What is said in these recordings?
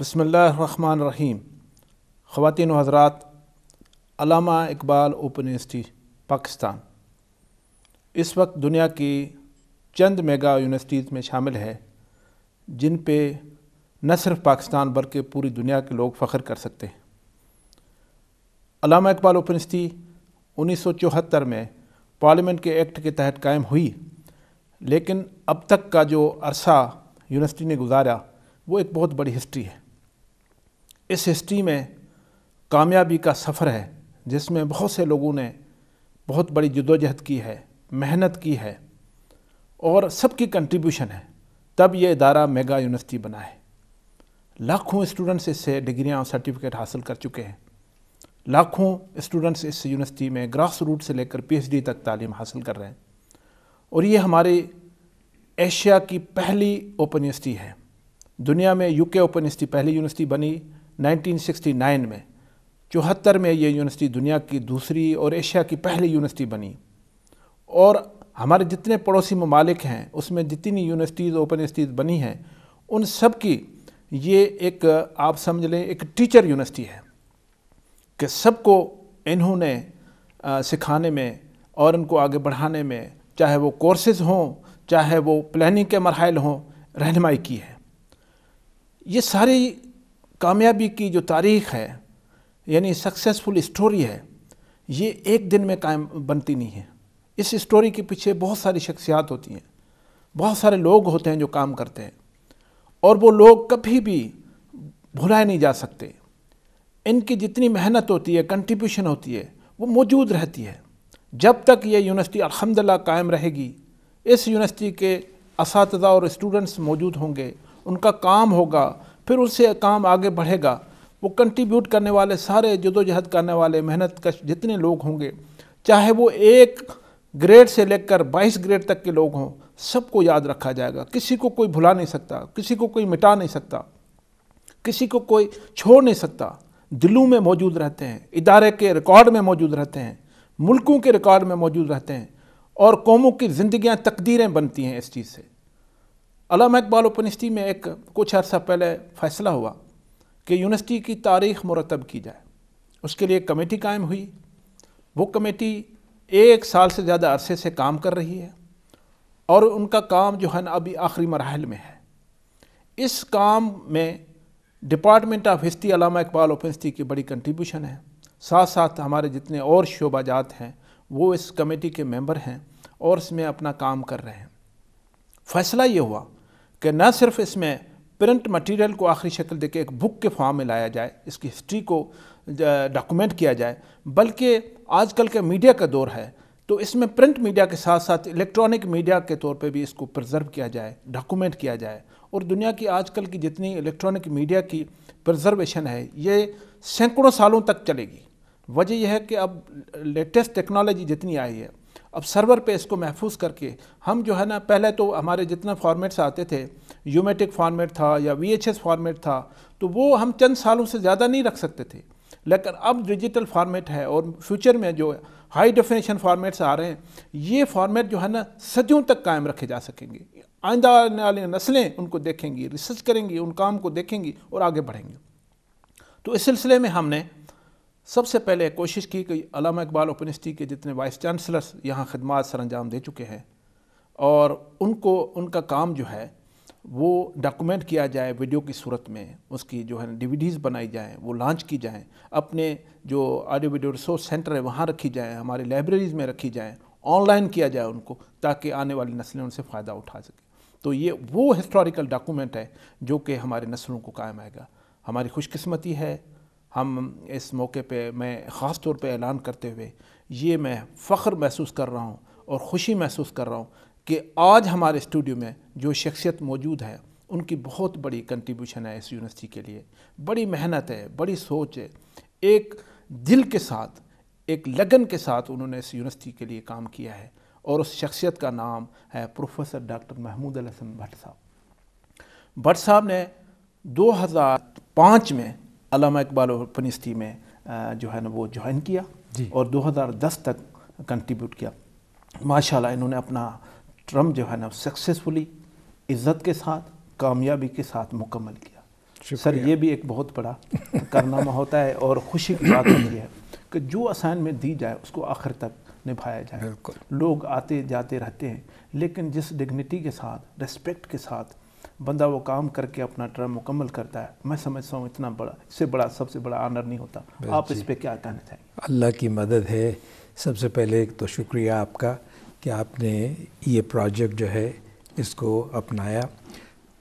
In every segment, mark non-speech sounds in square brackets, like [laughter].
रहीम ख़वान हज़रात Iqbal open university Pakistan इस वक्त दुनिया की चंद मेगा यूनिवर्सिटीज़ में शामिल है जिन पर न सिर्फ पाकिस्तान बल्कि पूरी दुनिया के लोग फ़ख्र कर सकते हैं इकबाल ओपन यूनिवर्सिटी उन्नीस सौ चौहत्तर में पार्लियामेंट के एक्ट के तहत कायम हुई लेकिन अब तक का जो अरसा यूनिवर्सिटी ने गुजारा वो एक बहुत बड़ी हिस्ट्री है इस हिस्ट्री में कामयाबी का सफ़र है जिसमें बहुत से लोगों ने बहुत बड़ी जदोजहद की है मेहनत की है और सबकी कंट्रीब्यूशन है तब ये इदारा मेगा यूनिवर्सिटी बना है लाखों स्टूडेंट्स इससे डिग्रियाँ और सर्टिफिकेट हासिल कर चुके हैं लाखों स्टूडेंट्स इस यूनिवर्सिटी में ग्रास रूट से लेकर पीएचडी तक तालीम हासिल कर रहे हैं और ये हमारे एशिया की पहली ओपन यूनिवर्सिटी है दुनिया में यूके ओपन यूनिवर्सिटी पहली यूनिवर्सिटी बनी 1969 में चौहत्तर में ये यूनिवर्सिटी दुनिया की दूसरी और एशिया की पहली यूनिवर्सिटी बनी और हमारे जितने पड़ोसी ममालिक हैं उसमें जितनी यूनिवर्सिटीज़ ओपन यूनिवर्सिटीज़ बनी हैं उन सब की ये एक आप समझ लें एक टीचर यूनिवर्सिटी है कि सबको इन्होंने सिखाने में और इनको आगे बढ़ाने में चाहे वो कोर्सेज़ हों चाहे वो प्लानिंग के मरहल हों रहनमाई की है ये सारी कामयाबी की जो तारीख है यानी सक्सेसफुल स्टोरी है ये एक दिन में कायम बनती नहीं है इस स्टोरी के पीछे बहुत सारी शख्सियात होती हैं बहुत सारे लोग होते हैं जो काम करते हैं और वो लोग कभी भी भुलाए नहीं जा सकते इनकी जितनी मेहनत होती है कंट्रीब्यूशन होती है वो मौजूद रहती है जब तक ये यूनिवर्सिटी अलहमदिल्ला कायम रहेगी इस यूनिवर्सिटी के इस और स्टूडेंट्स मौजूद होंगे उनका काम होगा फिर उससे काम आगे बढ़ेगा वो कंट्रीब्यूट करने वाले सारे जदोजहद करने वाले मेहनत कश जितने लोग होंगे चाहे वो एक ग्रेड से लेकर 22 ग्रेड तक के लोग हों सबको याद रखा जाएगा किसी को कोई भुला नहीं सकता किसी को कोई मिटा नहीं सकता किसी को कोई छोड़ नहीं सकता दिलों में मौजूद रहते हैं इदारे के रिकॉर्ड में मौजूद रहते हैं मुल्कों के रिकॉर्ड में मौजूद रहते हैं और कौमों की ज़िंदियाँ तकदीरें बनती हैं इस चीज़ से अलामा इकबाल उपनिष्टी में एक कुछ अर्सा पहले फ़ैसला हुआ कि यूनिवर्सिटी की तारीख मरतब की जाए उसके लिए कमेटी कायम हुई वो कमेटी एक साल से ज़्यादा अरसे से काम कर रही है और उनका काम जो है ना अभी आखिरी मरहल में है इस काम में department of history Allama Iqbal open की बड़ी कंट्रीब्यूशन है साथ साथ हमारे जितने और शोबाजात हैं वो इस कमेटी के मेंबर हैं और इसमें अपना काम कर रहे हैं फैसला ये हुआ कि न सिर्फ इसमें प्रिंट मटेरियल को आखिरी शक्ल देके एक बुक के फॉर्म में लाया जाए इसकी हिस्ट्री को डॉक्यूमेंट किया जाए बल्कि आजकल के मीडिया का दौर है तो इसमें प्रिंट मीडिया के साथ साथ इलेक्ट्रॉनिक मीडिया के तौर पे भी इसको प्रिजर्व किया जाए डॉक्यूमेंट किया जाए और दुनिया की आजकल की जितनी इलेक्ट्रॉनिक मीडिया की प्रिजर्वेशन है ये सैकड़ों सालों तक चलेगी वजह यह है कि अब लेटेस्ट टेक्नोलॉजी जितनी आई है अब सर्वर पे इसको महफूज करके हम जो है ना पहले तो हमारे जितना फॉर्मेट्स आते थे यूमेटिक फॉर्मेट था या वी फॉर्मेट था तो वो हम चंद सालों से ज़्यादा नहीं रख सकते थे लेकिन अब डिजिटल फॉर्मेट है और फ्यूचर में जो हाई डेफिनेशन फॉर्मेट्स आ रहे हैं ये फॉर्मेट जो है ना सदियों तक कायम रखे जा सकेंगे आइंदा आने वाली नस्लें उनको देखेंगी रिसर्च करेंगी उन काम को देखेंगी और आगे बढ़ेंगी तो इस सिलसिले में हमने सबसे पहले कोशिश की कि अलामा इकबाल ओपनिस्टी के जितने वाइस चांसलर्स यहाँ खदमात सर अंजाम दे चुके हैं और उनको उनका काम जो है वो डॉक्यूमेंट किया जाए वीडियो की सूरत में उसकी जो है डीवीडीज़ बनाई जाएँ वो लॉन्च की जाएँ अपने जो ऑडियो वीडियो रिसोर्स सेंटर है वहाँ रखी जाएँ हमारे लाइब्रेरीज़ में रखी जाएँ ऑनलाइन किया जाए उनको ताकि आने वाली नस्लें उनसे फ़ायदा उठा सकें तो ये वो हिस्टोरिकल डॉक्यूमेंट है जो कि हमारे नस्लों को कायम आएगा हमारी खुशकस्मती है हम इस मौके पे मैं ख़ास तौर पे ऐलान करते हुए ये मैं फ़ख्र महसूस कर रहा हूँ और ख़ुशी महसूस कर रहा हूँ कि आज हमारे स्टूडियो में जो शख्सियत मौजूद है उनकी बहुत बड़ी कंट्रीब्यूशन है इस यूनिवर्सिटी के लिए बड़ी मेहनत है बड़ी सोच है एक दिल के साथ एक लगन के साथ उन्होंने इस यूनिवर्सिटी के लिए काम किया है और उस शख्सियत का नाम है प्रोफेसर डॉक्टर महमूद हसन भट्ट साहब भट्ट साहब ने 2005 में अलामा इकबाल और पनिस्ती में जो है ना वो ज्वाइन किया और 2010 तक कंट्रीब्यूट किया माशाल्लाह इन्होंने अपना ट्रम जो है ना सक्सेसफुली इज़्ज़त के साथ कामयाबी के साथ मुकम्मल किया सर ये भी एक बहुत बड़ा कारनामा होता है और खुशी की बात होती है कि जो असाइनमेंट दी जाए उसको आखिर तक निभाया जाए लोग आते जाते रहते हैं लेकिन जिस डिग्निटी के साथ रेस्पेक्ट के साथ बंदा वो काम करके अपना टर्म मुकम्मल करता है मैं समझता हूँ इतना बड़ा इससे बड़ा सबसे बड़ा आनर नहीं होता आप इस पर क्या कहना चाहेंगे अल्लाह की मदद है सबसे पहले तो शुक्रिया आपका कि आपने ये प्रोजेक्ट जो है इसको अपनाया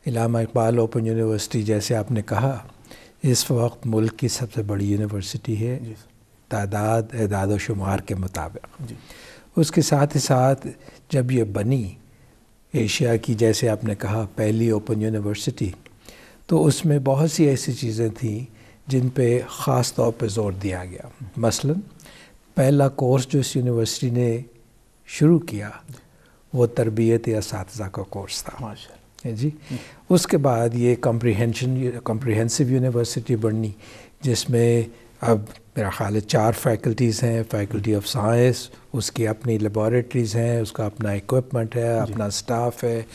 इलामा इकबाल ओपन यूनिवर्सिटी जैसे आपने कहा इस वक्त मुल्क की सबसे बड़ी यूनिवर्सिटी है तादाद एदाद शुमार के मुताबिक उसके साथ ही साथ जब ये बनी एशिया की जैसे आपने कहा पहली ओपन यूनिवर्सिटी तो उसमें बहुत सी ऐसी चीज़ें थीं जिन पे ख़ास तौर पे ज़ोर दिया गया मसलन पहला कोर्स जो इस यूनिवर्सिटी ने शुरू किया वो तरबियत या का कोर्स था माशा जी उसके बाद ये कम्प्रीहेंशन कम्प्रीहेंसिव यूनिवर्सिटी बननी जिसमें अब मेरा ख़्याल है चार फैकल्टीज़ हैं फैकल्टी ऑफ साइंस उसकी अपनी लेबॉरेटरीज़ हैं उसका अपना इक्विपमेंट है अपना स्टाफ है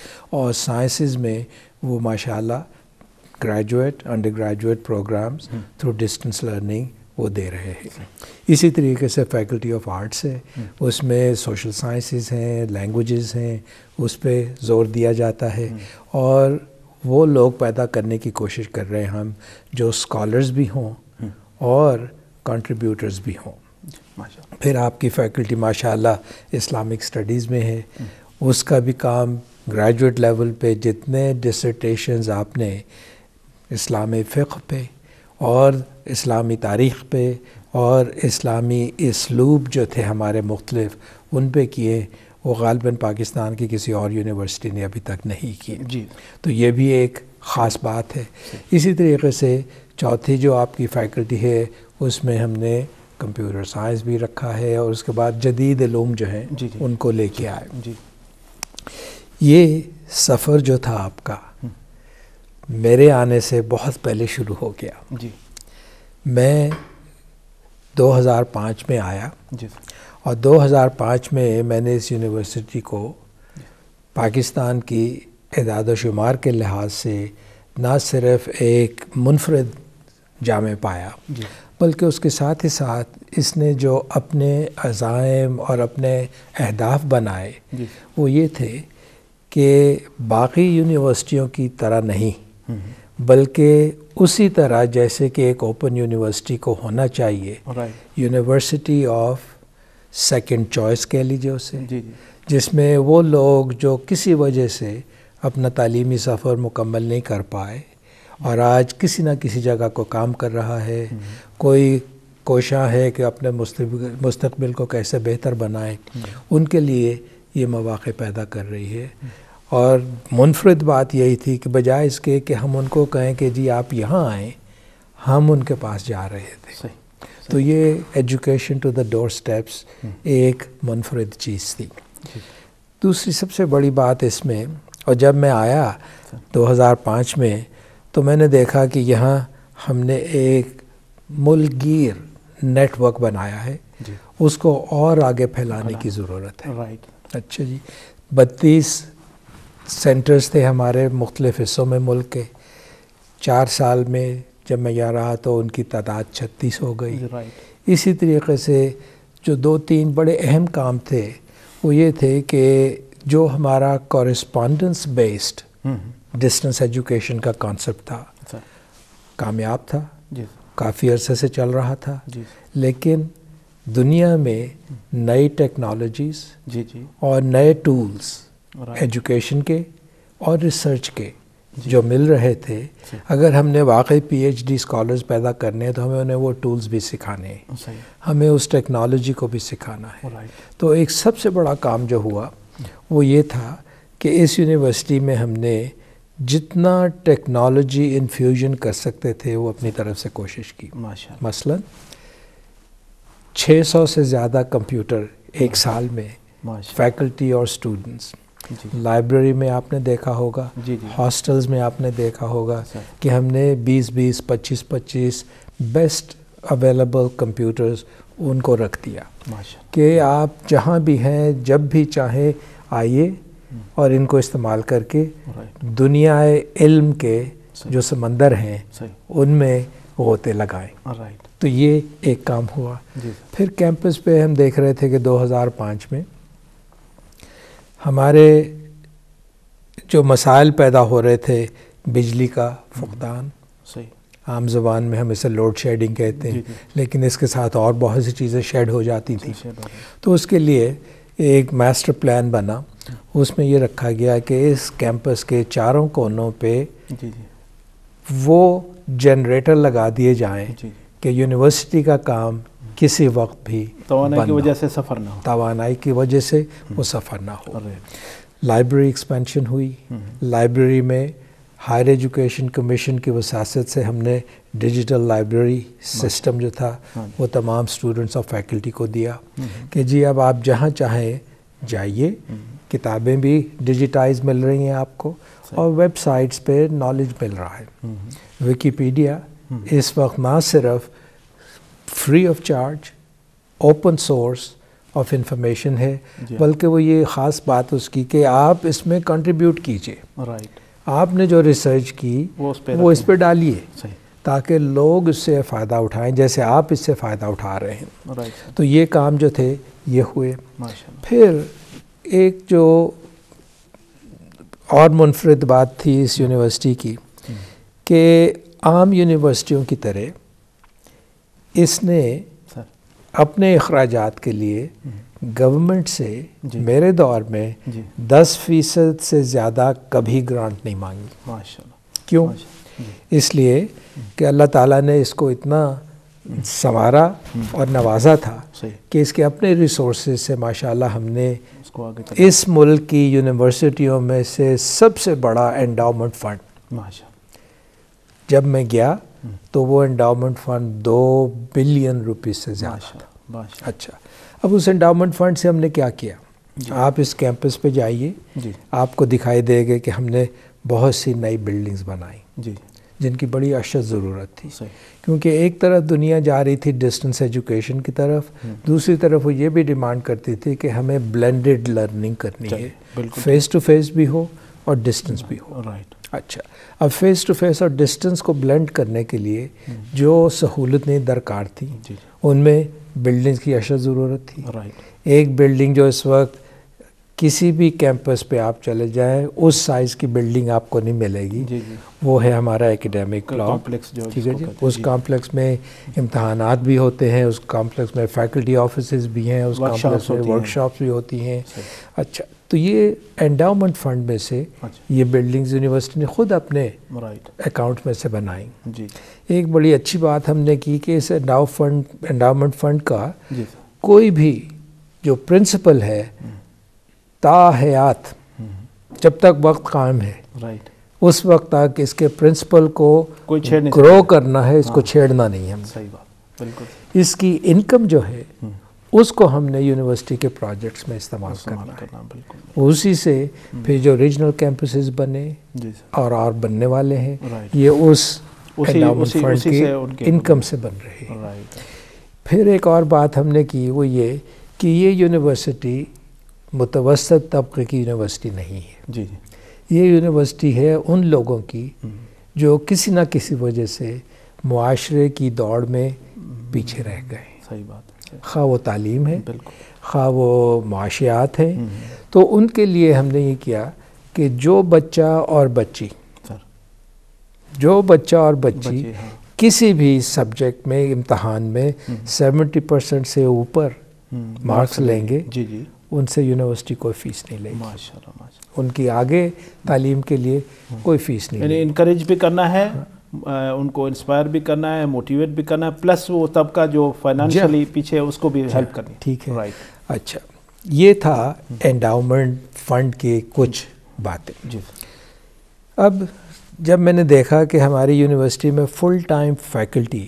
और साइंसेस में वो माशाल्लाह graduate under graduate programs through distance learning वो दे रहे हैं इसी तरीके से फैकल्टी ऑफ आर्ट्स है हम्म। उसमें सोशल साइंसेस हैं लैंग्वेजेस हैं उस पर ज़ोर दिया जाता है हम्म। और वो लोग पैदा करने की कोशिश कर रहे हैं हम जो स्कॉलर्स भी हों हम्म। और कंट्रीब्यूटर्स भी हों फिर आपकी फैकल्टी माशाल्लाह इस्लामिक स्टडीज़ में है हम्म। उसका भी काम ग्रेजुएट लेवल पे जितने डिसर्टेशंस आपने इस्लाम फ़िक पे और इस्लामी तारीख़ पे और इस्लामी इसलूब जो थे हमारे मुख्तलफ उन पे किए वो गालबा पाकिस्तान की किसी और यूनिवर्सिटी ने अभी तक नहीं किए जी तो ये भी एक ख़ास बात है इसी तरीके से चौथी जो आपकी फ़ैकल्टी है उसमें हमने कंप्यूटर साइंस भी रखा है और उसके बाद जदीद लूम जो हैं उनको लेके आए जी ये सफ़र जो था आपका मेरे आने से बहुत पहले शुरू हो गया जी मैं 2005 में आया जी और 2005 में मैंने इस यूनिवर्सिटी को पाकिस्तान की इदाद शुमार के लिहाज से ना सिर्फ एक मुनफरद जामे पाया बल्कि उसके साथ ही साथ इसने जो अपने अजायम और अपने अहदाफ बनाए वो ये थे कि बाकी यूनिवर्सिटियों की तरह नहीं हम्म। बल्कि उसी तरह जैसे कि एक ओपन यूनिवर्सिटी को होना चाहिए यूनिवर्सिटी ऑफ सेकंड चॉइस कह लीजिए उसे जिसमें वो लोग जो किसी वजह से अपना तालीमी सफ़र मुकम्मल नहीं कर पाए और आज किसी ना किसी जगह को काम कर रहा है कोई कोशा है कि अपने मुस्तबिल को कैसे बेहतर बनाए उनके लिए ये मौाक़े पैदा कर रही है और मुनफरद बात यही थी कि बजाय इसके कि हम उनको कहें कि जी आप यहाँ आएँ हम उनके पास जा रहे थे सही, तो सही। तो ये education to the door steps एक मुनफरद चीज़ थी दूसरी सबसे बड़ी बात इसमें और जब मैं आया 2005 में तो मैंने देखा कि यहाँ हमने एक मुलगीर नेटवर्क बनाया है उसको और आगे फैलाने की ज़रूरत है राइट अच्छा जी बत्तीस सेंटर्स थे हमारे मुख्तलिफ हिस्सों में मुल्क के चार साल में जब मैं यहाँ रहा तो उनकी तादाद छत्तीस हो गई इसी तरीके से जो दो तीन बड़े अहम काम थे वो ये थे कि जो हमारा correspondence hmm. Based distance education का कॉन्सेप्ट था कामयाब था काफ़ी अरसे से चल रहा था लेकिन दुनिया में नई टेक्नोलॉजीज और नए टूल्स एजुकेशन के और रिसर्च के जो मिल रहे थे अगर हमने वाकई पीएचडी स्कॉलर्स पैदा करने हैं तो हमें उन्हें वो टूल्स भी सिखाने हैं oh, हमें उस टेक्नोलॉजी को भी सिखाना है oh, तो एक सबसे बड़ा काम जो हुआ वो ये था कि इस यूनिवर्सिटी में हमने जितना टेक्नोलॉजी इन्फ्यूजन कर सकते थे वो अपनी तरफ से कोशिश की माशा मसलन 600 से ज़्यादा कंप्यूटर एक साल में फैकल्टी और स्टूडेंट्स लाइब्रेरी में आपने देखा होगा हॉस्टल्स में आपने देखा होगा कि हमने 20 20 25 25 बेस्ट अवेलेबल कंप्यूटर्स उनको रख दिया कि आप जहाँ भी हैं जब भी चाहें आइए और इनको इस्तेमाल करके दुनिया इल्म के जो समंदर हैं उनमें गोते लगाएं तो ये एक काम हुआ फिर कैंपस पे हम देख रहे थे कि 2005 में हमारे जो मसाइल पैदा हो रहे थे बिजली का हम्म। फुकदान आम जबान में हम इसे लोड शेडिंग कहते हैं लेकिन इसके साथ और बहुत सी चीज़ें शेड हो जाती थी तो उसके लिए एक मास्टर प्लान बना उसमें ये रखा गया कि इस कैंपस के चारों कोनों पे जी जी वो जनरेटर लगा दिए जाएं कि यूनिवर्सिटी का काम किसी वक्त भी तोानाई की वजह से हम्म। सफ़र ना हो तोानाई हम्म। की वजह से वो सफ़र ना हो लाइब्रेरी एक्सपेंशन हुई लाइब्रेरी में हायर एजुकेशन कमीशन की वसासत से हमने डिजिटल लाइब्रेरी सिस्टम जो था हाँ वो तमाम स्टूडेंट्स और फैकल्टी को दिया हम्म। कि जी अब आप जहाँ चाहें जाइए किताबें भी डिजिटाइज मिल रही हैं आपको और वेबसाइट्स पे नॉलेज मिल रहा है विकीपीडिया हम्म, हम्म। हम्म, इस वक्त ना सिर्फ free of charge open source of information है बल्कि वो ये ख़ास बात उसकी कि आप इसमें कंट्रीब्यूट कीजिए राइट आपने जो रिसर्च की वो इस पर डालिए ताकि लोग इससे फ़ायदा उठाएं जैसे आप इससे फ़ायदा उठा रहे हैं तो ये काम जो थे ये हुए फिर एक जो और मुनफरद बात थी इस यूनिवर्सिटी की कि आम यूनिवर्सिटियों की तरह इसने अपने अखराज के लिए गवर्नमेंट हम्म। से मेरे दौर में दस फीसद से ज़्यादा कभी ग्रांट नहीं मांगी माशाल्लाह क्यों इसलिए हम्म। कि अल्लाह ताला ने इसको इतना हम्म। संवारा और नवाजा था कि इसके अपने रिसोर्स से माशाल्लाह हमने इसको आगे इस मुल्क की यूनिवर्सिटियों में से सबसे बड़ा एंडाउमेंट फ़ंड माशा जब मैं गया हम्म। तो वो एंडाउमेंट फ़ंड दो बिलियन रुपीस से ज़्यादा था अच्छा अब उस एंडाउमेंट फ़ंड से हमने क्या किया आप इस कैंपस पे जाइए आपको दिखाई देगा कि हमने बहुत सी नई बिल्डिंग्स बनाई जी जिनकी बड़ी अशद ज़रूरत थी क्योंकि एक तरफ दुनिया जा रही थी डिस्टेंस एजुकेशन की तरफ हम्म। दूसरी तरफ वो ये भी डिमांड करती थी कि हमें ब्लेंडेड लर्निंग करनी है फेस टू फेस भी हो और डिस्टेंस भी हो राइट अच्छा अब फेस टू फेस और डिस्टेंस को ब्लेंड करने के लिए हम्म। जो सहूलतें दरकार थी उनमें बिल्डिंग्स की अशद ज़रूरत थी एक बिल्डिंग जो इस वक्त किसी भी कैंपस पे आप चले जाएं उस साइज़ की बिल्डिंग आपको नहीं मिलेगी जी जी। वो है हमारा एकेडमिक कॉम्प्लेक्स जो ठीक है जी उस कॉम्प्लेक्स में इम्तहान भी होते हैं उस कॉम्प्लेक्स में फैकल्टी ऑफिस भी हैं उस कॉम्प्लेक्स में वर्कशॉप भी होती हैं अच्छा तो ये एंडाउमेंट फंड में से अच्छा। ये बिल्डिंग्स यूनिवर्सिटी ने खुद अपने अकाउंट में से बनाई एक बड़ी अच्छी बात हमने की कि इस एंडाउ फंड एंडाउमेंट फंड का कोई भी जो प्रिंसिपल है हम्म। ताहयात जब तक वक्त कायम है राइट उस वक्त तक इसके प्रिंसिपल को कोई छेड़ ग्रो करना है इसको हाँ। छेड़ना नहीं है सही बात बिल्कुल इसकी इनकम जो है हम्म। उसको हमने यूनिवर्सिटी के प्रोजेक्ट्स में इस्तेमाल करना, करना बिल्कुल उसी से हम्म। फिर जो रीजनल कैंपसेस बने और और बनने वाले हैं ये उस इनकम से बन रही है फिर एक और बात हमने की वो ये कि ये यूनिवर्सिटी मुतवस तबके की यूनिवर्सिटी नहीं है जी जी ये यूनिवर्सिटी है उन लोगों की हम्म। जो किसी ना किसी वजह से माशरे की दौड़ में पीछे रह गए सही बात खा वो तालीम है खा वो माशियात है हम्म। तो उनके लिए हमने ये किया कि जो बच्चा और बच्ची जो बच्चा और बच्ची, बच्ची हाँ। किसी भी सब्जेक्ट में इम्तहान में हम्म। सेवेंटी परसेंट से ऊपर मार्क्स लेंगे जी जी उनसे यूनिवर्सिटी कोई फ़ीस नहीं लेगी माशाल्लाह माशाल्लाह उनकी आगे तालीम के लिए कोई फ़ीस नहीं यानी इनक्रेज भी करना है हाँ। उनको इंस्पायर भी करना है मोटिवेट भी करना है प्लस वो तब का जो फाइनेंशियली पीछे है उसको भी हेल्प करनी ठीक है राइट अच्छा ये था एंडाउमेंट फंड के कुछ बातें जी अब जब मैंने देखा कि हमारी यूनिवर्सिटी में फुल टाइम फैकल्टी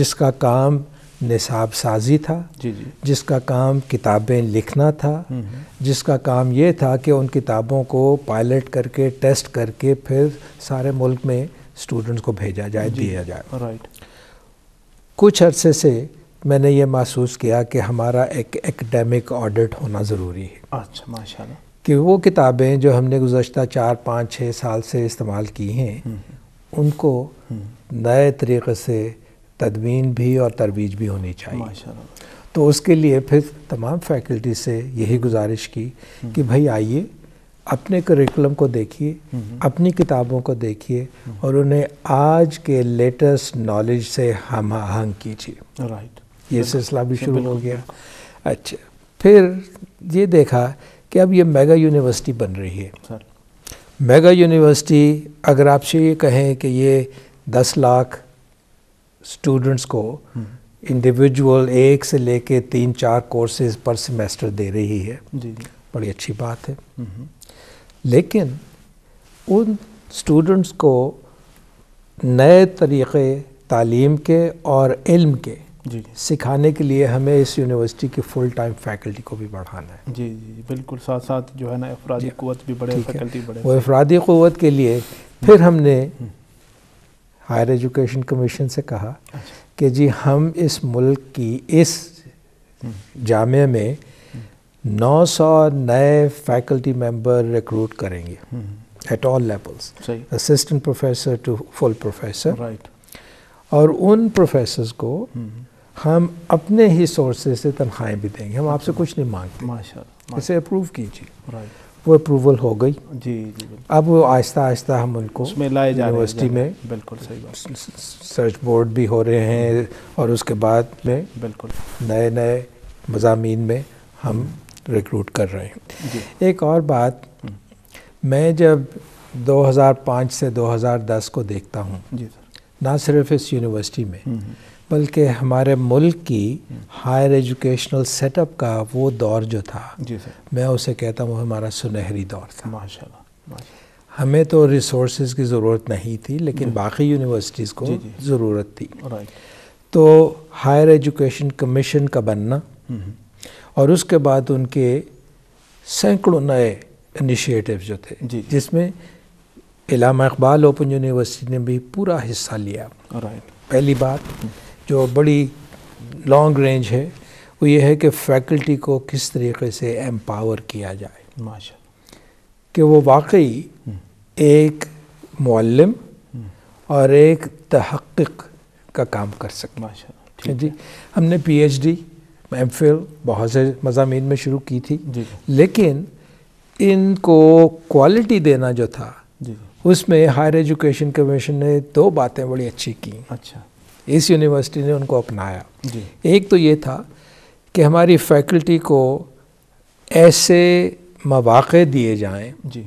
जिसका काम निसाब साजी था जी जी जिसका काम किताबें लिखना था हम्म, हम्म। जिसका काम ये था कि उन किताबों को पायलट करके टेस्ट करके फिर सारे मुल्क में स्टूडेंट्स को भेजा जाए दिया जाए राइट कुछ अरसे से मैंने ये महसूस किया कि हमारा एक एकेडमिक ऑडिट होना ज़रूरी है अच्छा माशाल्लाह कि वो किताबें जो हमने गुजशत चार पाँच छः साल से इस्तेमाल की हैं हम्म, उनको नए तरीक़े से तदवीन भी और तरवीज भी होनी चाहिए तो उसके लिए फिर तमाम फैकल्टी से यही गुजारिश की हम्म। कि भाई आइए अपने करिकुलम को देखिए हम्म। अपनी किताबों को देखिए हम्म। और उन्हें आज के लेटेस्ट नॉलेज से हम आहंग कीजिए राइट ये सिलसिला भी शुरू हो गया अच्छा फिर ये देखा कि अब ये मेगा यूनिवर्सिटी बन रही है मेगा यूनिवर्सिटी अगर आपसे ये कहें कि ये दस लाख स्टूडेंट्स को इंडिविजुअल एक से लेके तीन चार कोर्सेज पर सेमेस्टर दे रही है जी बड़ी अच्छी बात है लेकिन उन स्टूडेंट्स को नए तरीक़े तालीम के और इल्म के जी सिखाने के लिए हमें इस यूनिवर्सिटी की फुल टाइम फैकल्टी को भी बढ़ाना है जी जी बिल्कुल साथ साथ जो है ना अफरादी भी बढ़े फैकल्टी बढ़े वो अफरादी क़वत के लिए फिर हमने हम्म। हायर एजुकेशन कमीशन से कहा अच्छा। कि जी हम इस मुल्क की इस जामे में 900 नए फैकल्टी मेंबर रिक्रूट करेंगे at all levels assistant professor to full professor right और उन प्रोफेसर्स को हम्म। हम अपने ही सोर्सेज से तनख्वाहें भी देंगे हम आपसे अच्छा। कुछ नहीं मांगते माशा इसे अप्रूव कीजिए राइट वो अप्रूवल हो गई जी जी अब वो आहिस्ता आहिस्ता हम उनको लाए जा यूनिवर्सिटी में बिल्कुल सही बात सर्च बोर्ड भी हो रहे हैं और उसके बाद में बिल्कुल नए नए मजामी में हम रिक्रूट कर रहे हैं एक और बात हम्म। मैं जब 2005 से 2010 को देखता हूँ ना सिर्फ इस यूनिवर्सिटी में हम्म, हम्म। बल्कि हमारे मुल्क की हायर एजुकेशनल सेटअप का वो दौर जो था जी सर मैं उसे कहता हूँ हमारा सुनहरी दौर था माशा हमें तो रिसोर्स की ज़रूरत नहीं थी लेकिन बाकी यूनिवर्सिटीज़ को ज़रूरत थी तो हायर एजुकेशन कमीशन का बनना हम्म। और उसके बाद उनके सैकड़ों नए इनिशिएटिव जो थे जिसमें इलामा इकबाल ओपन यूनिवर्सिटी ने भी पूरा हिस्सा लिया पहली बात हम्म। जो बड़ी लॉन्ग रेंज है वो ये है कि फैकल्टी को किस तरीके से एम्पावर किया जाए माशा कि वो वाकई हम्म। एक मुल्लम हम्म। और एक तहक़ का काम कर सकें माशा हाँ जी हमने पीएचडी एमफिल बहुत से मजामी में शुरू की थी लेकिन इनको क्वालिटी देना जो था उसमें हायर एजुकेशन कमीशन ने दो बातें बड़ी अच्छी की अच्छा इस यूनिवर्सिटी ने उनको अपनाया एक तो ये था कि हमारी फैकल्टी को ऐसे मवाक़े दिए जाएं जी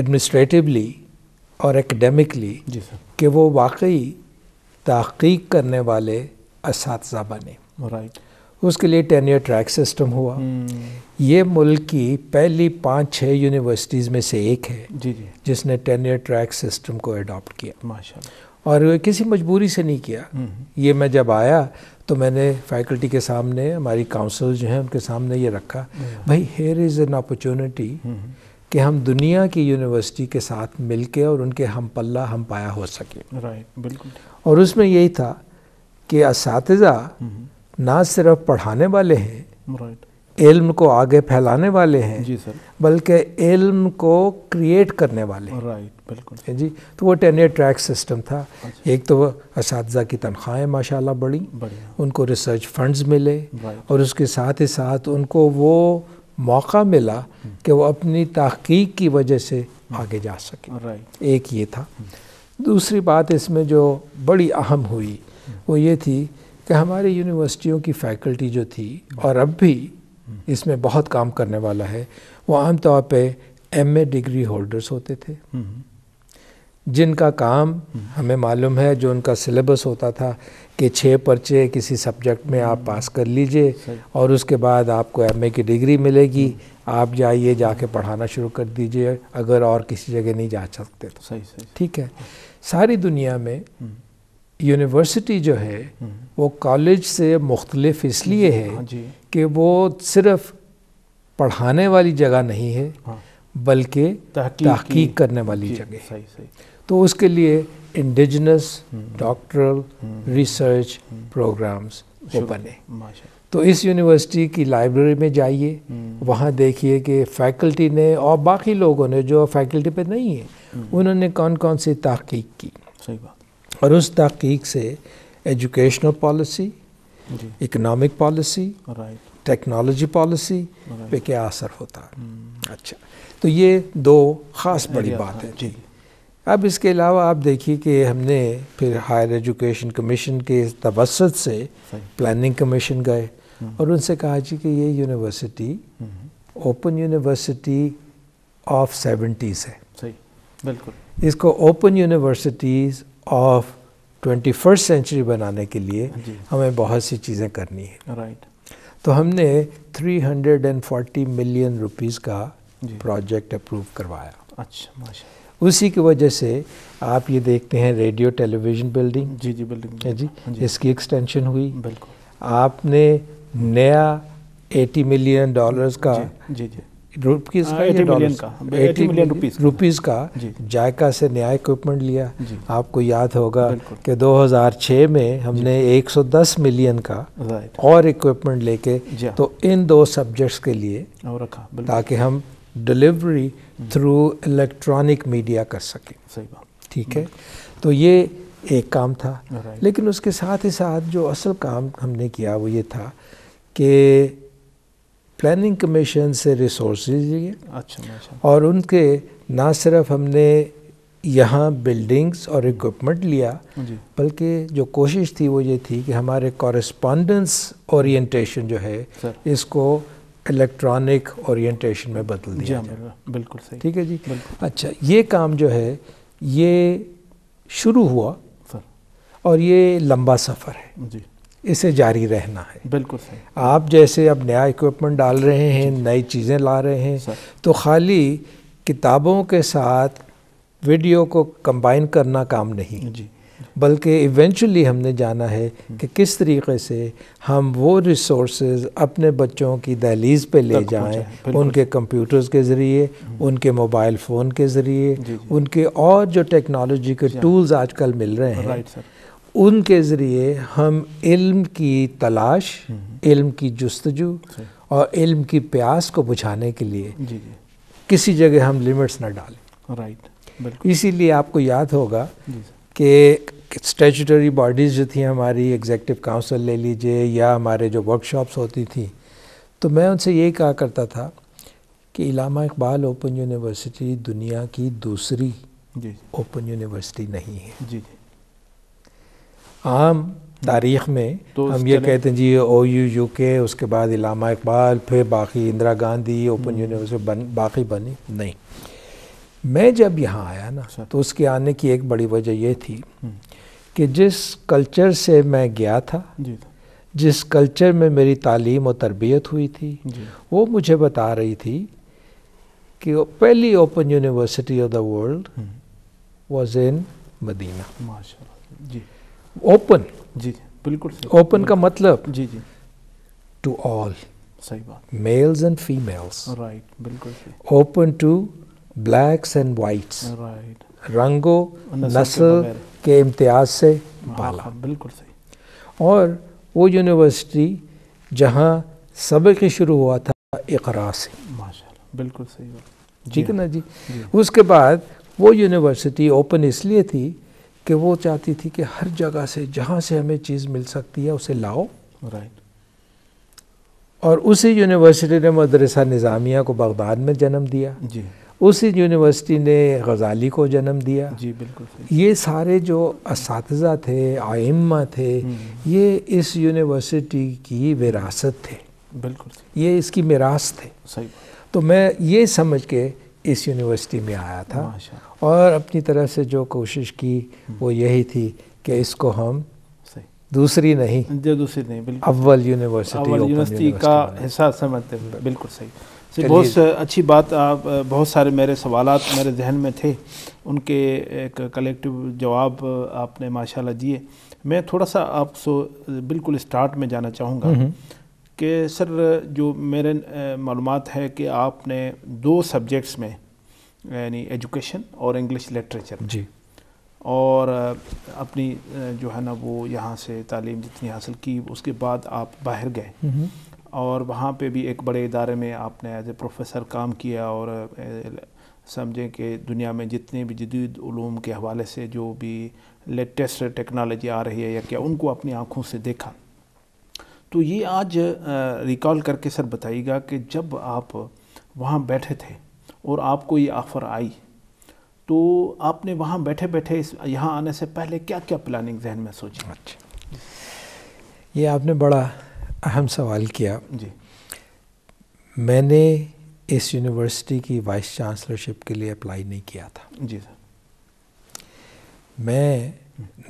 एडमिनिस्ट्रेटिवली और एकेडमिकली कि वो वाकई तहकीक करने वाले इस बने राइट उसके लिए टेन ईयर ट्रैक सिस्टम हुआ हम्म। ये मुल्क की पहली पाँच छः यूनिवर्सिटीज़ में से एक है जी जी जिसने टेन ईयर ट्रैक सिस्टम को अडोप्ट किया माशा और किसी मजबूरी से नहीं किया हम्म। ये मैं जब आया तो मैंने फैकल्टी के सामने हमारी काउंसल जो हैं उनके सामने ये रखा हम्म। भाई हेयर इज़ एन अपॉर्चुनिटी कि हम दुनिया की यूनिवर्सिटी के साथ मिलके और उनके हम पल्ला हम पाया हो सके राइट बिल्कुल और उसमें यही था कि इस हम्म। ना सिर्फ पढ़ाने वाले हैं राइट इल्म को आगे फैलाने वाले हैं जी सर बल्कि इल्म को क्रिएट करने वाले हैं राइट बिल्कुल जी तो वो टेन ट्रैक सिस्टम था अच्छा। एक तो वह इस की तनख्वाहें माशाल्लाह बढ़ी उनको रिसर्च फंड्स मिले और उसके साथ ही साथ उनको वो मौका मिला हम्म। कि वो अपनी तहकीक की वजह से आगे जा सके एक ये था हम्म। दूसरी बात इसमें जो बड़ी अहम हुई हम्म। वो ये थी कि हमारी यूनिवर्सिटियों की फैकल्टी जो थी और अब भी इसमें बहुत काम करने वाला है वो आमतौर पर एमए डिग्री होल्डर्स होते थे जिनका काम हमें मालूम है जो उनका सिलेबस होता था कि छः पर्चे किसी सब्जेक्ट में आप पास कर लीजिए और उसके बाद आपको एमए की डिग्री मिलेगी आप जाइए जाके पढ़ाना शुरू कर दीजिए अगर और किसी जगह नहीं जा सकते तो सही सही ठीक है सारी दुनिया में यूनिवर्सिटी जो है वो कॉलेज से मुख्तलफ इसलिए है हाँ कि वो सिर्फ पढ़ाने वाली जगह नहीं है हाँ। बल्कि तहकीक करने वाली जगह सही सही तो उसके लिए इंडिजनस डॉक्टरल रिसर्च प्रोग्राम्स वो बने तो इस यूनिवर्सिटी की लाइब्रेरी में जाइए हम्म। वहाँ देखिए कि फैकल्टी ने और बाकी लोगों ने जो फैकल्टी पे नहीं है हम्म। उन्होंने कौन कौन सी तहकीक की सही बात और उस तहकीक से educational policy economic policy technology policy पे क्या असर होता हम्म। अच्छा तो ये दो ख़ास बड़ी बात हाँ, है जी अब इसके अलावा आप देखिए कि हमने फिर हायर एजुकेशन कमीशन के तवसत से प्लानिंग कमीशन गए हम्म। और उनसे कहा जी कि ये university hmm. Open university of seventies है सही बिल्कुल इसको open universities of twenty first century बनाने के लिए हमें बहुत सी चीज़ें करनी है राइट तो हमने 340 मिलियन रुपीस का प्रोजेक्ट अप्रूव करवाया अच्छा माशा उसी की वजह से आप ये देखते हैं रेडियो टेलीविज़न बिल्डिंग जी जी बिल्डिंग है जी, हाँ जी इसकी एक्सटेंशन हुई बिल्कुल आपने नया 80 मिलियन डॉलर्स का जी जी रुपीज़ का रुपीज़ हाँ, का जायका से नया इक्विपमेंट लिया आपको याद होगा कि 2006 में हमने 110 मिलियन का और इक्विपमेंट लेके हाँ। तो इन दो सब्जेक्ट्स के लिए रखा ताकि हम डिलीवरी थ्रू इलेक्ट्रॉनिक मीडिया कर सके सही बात ठीक है हम्म। तो ये एक काम था लेकिन उसके साथ ही साथ जो असल काम हमने किया वो ये था कि प्लानिंग कमीशन से रिसोर्स लिए अच्छा, अच्छा। और उनके ना सिर्फ हमने यहाँ बिल्डिंग्स और इक्विपमेंट लिया बल्कि जो कोशिश थी वो ये थी कि हमारे कॉरेस्पॉन्डेंस ओरिएंटेशन जो है इसको इलेक्ट्रॉनिक ओरिएंटेशन में बदल दिया हाँ, जाएगा बिल्कुल सही ठीक है जी अच्छा ये काम जो है ये शुरू हुआ सर और ये लंबा सफ़र है जी इसे जारी रहना है बिल्कुल सही आप जैसे अब नया इक्विपमेंट डाल रहे हैं नई चीज़ें ला रहे हैं तो खाली किताबों के साथ वीडियो को कंबाइन करना काम नहीं जी बल्कि इवेंचुअली हमने जाना है कि किस तरीके से हम वो रिसोर्स अपने बच्चों की दहलीज पे ले जाएं उनके कंप्यूटर्स के ज़रिए हम्म। उनके मोबाइल फ़ोन के ज़रिए उनके और जो टेक्नोलॉजी के टूल्स आजकल मिल रहे हैं उनके ज़रिए हम इल्म की तलाश हम्म। इल्म की जस्तजू और इल्म की प्यास को बुझाने के लिए किसी जगह हम लिमिट्स ना डालें राइट इसीलिए आपको याद होगा कि स्टेचुटरी बॉडीज़ जो थी हमारी एग्जेक्टिव काउंसिल ले लीजिए या हमारे जो वर्कशॉप्स होती थी तो मैं उनसे यही कहा करता था कि इलामा इकबाल ओपन यूनिवर्सिटी दुनिया की दूसरी ओपन यूनिवर्सिटी नहीं है जी आम तारीख में तो हम ये कहते हैं जी ओ यू यू के उसके बाद इलामा इकबाल फिर बाकी Indira Gandhi open hmm. University बन बाकी बनी नहीं मैं जब यहाँ आया ना अच्छा। तो उसके आने की एक बड़ी वजह यह थी हम्म। कि जिस कल्चर से मैं गया था जिस कल्चर में मेरी तालीम और तरबियत हुई थी वो मुझे बता रही थी कि पहली open university of the world was hmm. In Medina माशा जी ओपन जी बिल्कुल ओपन का मतलब जी जी टू ऑल सही बात मेल्स एंड फीमेल्स राइट बिल्कुल open to blacks and whites रंगो नस्ल के इम्तियाज से हाँ, बाला हाँ, बिल्कुल सही और वो यूनिवर्सिटी जहाँ सबक शुरू हुआ था इकरा से माशा बिल्कुल सही ठीक है ना जी, जी उसके बाद वो यूनिवर्सिटी ओपन इसलिए थी कि वो चाहती थी कि हर जगह से जहाँ से हमें चीज़ मिल सकती है उसे लाओ राइट और उसी यूनिवर्सिटी ने मदरसा निज़ामिया को बगदाद में जन्म दिया जी उसी यूनिवर्सिटी ने गजाली को जन्म दिया जी बिल्कुल ये सारे जो इस थे आइम्मा थे हम्म। ये इस यूनिवर्सिटी की विरासत थे बिल्कुल ये इसकी मिरास थे सही तो मैं ये समझ के इस यूनिवर्सिटी में आया था और अपनी तरफ से जो कोशिश की हम्म। वो यही थी कि इसको हम दूसरी नहीं जो दूसरी नहीं बिल्कुल अव्वल यूनिवर्सिटी यूनिवर्सिटी का हिस्सा समझते बिल्कुल सही सर बहुत अच्छी बात आप बहुत सारे मेरे सवाल मेरे जहन में थे उनके एक कलेक्टिव जवाब आपने माशाल्लाह दिए मैं थोड़ा सा आपसे बिल्कुल स्टार्ट में जाना चाहूँगा हम्म, हम्म। कि सर जो मेरे मालूम है कि आपने दो सब्जेक्ट्स में यानी एजुकेशन और इंग्लिश लिटरेचर जी और अपनी जो है ना वो यहाँ से तालीम जितनी हासिल की उसके बाद आप बाहर गए हम्म, और वहाँ पे भी एक बड़े इदारे में आपने एज ए प्रोफेसर काम किया और समझें कि दुनिया में जितने भी जदीद ूम के हवाले से जो भी लेटेस्ट टेक्नोलॉजी आ रही है या क्या उनको अपनी आँखों से देखा तो ये आज रिकॉल करके सर बताइएगा कि जब आप वहाँ बैठे थे और आपको ये ऑफ़र आई तो आपने वहाँ बैठे बैठे इस यहाँ आने से पहले क्या क्या प्लानिंग जहन में सोची अच्छा ये आपने बड़ा अहम सवाल किया जी मैंने इस यूनिवर्सिटी की वाइस चांसलरशिप के लिए अप्लाई नहीं किया था जी सर मैं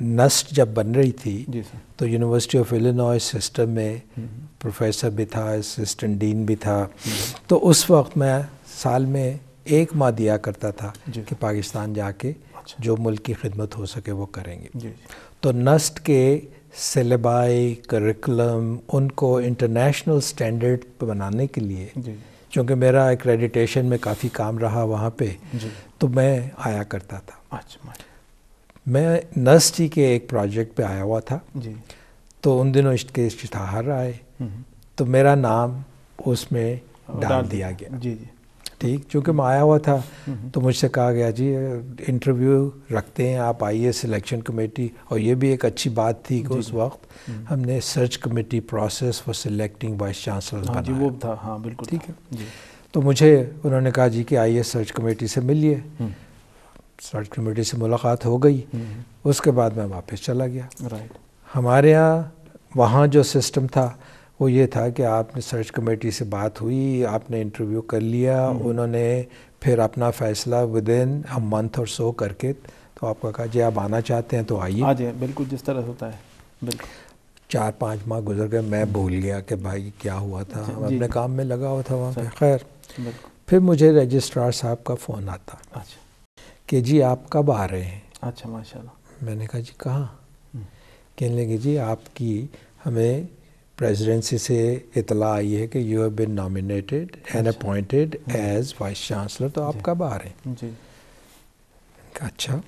नस्ट जब बन रही थी तो यूनिवर्सिटी ऑफ इलिनॉय सिस्टम में हम्म, हम्म। प्रोफेसर भी था असिस्टेंट डीन भी था हम्म। तो उस वक्त मैं साल में एक माह दिया करता था कि पाकिस्तान जाके अच्छा। जो मुल्क की खिदमत हो सके वो करेंगे तो नस्ट के सिलेबाई करिकुलम उनको इंटरनेशनल स्टैंडर्ड पर बनाने के लिए चूँकि मेरा एक्रेडिटेशन में काफ़ी काम रहा वहाँ पे तो मैं आया करता था अच्छा, अच्छा। मैं नर्सटी के एक प्रोजेक्ट पे आया हुआ था जी तो उन दिनों इसके इश्तहार आए हम्म। तो मेरा नाम उसमें डाल दिया गया जी जी ठीक चूँकि मैं आया हुआ था हम्म। तो मुझसे कहा गया जी इंटरव्यू रखते हैं आप आइए सिलेक्शन कमेटी और ये भी एक अच्छी बात थी कि उस वक्त हम्म। हमने search committee process for selecting vice chancellor हाँ जी वो था हाँ बिल्कुल ठीक है तो मुझे उन्होंने कहा जी कि आइए सर्च कमेटी से मिलिए सर्च हम्म। कमेटी से मुलाकात हो गई उसके बाद मैं वापस चला गया राइट हमारे यहाँ वहाँ जो सिस्टम था वो ये था कि आपने सर्च कमेटी से बात हुई आपने इंटरव्यू कर लिया हम्म। उन्होंने फिर अपना फ़ैसला विद इन अ मंथ और सो करके तो आपका कहा जी आप आना चाहते हैं तो आइए आ हाँ जाए बिल्कुल जिस तरह होता है बिल्कुल चार पाँच माह गुजर गए मैं हम्म। भूल गया कि भाई क्या हुआ था हम अपने काम में लगा हुआ था वहाँ पर खैर फिर मुझे रजिस्ट्रार साहब का फ़ोन आता अच्छा कि जी आप कब आ रहे हैं अच्छा माशाल्लाह मैंने कहा जी कहाँ हम्म। कहने लगे जी आपकी हमें प्रेसिडेंसी से इतला आई है कि you have been nominated and appointed as vice chancellor तो आप कब आ रहे हैं जी अच्छा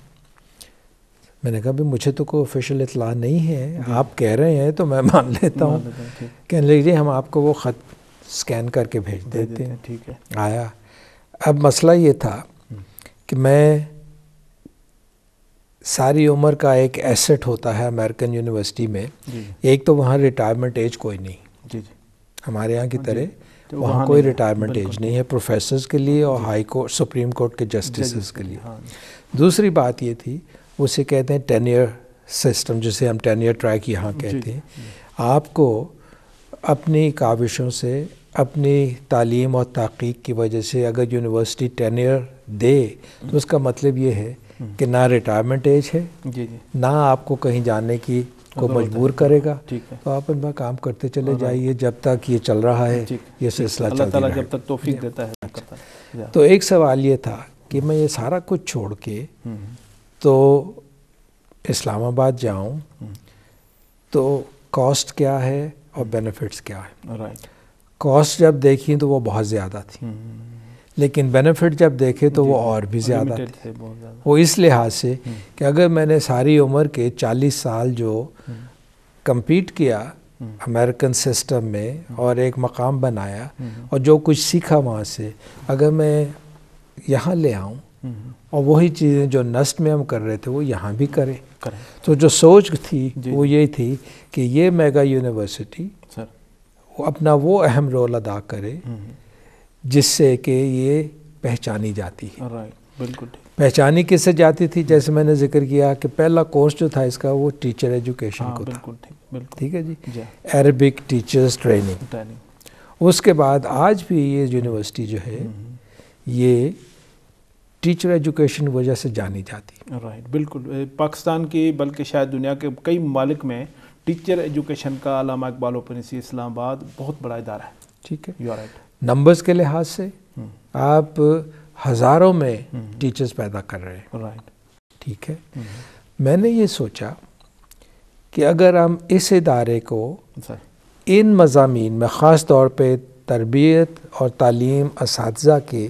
मैंने कहा भी मुझे तो कोई ऑफिशियल इतला नहीं है आप कह रहे हैं तो मैं मान लेता हूँ कहने लगे हम आपको वो ख़त स्कैन करके भेज देते हैं ठीक है आया अब मसला ये था हम्म। कि मैं सारी उम्र का एक एसेट होता है अमेरिकन यूनिवर्सिटी में एक तो वहाँ रिटायरमेंट एज कोई नहीं जी जी हमारे यहाँ की हाँ तरह तो वहाँ कोई रिटायरमेंट एज नहीं है प्रोफेसर्स के लिए और हाई कोर्ट सुप्रीम कोर्ट के जस्टिस के लिए हाँ। दूसरी बात ये थी उसे कहते हैं टेन ईयर सिस्टम जिसे हम टेन ईयर ट्रैक यहाँ कहते हैं आपको अपनी काविशों से अपनी तालीम और तहकीक की वजह से अगर यूनिवर्सिटी टेन ईयर दे तो हम्म। उसका मतलब ये है कि ना रिटायरमेंट एज है जी जी ना आपको कहीं जाने की को मजबूर करेगा तो आप इन काम करते चले जाइए जब तक ये चल रहा है ये सिलसिला चल रहा है जब तक तोफीक देता है अच्छा। तो एक सवाल ये था कि मैं ये सारा कुछ छोड़ के हम्म। तो इस्लामाबाद जाऊं हम्म। तो कॉस्ट क्या है और बेनिफिट्स हम्म। क्या है राइट कॉस्ट जब देखी तो वो बहुत ज़्यादा थी लेकिन बेनिफिट जब देखे तो वो और भी ज़्यादा थे, थे वो इस लिहाज से हम्म। कि अगर मैंने सारी उम्र के 40 साल जो कम्पीट हम्म। किया अमेरिकन सिस्टम में हम्म। और एक मकाम बनाया और जो कुछ सीखा वहाँ से अगर मैं यहाँ ले आऊँ और वही चीज़ें जो नस्ट में हम कर रहे थे वो यहाँ भी करें तो जो सोच थी वो ये थी कि ये मेगा यूनिवर्सिटी अपना वो अहम रोल अदा करे जिससे कि ये पहचानी जाती है बिल्कुल पहचानी किससे जाती थी जैसे मैंने जिक्र किया कि पहला कोर्स जो था इसका वो टीचर एजुकेशन हाँ, को था ठीक है जी अरबिक टीचर्स ट्रेनिंग उसके बाद आज भी ये यूनिवर्सिटी जो है हम्म, हम्म। ये टीचर एजुकेशन वजह से जानी जाती है राइट बिल्कुल पाकिस्तान की बल्कि शायद दुनिया के कई ममालिक में टीचर एजुकेशन का अलामा इकबाल ओपन इस्लामाबाद बहुत बड़ा इदारा है ठीक है यू आर राइट नंबर्स के लिहाज से hmm. आप हज़ारों में टीचर्स hmm. पैदा कर रहे हैं राइट ठीक है hmm. मैंने ये सोचा कि अगर हम इस इदारे को इन मजामी में ख़ास तौर पर तरबियत और तालीम इस के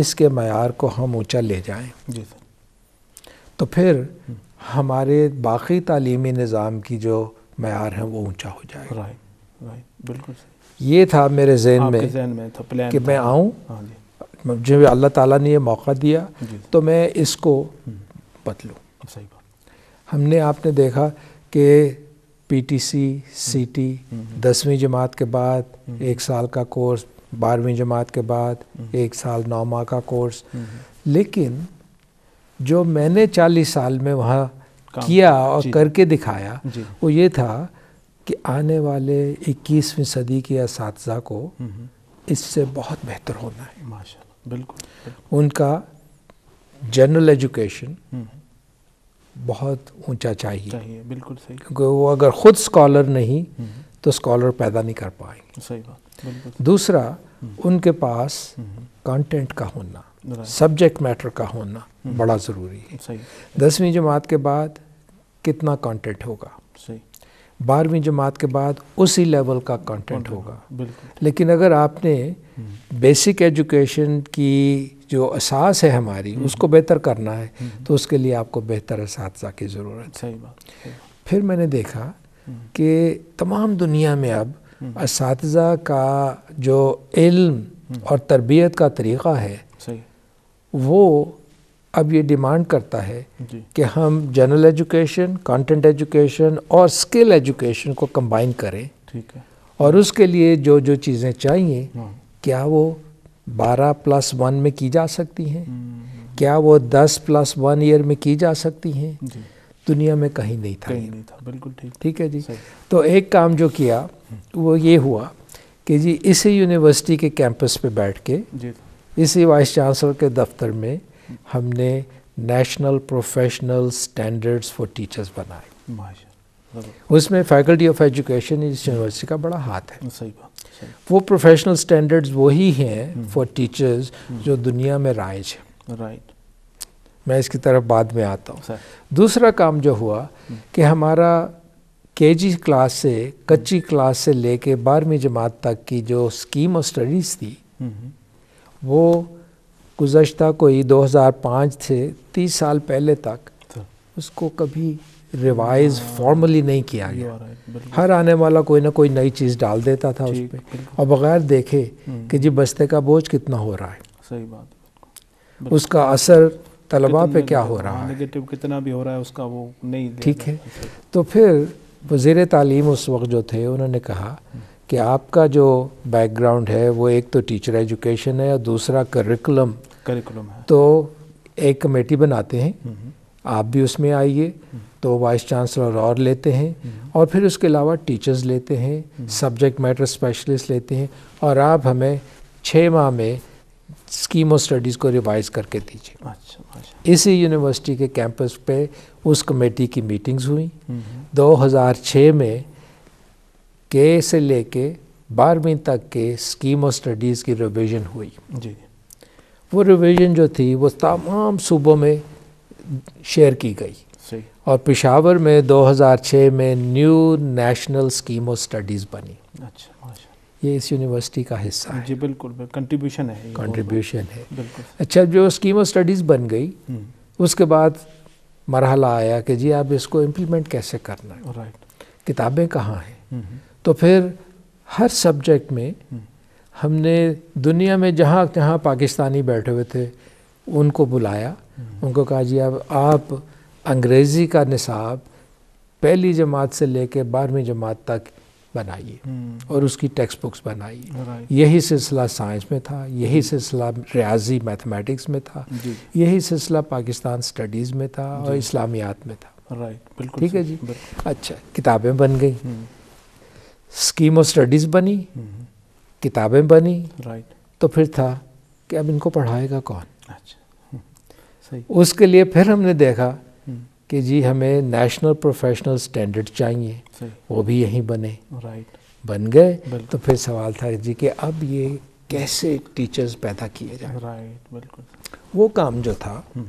इसके मैार को हम ऊँचा ले जाए तो फिर हमारे बाकी तालीमी निज़ाम की जो मैार हैं वो ऊँचा हो जाए राइट राइट बिल्कुल ये था मेरे जहन में, में था, प्लान कि था, मैं आऊँ हाँ जब अल्लाह ताला ने ये मौका दिया तो मैं इसको हम्म। बदलूँ हमने आपने देखा कि पीटीसी सीटी हम्म। हम्म। दसवीं जमात के बाद एक साल का कोर्स बारहवीं जमात के बाद एक साल नौ माह का कोर्स लेकिन जो मैंने चालीस साल में वहाँ किया और करके दिखाया वो ये था कि आने वाले 21वीं सदी के इस को इससे बहुत बेहतर होना है माशा बिल्कुल उनका जनरल एजुकेशन बहुत ऊंचा चाहिए चाहिए बिल्कुल सही क्योंकि वो अगर ख़ुद स्कॉलर नहीं तो स्कॉलर पैदा नहीं कर पाएंगे सही बात दूसरा उनके पास कंटेंट का होना सब्जेक्ट मैटर का होना बड़ा ज़रूरी है दसवीं जमात के बाद कितना कंटेंट होगा सही बारहवीं जमात के बाद उसी लेवल का कंटेंट होगा लेकिन अगर आपने बेसिक एजुकेशन की जो असास है हमारी हम्म। उसको बेहतर करना है हम्म। तो उसके लिए आपको बेहतर इस की ज़रूरत है फिर मैंने देखा हम्म। कि तमाम दुनिया में अब इस का जो इल्म और तरबियत का तरीक़ा है वो अब ये डिमांड करता है कि हम जनरल एजुकेशन कंटेंट एजुकेशन और स्किल एजुकेशन को कंबाइन करें ठीक है और उसके लिए जो जो चीज़ें चाहिए हाँ। क्या वो 12 प्लस वन में की जा सकती हैं हम्म, हम्म, हम्म। क्या वो 10 प्लस वन ईयर में की जा सकती हैं दुनिया में कहीं नहीं था कहीं नहीं था बिल्कुल ठीक ठीक है जी तो एक काम जो किया वो ये हुआ कि जी इसी यूनिवर्सिटी के कैंपस पे बैठ के इसी वाइस चांसलर के दफ्तर में हमने national professional standards for teachers बनाए उसमें फैकल्टी ऑफ एजुकेशन इस यूनिवर्सिटी का बड़ा हाथ है सही बात वो प्रोफेशनल स्टैंडर्ड्स वही हैं फॉर हम्म। टीचर्स हम्म। जो दुनिया में राइज है राइट मैं इसकी तरफ बाद में आता हूँ दूसरा काम जो हुआ हम्म। कि हमारा केजी क्लास से कच्ची क्लास से लेके बारहवीं जमात तक की जो स्कीम ऑफ स्टडीज़ थी वो गुज्त कोई दो हजार पाँच से तीस साल पहले तक तो। उसको कभी रिवाइज हाँ। फॉर्मली नहीं किया गया हर आने वाला कोई ना कोई नई चीज़ डाल देता था उस पर और बगैर देखे हम्म। कि जी बस्ते का बोझ कितना हो रहा है सही बात उसका असर तलबा पे क्या हो रहा हाँ, है नेगेटिव कितना भी हो रहा है उसका वो नहीं ठीक है तो फिर वजीर तालीम उस वक्त जो थे उन्होंने कहा हम्म। कि आपका जो बैकग्राउंड है वो एक तो टीचर एजुकेशन है और दूसरा करिकुलम करिकुलम है तो एक कमेटी बनाते हैं आप भी उसमें आइए हम्म। तो वाइस चांसलर और लेते हैं हम्म। और फिर उसके अलावा टीचर्स लेते हैं हम्म। सब्जेक्ट मैटर स्पेशलिस्ट लेते हैं और आप हमें छः माह में स्कीम ऑफ स्टडीज़ को रिवाइज करके दीजिए अच्छा, अच्छा। इसी यूनिवर्सिटी के कैंपस पे उस कमेटी की मीटिंग्स हुई 2006 में के से लेके बारहवीं तक के स्कीम ऑफ स्टडीज़ की रिविज़न हुई जी वो रिवीजन जो थी वो तमाम सूबों में शेयर की गई और पिशावर में 2006 में new national scheme of studies बनी अच्छा ये इस यूनिवर्सिटी का हिस्सा है जी बिल्कुल कंट्रीब्यूशन है कंट्रीब्यूशन है अच्छा जो स्कीम ऑफ स्टडीज़ बन गई हम्म। उसके बाद मरहला आया कि जी आप इसको इम्प्लीमेंट कैसे करना है किताबें कहाँ हैं हम्म, हम्म। तो फिर हर सब्जेक्ट में हमने दुनिया में जहाँ जहाँ पाकिस्तानी बैठे हुए थे उनको बुलाया हम्म। उनको कहा जी अब आप अंग्रेज़ी का निसाब पहली जमात से कर बारहवीं जमात तक बनाइए हम्म। और उसकी टेक्स्ट बुक्स बनाइए यही सिलसिला साइंस में था यही हम्म। सिलसिला रियाजी मैथमेटिक्स में था यही सिलसिला पाकिस्तान स्टडीज़ में था और इस्लामियात में था बिल्कुल ठीक है जी अच्छा किताबें बन गई स्कीम ऑफ स्टडीज़ बनी किताबें बनी राइट right. तो फिर था कि अब इनको पढ़ाएगा कौन अच्छा हम्म। सही उसके लिए फिर हमने देखा हम्म। कि जी हमें नेशनल प्रोफेशनल स्टैंडर्ड चाहिए वो भी यहीं बने राइट बन गए तो फिर सवाल था जी कि अब ये कैसे टीचर्स पैदा किए जाए राइट बिल्कुल वो काम जो था हम्म।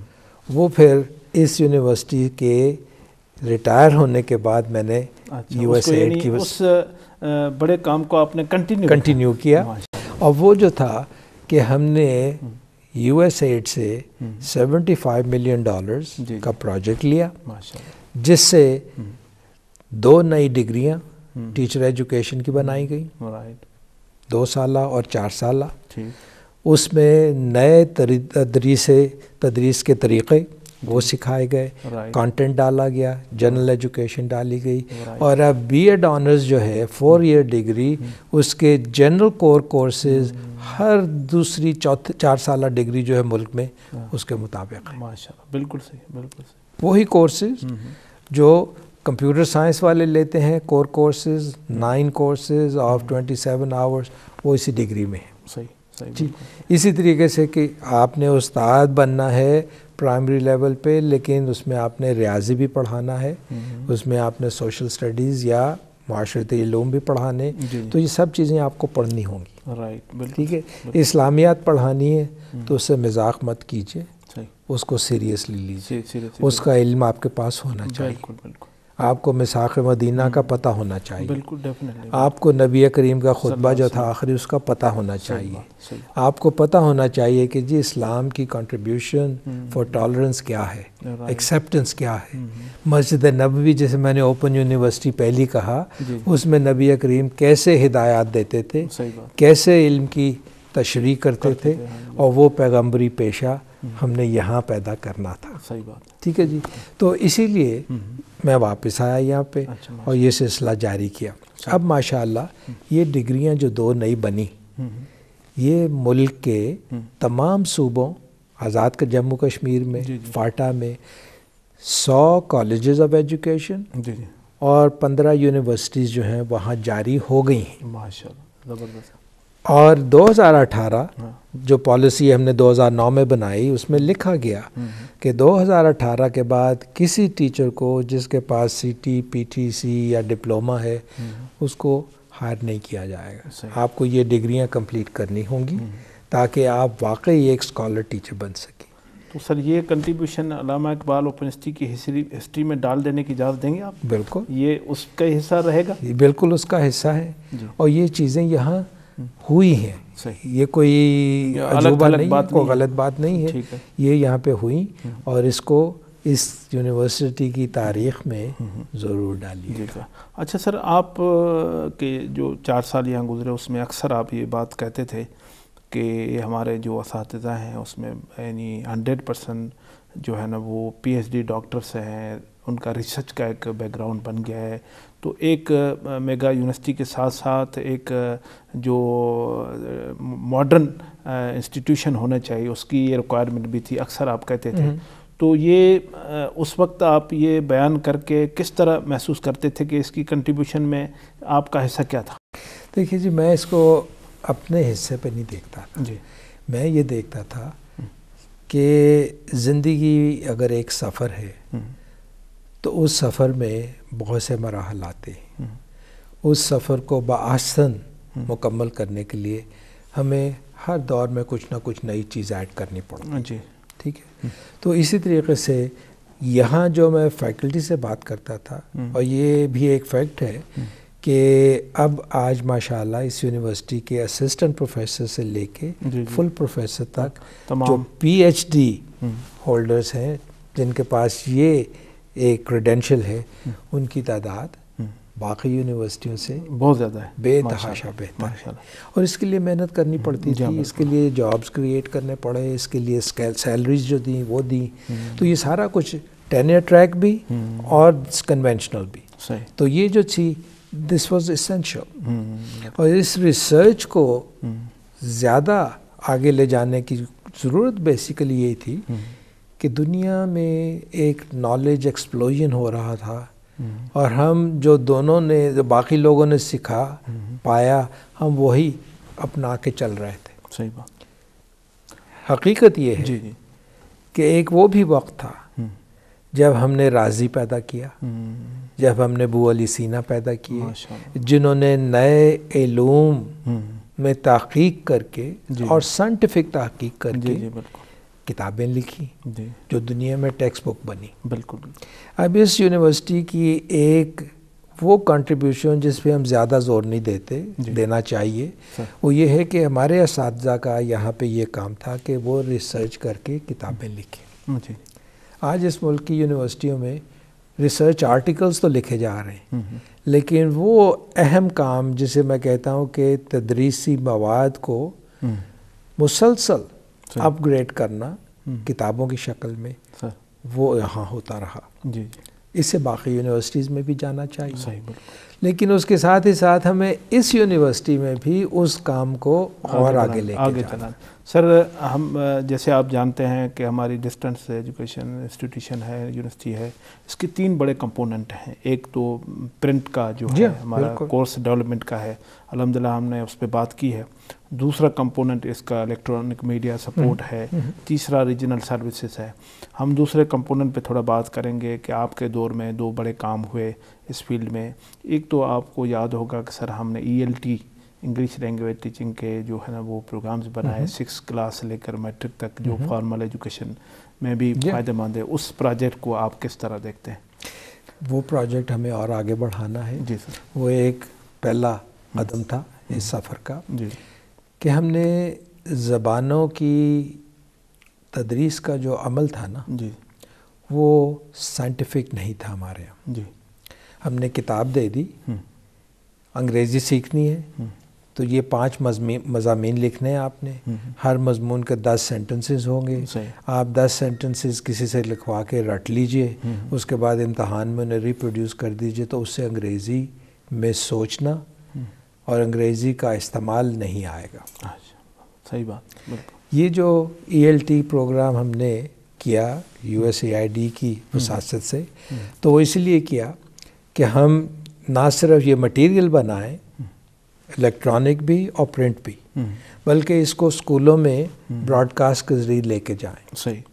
वो फिर इस यूनिवर्सिटी के रिटायर होने के बाद मैंने अच्छा, यूएसएड की उस बड़े काम को आपने कंटिन्यू कंटिन्यू किया और वो जो था कि हमने यू एस एड से 75 मिलियन डॉलर्स का प्रोजेक्ट लिया जिससे हम्म। दो नई डिग्रियां टीचर हम्म। एजुकेशन की बनाई गई दो साल और चार साल उसमें नए तदरीस तदरीस के तरीक़े वो सिखाए गए कंटेंट डाला गया जनरल एजुकेशन डाली गई और अब बी एड ऑनर्स जो है फोर ईयर डिग्री उसके जनरल कोर कोर्सेज हर दूसरी चौथे चार साल डिग्री जो है मुल्क में हाँ। उसके मुताबिक है माशाल्लाह बिल्कुल सही बिल्कुल सही वही कोर्सेज hmm, hmm. जो कंप्यूटर साइंस वाले लेते हैं core courses nine courses of twenty seven hours वो इसी डिग्री में है सही सही जी इसी तरीके से कि आपने उस्ताद बनना है प्राइमरी लेवल पे लेकिन उसमें आपने रियाजी भी पढ़ाना है हम्म। उसमें आपने सोशल स्टडीज़ या माशरती इलूम भी पढ़ाने तो ये सब चीज़ें आपको पढ़नी होंगी राइट ठीक है इस्लामियात पढ़ानी है हम्म। तो उससे मजाक मत कीजिए उसको सीरियसली लीजिए उसका इल्म आपके पास होना चाहिए बिल्कुल बिल्कुल आपको मिसाख मदीना का पता होना हम्म। चाहिए बिल्कुल डेफिनेटली आपको नबी करीम का खुतबा जो था आखिरी उसका पता होना चाहिए आपको पता होना चाहिए कि जी इस्लाम की कंट्रीब्यूशन फॉर टॉलरेंस क्या है एक्सेप्टेंस क्या है हम्म, हम्म। मस्जिद नबी जैसे मैंने ओपन यूनिवर्सिटी पहली कहा उसमें नबी करीम कैसे हिदायत देते थे कैसे इल्म की तशरी करते थे हाँ और वो पैगम्बरी पेशा हमने यहाँ पैदा करना था सही बात ठीक है जी तो इसीलिए मैं वापस आया यहाँ पे अच्छा, और ये सिलसिला जारी किया अच्छा। अब माशाल्लाह हम्म। ये डिग्रियाँ जो दो नई बनी हम्म, हम्म। ये मुल्क के तमाम सूबों आज़ाद का जम्मू कश्मीर में जी जी। फाटा में सौ कॉलेजेस ऑफ एजुकेशन और पंद्रह यूनिवर्सिटीज़ जो हैं वहाँ जारी हो गई हैं माशा ज़बरदस्त और 2018 जो पॉलिसी हमने 2009 में बनाई उसमें लिखा गया हम्म, हम्म। कि 2018 के बाद किसी टीचर को जिसके पास सीटी पीटीसी या डिप्लोमा है हम्म, उसको हायर नहीं किया जाएगा आपको ये डिग्रियां कंप्लीट करनी होंगी ताकि आप वाकई एक स्कॉलर टीचर बन सकें तो सर ये कंट्रीब्यूशन अलामा इकबाल ओपनिस्टी की हिस्ट्री हिस्ट्री में डाल देने की इजाज़त देंगे आप बिल्कुल ये उसका हिस्सा रहेगा बिल्कुल उसका हिस्सा है और ये चीज़ें यहाँ हुई सही ये कोई अजूबा नहीं बात को गलत बात नहीं है ये यहाँ पे हुई हम्म। और इसको इस यूनिवर्सिटी की तारीख में हम्म, हम्म। ज़रूर डालिएगा अच्छा सर आप के जो चार साल यहाँ गुजरे उसमें अक्सर आप ये बात कहते थे कि हमारे जो इस हैं उसमें यानी हंड्रेड परसेंट जो है ना वो पीएचडी डॉक्टर्स हैं उनका रिसर्च का एक बैकग्राउंड बन गया है तो एक मेगा यूनिवर्सिटी के साथ साथ एक जो मॉडर्न इंस्टीट्यूशन होना चाहिए उसकी ये रिक्वायरमेंट भी थी अक्सर आप कहते थे हम्म। तो ये उस वक्त आप ये बयान करके किस तरह महसूस करते थे कि इसकी कंट्रीब्यूशन में आपका हिस्सा क्या था देखिए जी मैं इसको अपने हिस्से पे नहीं देखता था जी मैं ये देखता था हम्म। कि ज़िंदगी अगर एक सफ़र है हम्म। तो उस सफ़र में बहुत से मराहल आते हैं उस सफ़र को बासन हम्म। मुकम्मल करने के लिए हमें हर दौर में कुछ ना कुछ नई चीज़ ऐड करनी पड़ती जी ठीक है हम्म। तो इसी तरीके से यहाँ जो मैं फैकल्टी से बात करता था हम्म। और ये भी एक फैक्ट है कि अब आज माशाल्लाह इस यूनिवर्सिटी के असिस्टेंट प्रोफेसर से लेके फुल प्रोफेसर तक जो पीएचडी होल्डर्स हैं जिनके पास ये एक क्रेडेंशियल है हम्म। उनकी तादाद हम्म। बाकी यूनिवर्सिटियों से बहुत ज़्यादा है बेतहाशा बेहतर और इसके लिए मेहनत करनी हम्म, पड़ती हाँ, थी इसके लिए जॉब्स क्रिएट करने पड़े इसके लिए सैलरीज जो दी वो दी तो ये सारा कुछ टेनियर ट्रैक भी और कन्वेंशनल भी तो ये जो थी दिस वॉज इसेंशियल और इस रिसर्च को ज़्यादा आगे ले जाने की ज़रूरत बेसिकली यही थी कि दुनिया में एक नॉलेज एक्सप्लोजन हो रहा था हम्म। और हम जो दोनों ने जो बाकी लोगों ने सीखा हम्म। पाया हम वही अपना के चल रहे थे सही बात हकीकत ये है जी जी। कि एक वो भी वक्त था हम्म। जब हमने राजी पैदा किया जब हमने बू अली सीना पैदा किए जिन्होंने नए इलूम में तहकीक करके और साइंटिफिक तहकीक करके जी जी, किताबें लिखी जो दुनिया में टेक्स्ट बुक बनी बिल्कुल अब इस यूनिवर्सिटी की एक वो कंट्रीब्यूशन जिस पे हम ज़्यादा जोर नहीं देते देना चाहिए वो ये है कि हमारे इस का यहाँ पे ये काम था कि वो रिसर्च करके किताबें लिखें आज इस मुल्क की यूनिवर्सिटियों में रिसर्च आर्टिकल्स तो लिखे जा रहे हैं हम्म, हम्म। लेकिन वो अहम काम जिसे मैं कहता हूँ कि तदरीसी मवाद को हम्म। मुसलसल अपग्रेड करना hmm. किताबों की शक्ल में हाँ। वो यहाँ होता रहा जी इससे बाकी यूनिवर्सिटीज़ में भी जाना चाहिए लेकिन उसके साथ ही साथ हमें इस यूनिवर्सिटी में भी उस काम को और आगे, लेके जाना सर हम जैसे आप जानते हैं कि हमारी डिस्टेंस एजुकेशन इंस्टीट्यूशन है यूनिवर्सिटी है इसके तीन बड़े कंपोनेंट हैं एक तो प्रिंट का जो हाँ, है हमारा कोर्स डेवलपमेंट का है अलहमदिल्ला हमने उस पर बात की है दूसरा कंपोनेंट इसका इलेक्ट्रॉनिक मीडिया सपोर्ट हम्म, है हम्म। तीसरा रीजनल सर्विसेज है हम दूसरे कंपोनेंट पे थोड़ा बात करेंगे कि आपके दौर में दो बड़े काम हुए इस फील्ड में एक तो आपको याद होगा कि सर हमने E e English language teaching के जो है ना वो प्रोग्राम्स बनाए सिक्स क्लास से लेकर मैट्रिक तक जो फॉर्मल हम्म। एजुकेशन में भी फ़ायदेमंद है उस प्रोजेक्ट को आप किस तरह देखते हैं वो प्रोजेक्ट हमें और आगे बढ़ाना है जी सर वो एक पहला हम्म। कदम था इस हम्म। सफ़र का जी कि हमने ज़बानों की तदरीस का जो अमल था ना जी वो साइंटिफिक नहीं था हमारे यहाँ जी हमने किताब दे दी अंग्रेज़ी सीखनी है तो ये पांच मजामी लिखने हैं आपने हर मजमून के दस सेंटेंसेस होंगे आप दस सेंटेंसेस किसी से लिखवा के रट लीजिए उसके बाद इम्तहान में उन्हें रिप्रोड्यूस कर दीजिए तो उससे अंग्रेज़ी में सोचना हम्म। और अंग्रेज़ी का इस्तेमाल नहीं आएगा अच्छा, सही बात ये जो ई e प्रोग्राम हमने किया यू एस की वसास्त से हम्म। तो वो इसलिए किया कि हम ना सिर्फ ये मटेरियल बनाएं इलेक्ट्रॉनिक भी और प्रिंट भी हम्म। बल्कि इसको स्कूलों में ब्रॉडकास्ट हम्म। के ज़रिए लेके जाएं सही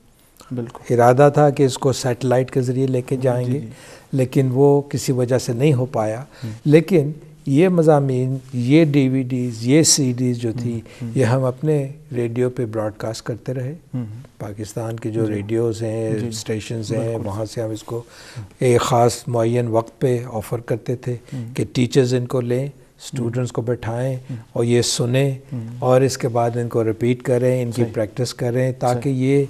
बिल्कुल इरादा था कि इसको सैटेलाइट के ज़रिए लेके जाएंगे लेकिन वो किसी वजह से नहीं हो पाया हम्म। लेकिन ये मजामी ये डीवीडीज़ ये सीडीज़ जो थी ये हम अपने रेडियो पे ब्रॉडकास्ट करते रहे पाकिस्तान के जो रेडियोज़ हैं स्टेशन हैं वहाँ से हम इसको एक ख़ास मुन वक्त पे ऑफ़र करते थे कि टीचर्स इनको लें स्टूडेंट्स को बैठाएं हम्म। और ये सुने हम्म। और इसके बाद इनको रिपीट करें इनकी प्रैक्टिस करें ताकि ये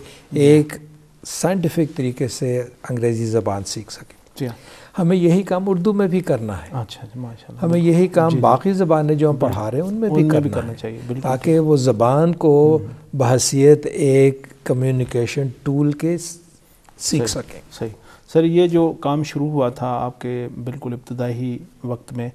एक साइंटिफिक तरीके से अंग्रेज़ी ज़बान सीख सकें हाँ। हमें यही काम उर्दू में भी करना है अच्छा हमें यही काम बाकी ज़बानें जो हम पढ़ा रहे हैं उनमें भी करना, भी करना चाहिए ताकि वो ज़बान को हम्म। बहसीत एक कम्युनिकेशन टूल के सीख सकें सही सर ये जो काम शुरू हुआ था आपके बिल्कुल इब्तदाई वक्त में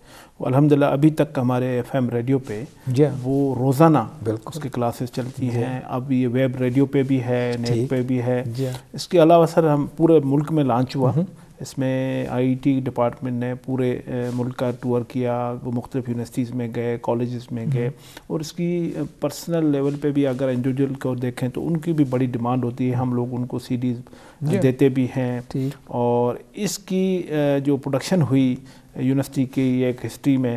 अलहमदिल्ला अभी तक हमारे एफ एम रेडियो पे हाँ। वो रोज़ाना बिल्कुल उसकी क्लासेस चलती हैं हाँ। अब ये वेब रेडियो पे भी है नेट पे भी है हाँ। इसके अलावा सर हम पूरे मुल्क में लॉन्च हुआ हम्म। इसमें आईटी डिपार्टमेंट ने पूरे मुल्क का टूर किया वो मुख्तफ़ यूनिवर्सिटीज़ में गए कॉलेज़ में गए हम्म। और इसकी पर्सनल लेवल पे भी अगर इंडिविजुअल को देखें तो उनकी भी बड़ी डिमांड होती है हम लोग उनको सीडीज देते भी हैं और इसकी जो प्रोडक्शन हुई यूनिवर्सिटी की एक हिस्ट्री में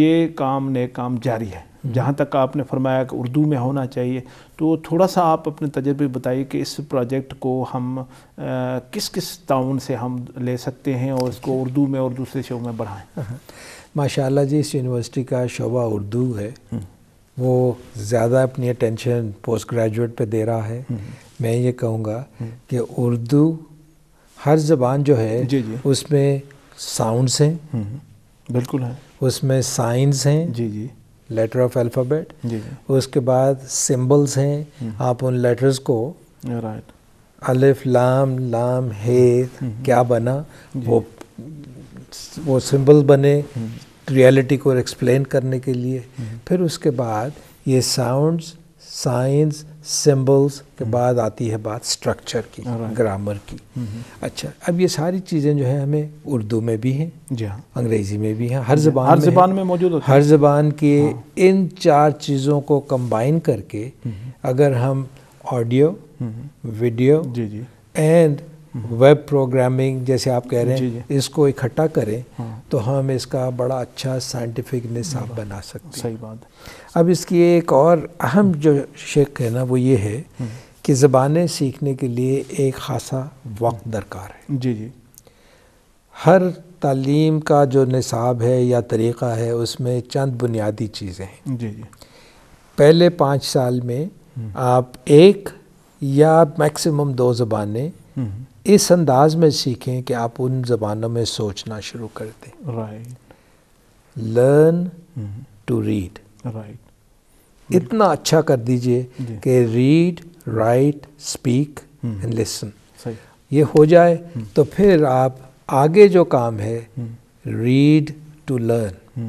ये काम ने काम जारी है जहाँ तक आपने फरमाया कि उर्दू में होना चाहिए तो थोड़ा सा आप अपने तजर्बे बताइए कि इस प्रोजेक्ट को हम आ, किस किस ताउन से हम ले सकते हैं और इसको उर्दू में और दूसरे शो में बढ़ाएँ हाँ, हाँ। माशाल्लाह जी इस यूनिवर्सिटी का शोबा उर्दू है हम्म। वो ज़्यादा अपनी अटेंशन पोस्ट ग्रेजुएट पर दे रहा है हम्म। मैं ये कहूँगा हम्म। कि उर्दू हर जबान जो है जी जी। उसमें साउंड्स हैं बिल्कुल है उसमें साइंस हैं जी जी लेटर ऑफ अल्फ़ाबेट उसके बाद सिंबल्स हैं हम्म. आप उन लेटर्स को राइट अलिफ लाम लाम हे हम्म, हम्म. क्या बना वो वो सिंबल बने रियलिटी को एक्सप्लेन करने के लिए फिर उसके बाद ये साउंड्स साइंस सिंबल्स के हम्म। बाद आती है बात स्ट्रक्चर की ग्रामर की अच्छा अब ये सारी चीज़ें जो है हमें उर्दू में भी हैं जी हाँ अंग्रेज़ी में भी हैं हर जबान हर जबान में मौजूद हर जबान के हाँ। इन चार चीज़ों को कंबाइन करके अगर हम ऑडियो वीडियो जी जी एंड वेब प्रोग्रामिंग जैसे आप कह रहे हैं इसको इकट्ठा करें हाँ। तो हम इसका बड़ा अच्छा साइंटिफिक हाँ। निसाब बना सकते हैं सही बात अब इसकी एक और अहम जो शेक है ना वो ये है हाँ। कि ज़बानें सीखने के लिए एक खासा वक्त दरकार है जी जी हर तालीम का जो निसाब है या तरीक़ा है उसमें चंद बुनियादी चीज़ें हैं जी जी पहले पाँच साल में आप एक या मैक्सिमम दो ज़बानें इस अंदाज में सीखें कि आप उन ज़बानों में सोचना शुरू कर दें right learn to read write इतना अच्छा कर दीजिए कि read write speak and listen ये हो जाए mm-hmm. तो फिर आप आगे जो काम है रीड टू लर्न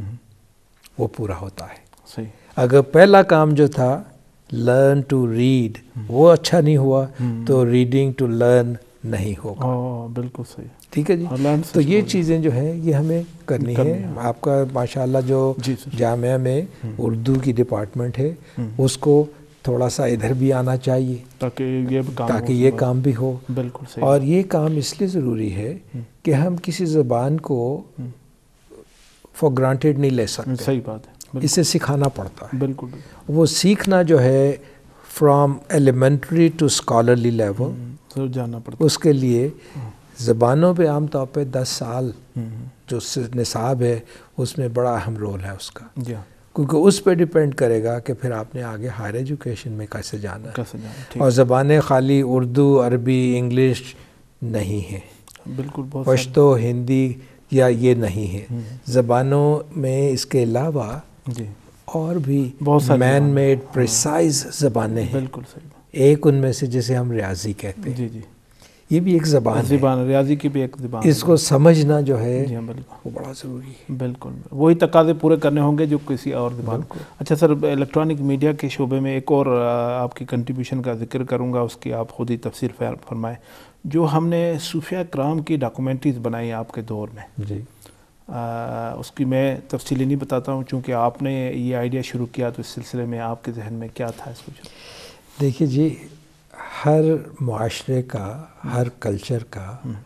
वो पूरा होता है सही अगर पहला काम जो था लर्न टू रीड वो अच्छा नहीं हुआ mm-hmm. तो रीडिंग टू लर्न नहीं होगा बिल्कुल सही ठीक है जी तो ये चीज़ें जो है ये हमें करनी, करनी है।, है आपका माशाल्लाह जो जामिया में हम्म। उर्दू की डिपार्टमेंट है हम्म। उसको थोड़ा सा इधर भी आना चाहिए ताकि ये काम ताकि ये काम भी हो बिल्कुल सही और ये काम इसलिए ज़रूरी है हम्म। कि हम किसी ज़बान को फॉर ग्रांटेड नहीं ले सकते सही बात है इसे सिखाना पड़ता है बिल्कुल वो सीखना जो है from elementary to scholarly level तो जाना पड़ता उसके लिए हम्म। ज़बानों पे आम तौर पे दस साल हम्म, हम्म। जो निसाब है उसमें बड़ा अहम रोल है उसका हाँ। क्योंकि उस पर डिपेंड करेगा कि फिर आपने आगे हायर एजुकेशन में कैसे जाना कैसे जाना और जबान खाली उर्दू अरबी इंग्लिश नहीं है बिल्कुल पश्तो हिंदी या ये नहीं है ज़बानों में इसके अलावा और भी बहुत मैन मेड प्रिसाइज जबान हैं बिल्कुल सही एक उनमें से जिसे हम रियाजी कहते हैं जी जी ये भी एक ज़बान ज़बान रियाजी की भी एक ज़बान इसको समझना जो है हाँ, बिल्कुल वो बड़ा ज़रूरी है बिल्कुल वही तकाजे पूरे करने होंगे जो किसी और ज़बान को अच्छा सर इलेक्ट्रॉनिक मीडिया के शोबे में एक और आपकी कंट्रीब्यूशन का जिक्र करूँगा उसकी आप खुद ही तफसीर फरमाएँ जो हमने सूफिया कराम की डॉक्यूमेंट्रीज़ बनाई आपके दौर में जी आ, उसकी मैं तफसीली नहीं बताता हूँ चूँकि आपने ये आइडिया शुरू किया तो इस सिलसिले में आपके जहन में क्या था इसको देखिए जी हर माशरे का हर कल्चर का हम्म।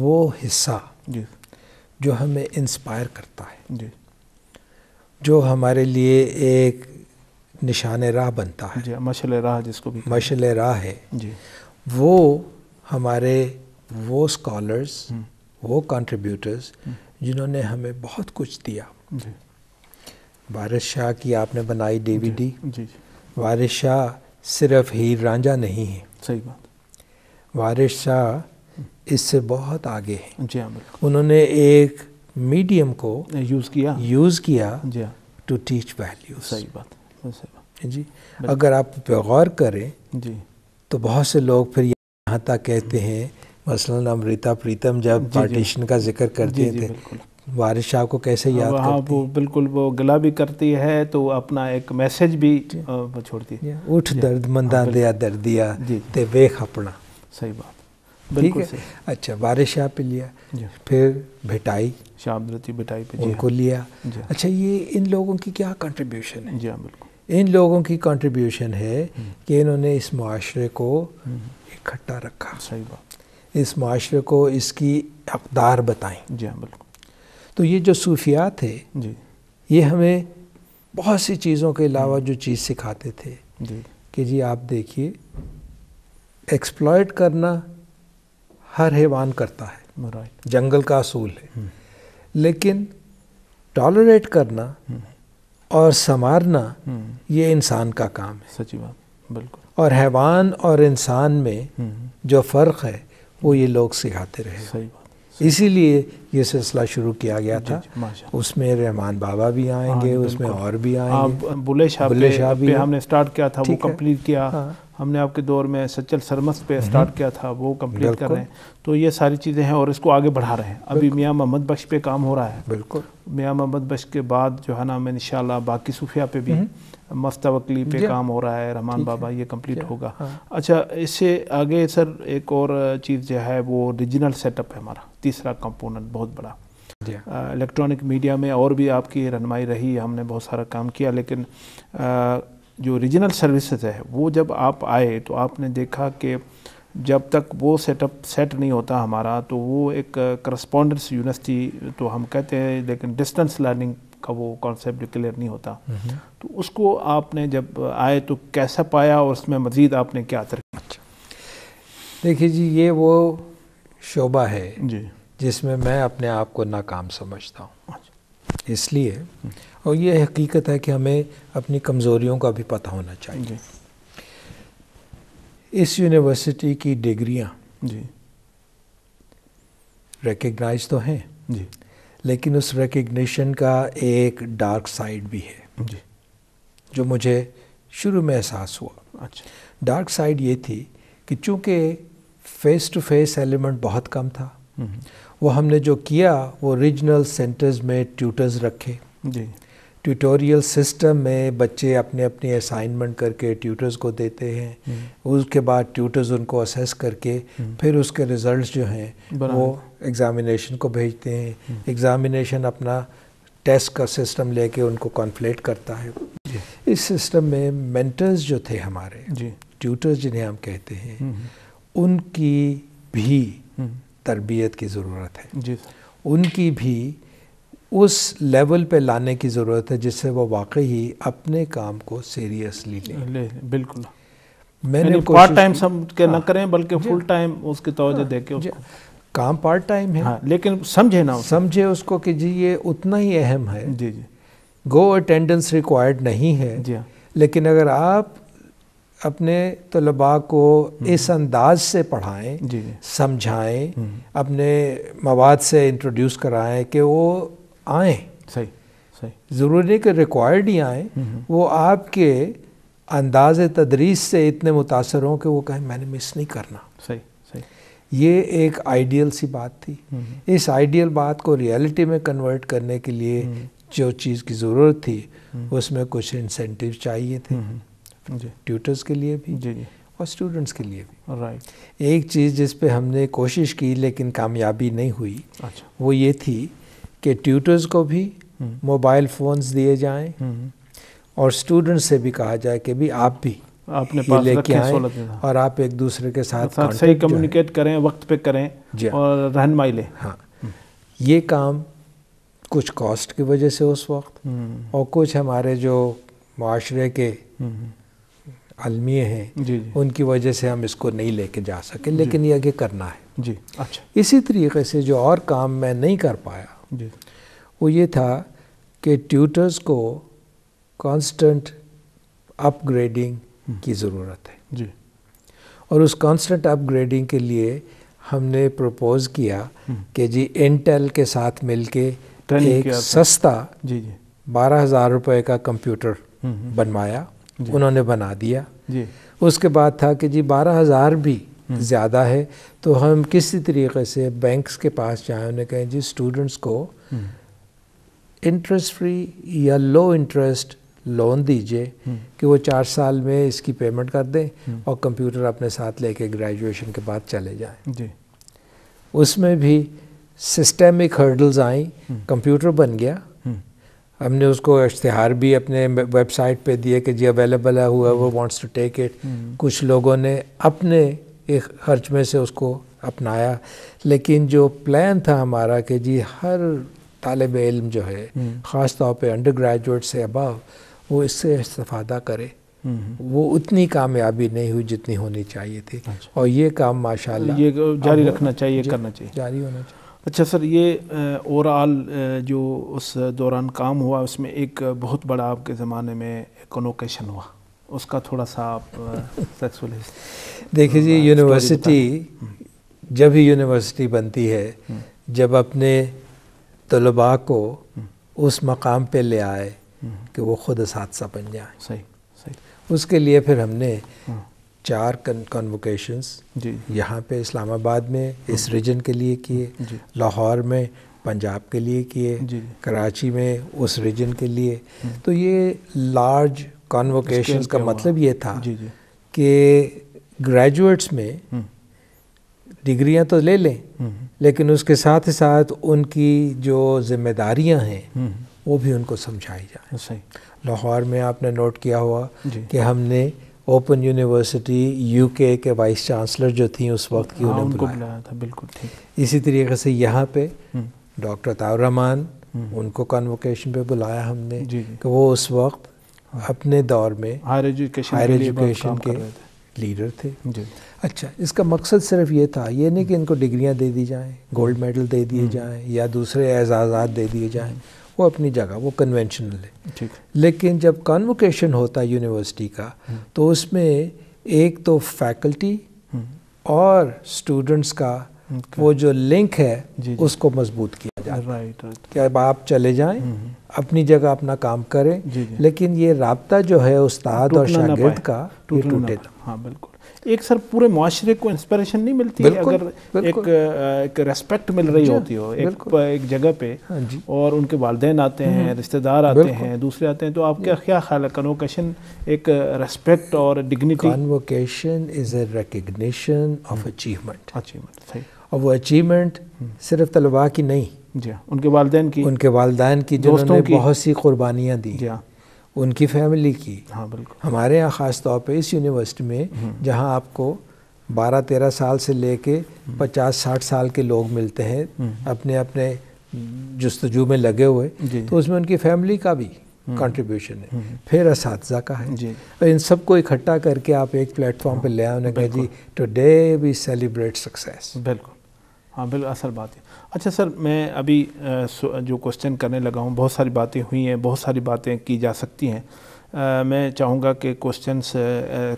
वो हिस्सा जी जो हमें इंस्पायर करता है जी जो हमारे लिए एक निशान राह बनता है जी मशल राह जिसको भी मशल राह है जी वो हमारे वो स्कॉलर्स हम्म। वो कंट्रीब्यूटर्स हम्म। जिन्होंने हमें बहुत कुछ दिया जी भारत शाह की आपने बनाई डीवीडी जी, जी, जी वारिस शाह सिर्फ हीर रांझा नहीं है सही बात वारिस शाह इससे बहुत आगे है जी हाँ उन्होंने एक मीडियम को यूज़ किया यूज़ किया जी हाँ टू टीच वैल्यू सही बात सही बात जी अगर आप पे गौर करें जी तो बहुत से लोग फिर यहाँ तक कहते हैं मसलन अमृता प्रीतम जब पार्टीशन का जिक्र करते थे वारिस शाह को कैसे याद हाँ करती वो बिल्कुल वो गला भी करती है तो अपना एक मैसेज भी छोड़ती है उठ दर्द मंदा दर्द हाँ, दिया ते वेख अपना सही बात ठीक है अच्छा वारिस शाह पे लिया फिर भिटाई शाहती भिटाई पे उनको लिया अच्छा ये इन लोगों की क्या कंट्रीब्यूशन है जी हाँ, बिल्कुल इन लोगों की कंट्रीब्यूशन है हम्म। कि इन्होंने इस माशरे को हम्म। इकट्ठा रखा सही बात इस माशरे को इसकी अकदार बताएं जी हाँ बिल्कुल तो ये जो सूफिया थे जी ये हमें बहुत सी चीज़ों के अलावा जो चीज़ सिखाते थे जी कि जी आप देखिए एक्सप्लॉयट करना हर हैवान करता है राइट जंगल का असूल है हम्म। लेकिन टॉलरेट करना हम्म। और संवारना हम्म। ये इंसान का काम है सची बात बिल्कुल और हैवान और इंसान में जो फ़र्क है वो ये लोग सिखाते रहे सही इसीलिए ये सिलसिला शुरू किया गया था उसमें रहमान बाबा भी आएंगे हाँ, उसमें और भी हाँ, आएंगे बुले शाह बुले शाह भी हमने स्टार्ट किया था वो कंप्लीट किया हाँ। हमने आपके दौर में सचल सरमस पे स्टार्ट हम्म। किया था वो कंप्लीट कर रहे हैं तो ये सारी चीज़ें हैं और इसको आगे बढ़ा रहे हैं अभी मियाँ मोहम्मद बख्श पे काम हो रहा है बिल्कुल मियाँ मोहम्मद बख्श के बाद जो है ना मैं इन बाकी सूफिया पे भी हम्म। मफ्ता वकली पे काम हो रहा है रहमान बाबा ये कंप्लीट होगा हाँ। अच्छा इससे आगे सर एक और चीज़ जो है वो रीजनल सेटअप है हमारा तीसरा कंपोनेंट बहुत बड़ा इलेक्ट्रॉनिक मीडिया में और भी आपकी रहनमाई रही हमने बहुत सारा काम किया लेकिन जो रीजनल सर्विसेज है वो जब आप आए तो आपने देखा कि जब तक वो सेटअप सेट नहीं होता हमारा तो वो एक करस्पॉन्डेंस यूनिवर्सिटी तो हम कहते हैं लेकिन डिस्टेंस लर्निंग का वो कॉन्सेप्ट क्लियर नहीं होता नहीं। तो उसको आपने जब आए तो कैसा पाया और उसमें मज़ीद आपने क्या तरक्की अच्छा देखिए जी ये वो शोबा है जी जिसमें मैं अपने आप को नाकाम समझता हूँ अच्छा। इसलिए हम्म। और ये हकीकत है कि हमें अपनी कमज़ोरियों का भी पता होना चाहिए इस यूनिवर्सिटी की डिग्रियाँ जी रिकग्नाइज तो हैं जी लेकिन उस रिकग्निशन का एक डार्क साइड भी है जी जो मुझे शुरू में एहसास हुआ अच्छा डार्क साइड ये थी कि चूँकि फेस टू फेस एलिमेंट बहुत कम था हम्म। वो हमने जो किया वो रीजनल सेंटर्स में ट्यूटर्स रखे जी ट्यूटोरियल सिस्टम में बच्चे अपने अपने असाइनमेंट करके ट्यूटर्स को देते हैं हम्म। उसके बाद ट्यूटर्स उनको असेस करके हम्म। फिर उसके रिजल्ट्स जो हैं वो एग्ज़ामिनेशन को भेजते हैं एग्ज़ामिनेशन हम्म। अपना टेस्ट का सिस्टम लेके उनको कॉन्फ्लेट करता है इस सिस्टम में मेंटर्स जो थे हमारे ट्यूटर्स जिन्हें हम कहते हैं उनकी भी तरबियत की ज़रूरत है उनकी भी उस लेवल पे लाने की ज़रूरत है जिससे वो वाकई ही अपने काम को सीरियसली ले बिल्कुल मैंने पार्ट टाइम समझ के ना हाँ। करें बल्कि फुल टाइम उसकी तोजह दे के काम पार्ट टाइम है हाँ, लेकिन समझे ना समझे उसको कि जी ये उतना ही अहम है जी जी गो अटेंडेंस रिक्वायर्ड नहीं है जी हाँ। लेकिन अगर आप अपने तलबा को हम्म। इस अंदाज से पढ़ाएं समझाएं हम्म। अपने मवाद से इंट्रोड्यूस कराएं कि वो आए सही सही ज़रूरी नहीं कि रिक्वायर्ड ही आए वो आपके अंदाज तदरीस से इतने मुतासर हों कि वो कहें मैंने मिस नहीं करना सही सही ये एक आइडियल सी बात थी इस आइडियल बात को रियलिटी में कन्वर्ट करने के लिए हम्म। जो चीज़ की ज़रूरत थी हम्म। उसमें कुछ इंसेंटिव चाहिए थे ट्यूटर्स के लिए भी जी जी और स्टूडेंट्स के लिए भी राइट एक चीज़ जिस पे हमने कोशिश की लेकिन कामयाबी नहीं हुई अच्छा वो ये थी कि ट्यूटर्स को भी मोबाइल हम्म। फ़ोन्स दिए जाएं हम्म। और स्टूडेंट से भी कहा जाए कि भी आप भी आपने पास लेके आए और आप एक दूसरे के साथ, साथ सही कम्युनिकेट करें वक्त पे करें हाँ। और रहनमाई लें हाँ हम्म। ये काम कुछ कॉस्ट की वजह से उस वक्त और कुछ हमारे जो माशरे के आलमी हैं जी, उनकी वजह से हम इसको नहीं लेके जा सके लेकिन ये आगे करना है जी अच्छा इसी तरीके से जो और काम मैं नहीं कर पाया वो ये था कि ट्यूटर्स को कांस्टेंट हम्म। अपग्रेडिंग की ज़रूरत है जी और उस कांस्टेंट अपग्रेडिंग के लिए हमने प्रपोज किया हम्म। कि जी इंटेल के साथ मिलके एक सस्ता जी जी बारह हज़ार रुपये का कंप्यूटर हम्म, बनवाया उन्होंने बना दिया जी उसके बाद था कि जी बारह हज़ार भी ज़्यादा है तो हम किसी तरीके से बैंक्स के पास जाएं उन्हें कहें जी स्टूडेंट्स को इंटरेस्ट हम्म। फ्री या लो इंटरेस्ट लोन दीजिए हम्म। कि वो चार साल में इसकी पेमेंट कर दें हम्म। और कंप्यूटर अपने साथ लेके ग्रेजुएशन के बाद चले जाएं जी उसमें भी सिस्टमिक हर्डल्स आई कंप्यूटर बन गया हमने उसको इश्तहार भी अपने वेबसाइट पे दिए कि जी अवेलेबल है हुआ वो वांट्स टू टेक इट कुछ लोगों ने अपने एक खर्च में से उसको अपनाया लेकिन जो प्लान था हमारा कि जी हर तालब इल्म जो है हम्म। ख़ास तौर पर अंडर ग्रेजुएट से अबव वो इससे इस्ता करे हम्म। वो उतनी कामयाबी नहीं हुई जितनी होनी चाहिए थी अच्छा। और ये काम माशाल्लाह ये जारी रखना चाहिए करना चाहिए जारी होना चाहिए अच्छा सर ये ओवरऑल जो उस दौरान काम हुआ उसमें एक बहुत बड़ा आपके ज़माने में कनोकेशन हुआ उसका थोड़ा सा आप सेक्सुअल देखिए जी यूनिवर्सिटी हम्म। जब ही यूनिवर्सिटी बनती है हम्म। जब अपने तलबा को हम्म। उस मकाम पे ले आए कि वो ख़ुद हादसा बन जाए सही सही उसके लिए फिर हमने चार कन्वोकेशंस यहाँ पे इस्लामाबाद में इस रीजन के लिए किए लाहौर में पंजाब के लिए किए कराची में उस रीजन के लिए तो ये लार्ज कॉन्वोकेशन का मतलब ये था जी जी कि ग्रेजुएट्स में हम्म। डिग्रियां तो ले लें हम्म। लेकिन उसके साथ ही साथ उनकी जो जिम्मेदारियां हैं हम्म। वो भी उनको समझाई जाए लाहौर में आपने नोट किया हुआ कि हमने ओपन यूनिवर्सिटी यूके के वाइस चांसलर जो थी उस वक्त की हाँ, उन्हें बुलाया था बिल्कुल ठीक इसी तरीके से यहाँ पे डॉक्टर ताउरमान उनको कन्वोकेशन पे बुलाया हमने कि वो उस वक्त अपने दौर में हायर एजुकेशन हायर एजुकेशन के लीडर थे जी अच्छा इसका मकसद सिर्फ ये था ये नहीं कि इनको डिग्रियां दे दी जाएं गोल्ड मेडल दे दिए हम्म। जाएं या दूसरे एजाजात दे दिए जाएं वो अपनी जगह वो कन्वेंशनल है ठीक लेकिन जब कन्वोकेशन होता है यूनिवर्सिटी का हम्म। तो उसमें एक तो फैकल्टी हम्म। और स्टूडेंट्स का okay. वो जो लिंक है जी, जी. उसको मजबूत किया जाए राइट क्या अब आप चले जाएं हम्म, हम्म. अपनी जगह अपना काम करें जी, जी. लेकिन ये रबता जो है उस्ताद और शागिर्द का टूटे तो। हाँ बिल्कुल एक सर पूरे माशरे को इंस्पिरेशन नहीं मिलती है अगर एक एक रेस्पेक्ट मिल रही होती हो एक एक जगह पे हाँ जी। और उनके वालदे आते हम्म, हैं रिश्तेदार आते हैं दूसरे आते हैं तो आपका क्या ख्याल है कन्वोकेशन एक रेस्पेक्ट और dignity convocation is a recognition of achievement achievement सही और वो अचीवमेंट हम्म। सिर्फ तलबा की नहीं जी हाँ, उनके वालदेन की उनके वालदेन की जिन्होंने बहुत सी कुर्बानियाँ दी हाँ। उनकी फैमिली की हाँ बिल्कुल हमारे यहाँ ख़ास तौर पर इस यूनिवर्सिटी में हम्म। जहाँ आपको बारह तेरह साल से लेके हम्म। पचास साठ साल के लोग मिलते हैं अपने अपने जस्तजू में लगे हुए तो उसमें उनकी फैमिली का भी कंट्रीब्यूशन है फिर इस का है और इन सबको इकट्ठा करके आप एक प्लेटफॉर्म पर हाँ, ले आने उन्हें कहा जी टुडे वी सेलिब्रेट सक्सेस बिल्कुल हाँ बिल्कुल असल बात है अच्छा सर मैं अभी जो क्वेश्चन करने लगा हूँ बहुत सारी बातें हुई हैं बहुत सारी बातें की जा सकती हैं मैं चाहूँगा कि क्वेश्चंस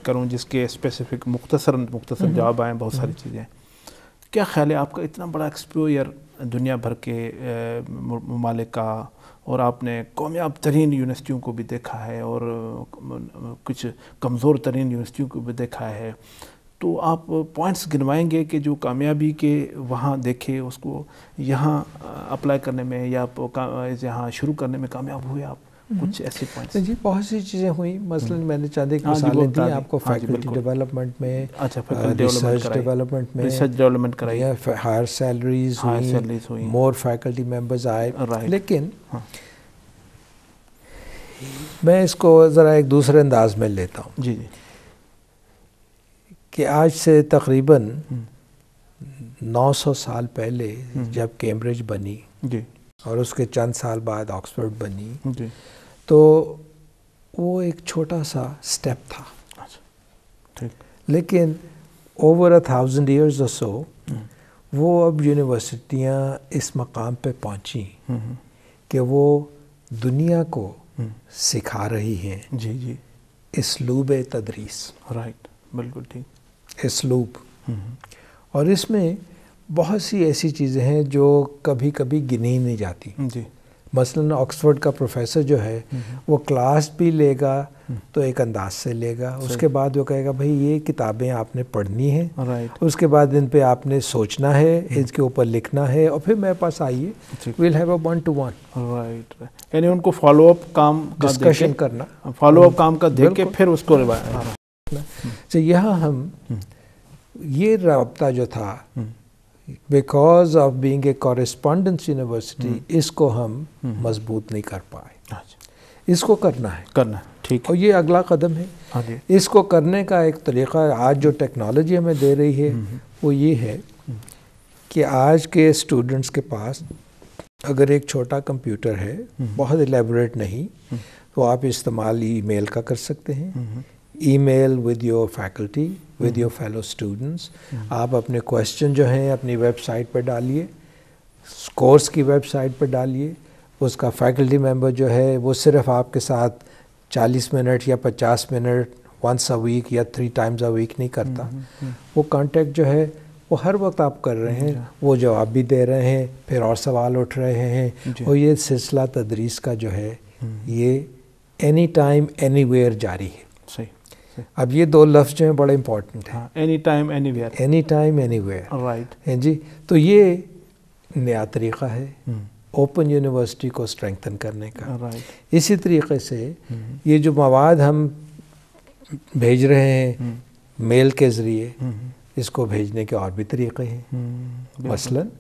करूँ जिसके स्पेसिफिक मुख्तसर मुख्तसर हम्म। जवाब आएँ बहुत सारी हम्म। चीज़ें क्या ख्याल है आपका इतना बड़ा एक्सप्लोयर दुनिया भर के ममालिक का और आपने कामयाब तरीन यूनिवर्सिटियों को भी देखा है और कुछ कमज़ोर तरीन यूनिवर्सिटियों को भी देखा है तो आप पॉइंट्स गिनवाएंगे कि जो कामयाबी के वहाँ देखे उसको यहाँ अप्लाई करने में या यहाँ शुरू करने में कामयाब हुए आप हम्म। कुछ ऐसे पॉइंट्स जी बहुत सी चीज़ें हुई मसलन हम्म। मैंने चाहते कि हाँ आपको फैकल्टी हाँ डेवलपमेंट में अच्छा, रिसर्च डेवलपमेंट में रिसर्च डेवलपमेंट कराई हायर सैलरीज हुई मोर फैकल्टी मेंबर्स आए लेकिन हाँ। मैं इसको ज़रा एक दूसरे अंदाज में लेता हूँ जी जी कि आज से तकरीबन 900 साल पहले हम्म। जब कैम्ब्रिज बनी और उसके चंद साल बाद ऑक्सफोर्ड बनी तो वो एक छोटा सा स्टेप था अच्छा, लेकिन ओवर अ थाउजेंड ईयर्स और सो वो अब यूनिवर्सिटियाँ इस मकाम पे पहुँची हम्म, हम्म। कि वो दुनिया को सिखा रही हैं जी जी इसलूब तदरीस राइट बिल्कुल ठीक स्लूप और इसमें बहुत सी ऐसी चीज़ें हैं जो कभी कभी गिनी नहीं जाती जी मसलन ऑक्सफोर्ड का प्रोफेसर जो है वो क्लास भी लेगा तो एक अंदाज से लेगा उसके बाद वो कहेगा भाई ये किताबें आपने पढ़नी है उसके बाद इन पे आपने सोचना है हम्म। इसके ऊपर लिखना है और फिर मेरे पास आइए will have a one to one right यानी उनको फॉलो अप काम डिस्कशन करना फॉलो अप काम का देख के हम्म। फिर उसको हाँ। ना तो यहाँ हम ये रबता जो था because of being a correspondence university इसको हम मजबूत नहीं कर पाए अच्छा। इसको करना है करना ठीक और ये अगला कदम है हाँ इसको करने का एक तरीका आज जो टेक्नोलॉजी हमें दे रही है हम्म, हम्म। वो ये है कि आज के स्टूडेंट्स के पास अगर एक छोटा कंप्यूटर है हम्म, बहुत एलेबोरेट नहीं तो आप इस्तेमाल ई मेल का कर सकते हैं email with your faculty with your fellow students आप अपने क्वेश्चन जो हैं अपनी वेबसाइट पर डालिए कोर्स की वेबसाइट पर डालिए उसका फैकल्टी मेंबर जो है वो सिर्फ आपके साथ 40 मिनट या 50 मिनट वंस अ वीक या थ्री टाइम्स अ वीक नहीं करता mm-hmm. Mm-hmm. वो कांटेक्ट जो है वो हर वक्त आप कर रहे हैं वो जवाब भी दे रहे हैं फिर और सवाल उठ रहे हैं और ये सिलसिला तदरीस का जो है mm-hmm. ये एनी टाइम एनी वेयर जारी है अब ये दो लफ्ज़ जो हैं बड़े इंपॉर्टेंट हैं any time anywhere any time anywhere right हैं जी तो ये नया तरीक़ा है ओपन hmm. यूनिवर्सिटी को स्ट्रेंथन करने का right. इसी तरीके से hmm. ये जो मवाद हम भेज रहे हैं मेल hmm. के ज़रिए इसको भेजने के और भी तरीक़े हैं मसलन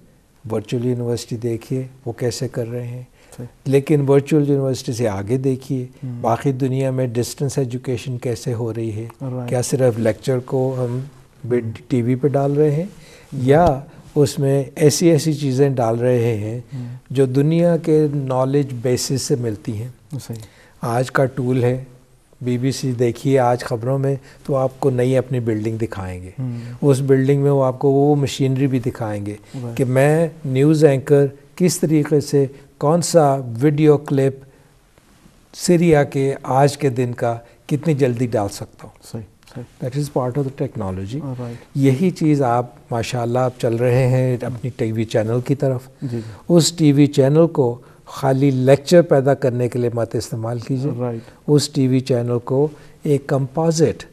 वर्चुअल यूनिवर्सिटी देखिए वो कैसे कर रहे हैं है लेकिन वर्चुअल यूनिवर्सिटी से आगे देखिए हम्म। बाकी दुनिया में डिस्टेंस एजुकेशन कैसे हो रही है क्या सिर्फ लेक्चर को हम टीवी पे डाल रहे हैं हम्म। या उसमें ऐसी ऐसी चीज़ें डाल रहे हैं हम्म। जो दुनिया के नॉलेज बेसिस से मिलती हैं आज का टूल है बीबीसी देखिए आज खबरों में तो आपको नई अपनी बिल्डिंग दिखाएंगे उस बिल्डिंग में वो आपको वो मशीनरी भी दिखाएंगे कि मैं न्यूज़ एंकर किस तरीके से कौन सा वीडियो क्लिप सीरिया के आज के दिन का कितनी जल्दी डाल सकता हूँ that is part of the technology यही चीज़ आप माशाल्लाह आप चल रहे हैं अपनी टीवी चैनल की तरफ उस टीवी चैनल को खाली लेक्चर पैदा करने के लिए मत इस्तेमाल कीजिए right. उस टीवी चैनल को एक composite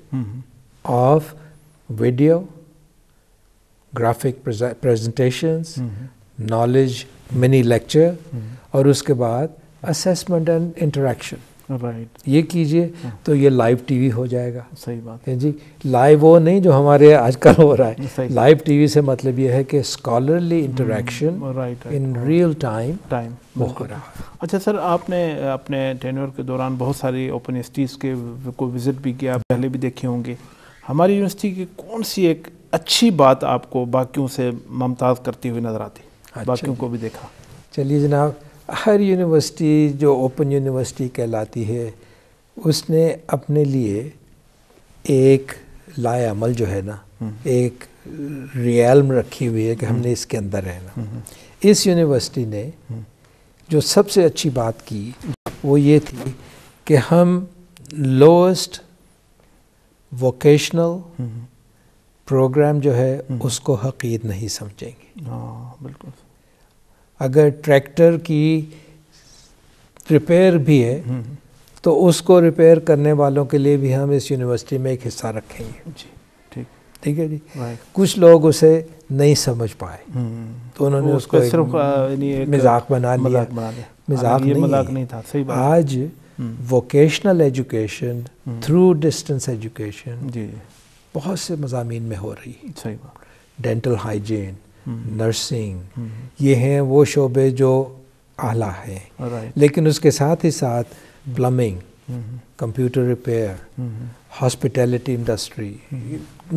of video graphic presentations knowledge mini lecture hmm. और उसके बाद असेसमेंट एंड इंटरेक्शन राइट ये कीजिए hmm. तो ये लाइव टीवी हो जाएगा सही बात है जी लाइव वो नहीं जो हमारे आजकल हो रहा है लाइव टीवी से मतलब ये है कि scholarly interaction right in real time time वो हो रहा है अच्छा सर आपने अपने टेनवर के दौरान बहुत सारी ओपन यूनिवर्सिटीज़ के को विज़िट भी किया पहले भी देखे होंगे हमारी यूनिवर्सिटी की कौन सी एक अच्छी बात आपको बाकियों से मुमताज़ करती हुई नज़र आती हाँ, बाकियों को भी देखा चलिए जनाब हर यूनिवर्सिटी जो ओपन यूनिवर्सिटी कहलाती है उसने अपने लिए एक लाल जो है ना हम्म। एक रियलम रखी हुई है कि हम्म। हमने इसके अंदर रहना हम्म, इस यूनिवर्सिटी ने जो सबसे अच्छी बात की वो ये थी कि हम लोएस्ट वोकेशनल प्रोग्राम जो है उसको हकीर नहीं समझेंगे हाँ बिल्कुल अगर ट्रैक्टर की रिपेयर भी है हम्म। तो उसको रिपेयर करने वालों के लिए भी हम इस यूनिवर्सिटी में एक हिस्सा रखेंगे जी ठीक ठीक है जी कुछ लोग उसे नहीं समझ पाए हम्म। तो उन्होंने उसको सिर्फ मजाक बना लिया मजाक नहीं, नहीं था सही बात आज vocational education through distance education बहुत से मजामी में हो रही है सही बात डेंटल हाइजीन नर्सिंग mm-hmm. ये हैं वो शोबे जो आला है लेकिन उसके साथ ही साथ plumbing computer repair hospitality industry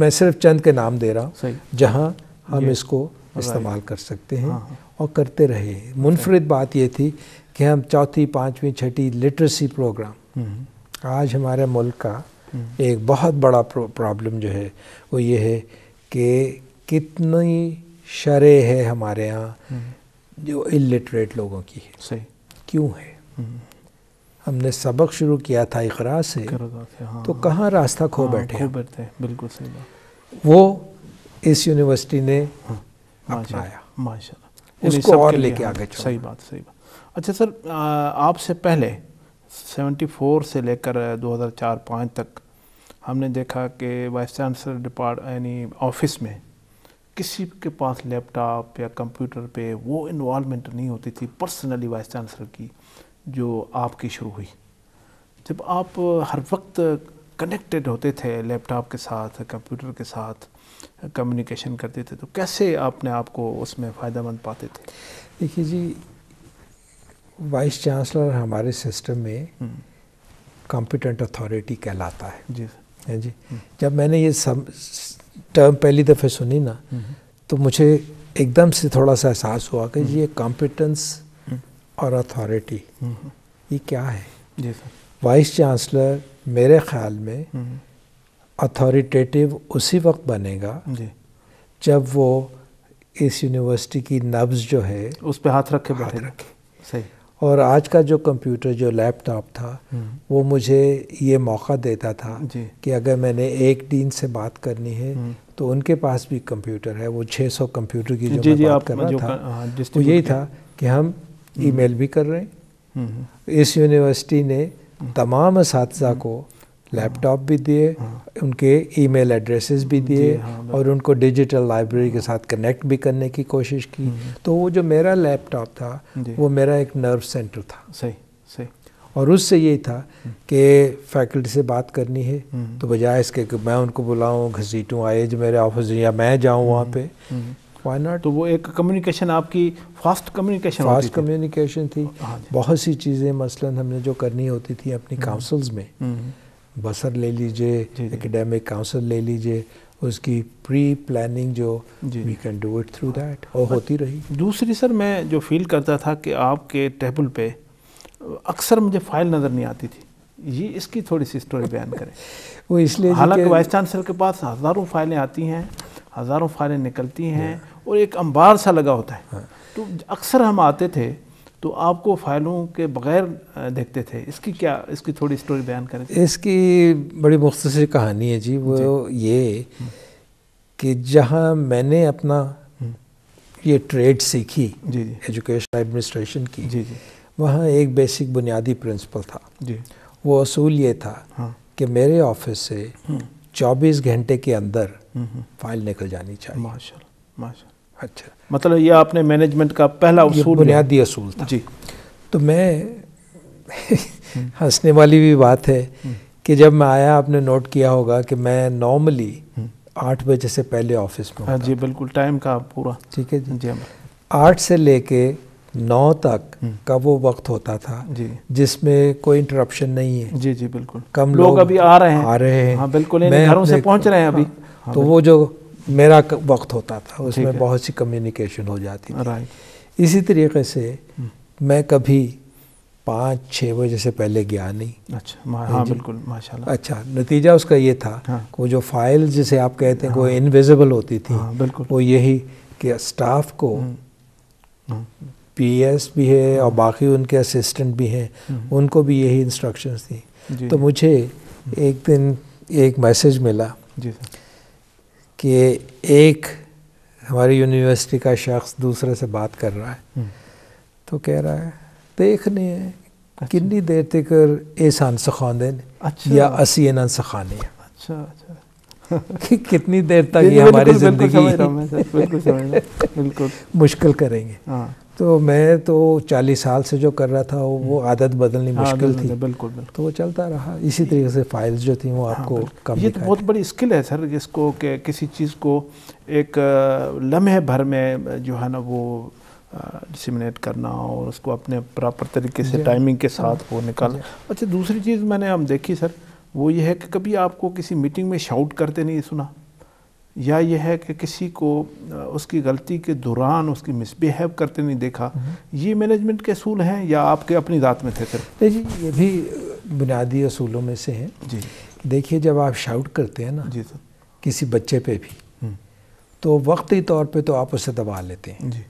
मैं सिर्फ चंद के नाम दे रहा हूँ जहाँ हम इसको इस्तेमाल कर सकते हैं हाँ।, हाँ। और करते रहे मुनफरद बात यह थी कि हम चौथी पाँचवीं छठी लिटरेसी प्रोग्राम mm-hmm. आज हमारे मुल्क का mm-hmm. एक बहुत बड़ा प्रॉब्लम जो है वो ये है कि कितनी शरे है हमारे यहाँ जो इलिटरेट लोगों की है सही क्यों है हमने सबक शुरू किया था इकरा से हाँ, तो हाँ। कहाँ रास्ता खो हाँ, बैठे खो बैठे बिल्कुल सही बात वो इस यूनिवर्सिटी ने हाँ, अपनाया माशाल्लाह उसको और लेके आगे हाँ, सही बात सही बात अच्छा सर आपसे पहले 74 से लेकर 2004-5 तक हमने देखा कि वाइस चांसलर डिपार्ट यानी ऑफिस में किसी के पास लैपटॉप या कंप्यूटर पे वो इन्वॉलमेंट नहीं होती थी पर्सनली वाइस चांसलर की जो आपकी शुरू हुई जब आप हर वक्त कनेक्टेड होते थे लैपटॉप के साथ कंप्यूटर के साथ कम्युनिकेशन करते थे तो कैसे आपने आपको उसमें फ़ायदा मंद पाते थे देखिए जी वाइस चांसलर हमारे सिस्टम में कॉम्पिटेंट हम्म। अथॉरिटी कहलाता है जी है जी हम्म। जब मैंने ये सब टर्म पहली दफ़े सुनी ना हम्म। तो मुझे एकदम से थोड़ा सा एहसास हुआ कि हम्म। ये कॉम्पिटेंस हम्म। और अथॉरिटी ये क्या है वाइस चांसलर मेरे ख्याल में अथॉरिटेटिव उसी वक्त बनेगा जब वो इस यूनिवर्सिटी की नब्ज जो है उस पर हाथ रखे हाथ रखे सही और आज का जो कंप्यूटर जो लैपटॉप था हम्म। वो मुझे ये मौका देता था कि अगर मैंने एक डीन से बात करनी है हम्म। तो उनके पास भी कंप्यूटर है वो 600 कंप्यूटर की जो जी, मैं जी, बात कर रहा था हाँ, वो यही था कि हम ईमेल हम्म। भी कर रहे हैं इस यूनिवर्सिटी ने तमाम इस को लैपटॉप भी दिए हाँ। उनके ईमेल एड्रेसेस भी दिए हाँ, और उनको डिजिटल लाइब्रेरी के साथ कनेक्ट भी करने की कोशिश की हम्म, हम्म। तो वो जो मेरा लैपटॉप था वो मेरा एक नर्व सेंटर था सही सही और उससे यही था हम्म। कि फैकल्टी से बात करनी है तो बजाय इसके कि मैं उनको बुलाऊं घसीटूं आए जो मेरे ऑफिस या मैं जाऊं वहाँ पे वाई नॉट तो वो एक कम्युनिकेशन आपकी फास्ट कम्युनिकेशन फास्ट कम्युनिकेशन थी, थी। हाँ बहुत सी चीज़ें मसलन हमने जो करनी होती थी अपनी काउंसल्स में बसर ले लीजिए एकेडमिक काउंसिल ले लीजिए उसकी प्री प्लानिंग जो we can do it through that और होती रही दूसरी सर मैं जो फील करता था कि आपके टेबल पे अक्सर मुझे फाइल नज़र नहीं आती थी ये इसकी थोड़ी सी स्टोरी बयान करें [laughs] वो इसलिए हालांकि वाइस चांसलर के पास हज़ारों फाइलें आती हैं हज़ारों फाइलें निकलती हैं और एक अंबार सा लगा होता है हाँ। तो अक्सर हम आते थे तो आपको फाइलों के बगैर देखते थे इसकी क्या इसकी थोड़ी स्टोरी बयान करें इसकी बड़ी मुख्तर कहानी है जी वो जी। ये हम्म। कि जहाँ मैंने अपना हम्म। ये ट्रेड सीखी जी जी एजुकेशन एडमिनिस्ट्रेशन की जी जी वहाँ एक बेसिक बुनियादी प्रिंसिपल था जी वो असूल ये था हाँ। कि मेरे ऑफिस से 24 हम्म। घंटे के अंदर फाइल निकल जानी चाहिए माशा माशा अच्छा मतलब ये आपने मैनेजमेंट का पहला उसूल बुनियादी असूल था जी तो मैं [laughs] हंसने वाली भी बात है हम्म। कि जब मैं आया आपने नोट किया होगा कि मैं नॉर्मली हम्म। आठ बजे से पहले ऑफिस में हाँ जी बिल्कुल टाइम का पूरा ठीक है जी जी हाँ। आठ से लेके नौ तक हम्म। का वो वक्त होता था जी जिसमें कोई इंटरप्शन नहीं है जी जी बिल्कुल कम लोग, लोग अभी आ रहे हैं आ रहे हैं हाँ, बिल्कुल घरों से पहुंच रहे हैं अभी हाँ, हाँ तो वो जो मेरा वक्त होता था उसमें बहुत सी कम्युनिकेशन हो जाती थी इसी तरीके से हम्म। मैं कभी पाँच छः बजे से पहले गया नहीं अच्छा हाँ, हाँ बिल्कुल माशाल्लाह अच्छा नतीजा उसका ये था हाँ। वो जो फाइल जिसे आप कहते हैं हाँ। वो इनविजिबल होती थी हाँ, बिल्कुल वो यही कि स्टाफ को पीएस हम्म। हाँ। भी है हाँ। और बाकी उनके असिस्टेंट भी हैं हम्म। उनको भी यही इंस्ट्रक्शंस थी तो मुझे एक दिन एक मैसेज मिला जी कि एक हमारी यूनिवर्सिटी का शख्स दूसरे से बात कर रहा है हम्म। तो कह रहा है देखने है अच्छा। किन्नी देर तक एहसान सखा ने अच्छा। या असी इन्हों सखाने अच्छा अच्छा [laughs] कि कितनी देर तक ये तो हमारी ज़िंदगी [laughs] मुश्किल करेंगे हाँ। तो मैं तो 40 साल से जो कर रहा था वो वो हम्म। आदत बदलनी हाँ, मुश्किल थी बिल्कुल बिल्कुल तो वो चलता रहा इसी तरीके से फाइल्स जो थी वो हाँ, आपको कम ये तो बहुत बड़ी स्किल है सर जिसको कि किसी चीज़ को एक लम्हे भर में जो है ना वो डिसमिनेट करना और उसको अपने प्रॉपर तरीके से टाइमिंग हाँ। के साथ हाँ। वो निकालना हाँ। अच्छा दूसरी चीज़ मैंने हम देखी सर वो ये है कि कभी आपको किसी मीटिंग में शाउट करते नहीं सुना या यह है कि किसी को उसकी गलती के दौरान उसकी मिसबिहेव करते नहीं देखा हम्म। ये मैनेजमेंट के असूल हैं या आपके अपनी दात में थे सर जी ये भी बुनियादी असूलों में से हैं जी देखिए जब आप शाउट करते हैं ना जी सर किसी बच्चे पे भी हम्म। तो वक्ती तौर पे तो आप उसे दबा लेते हैं जी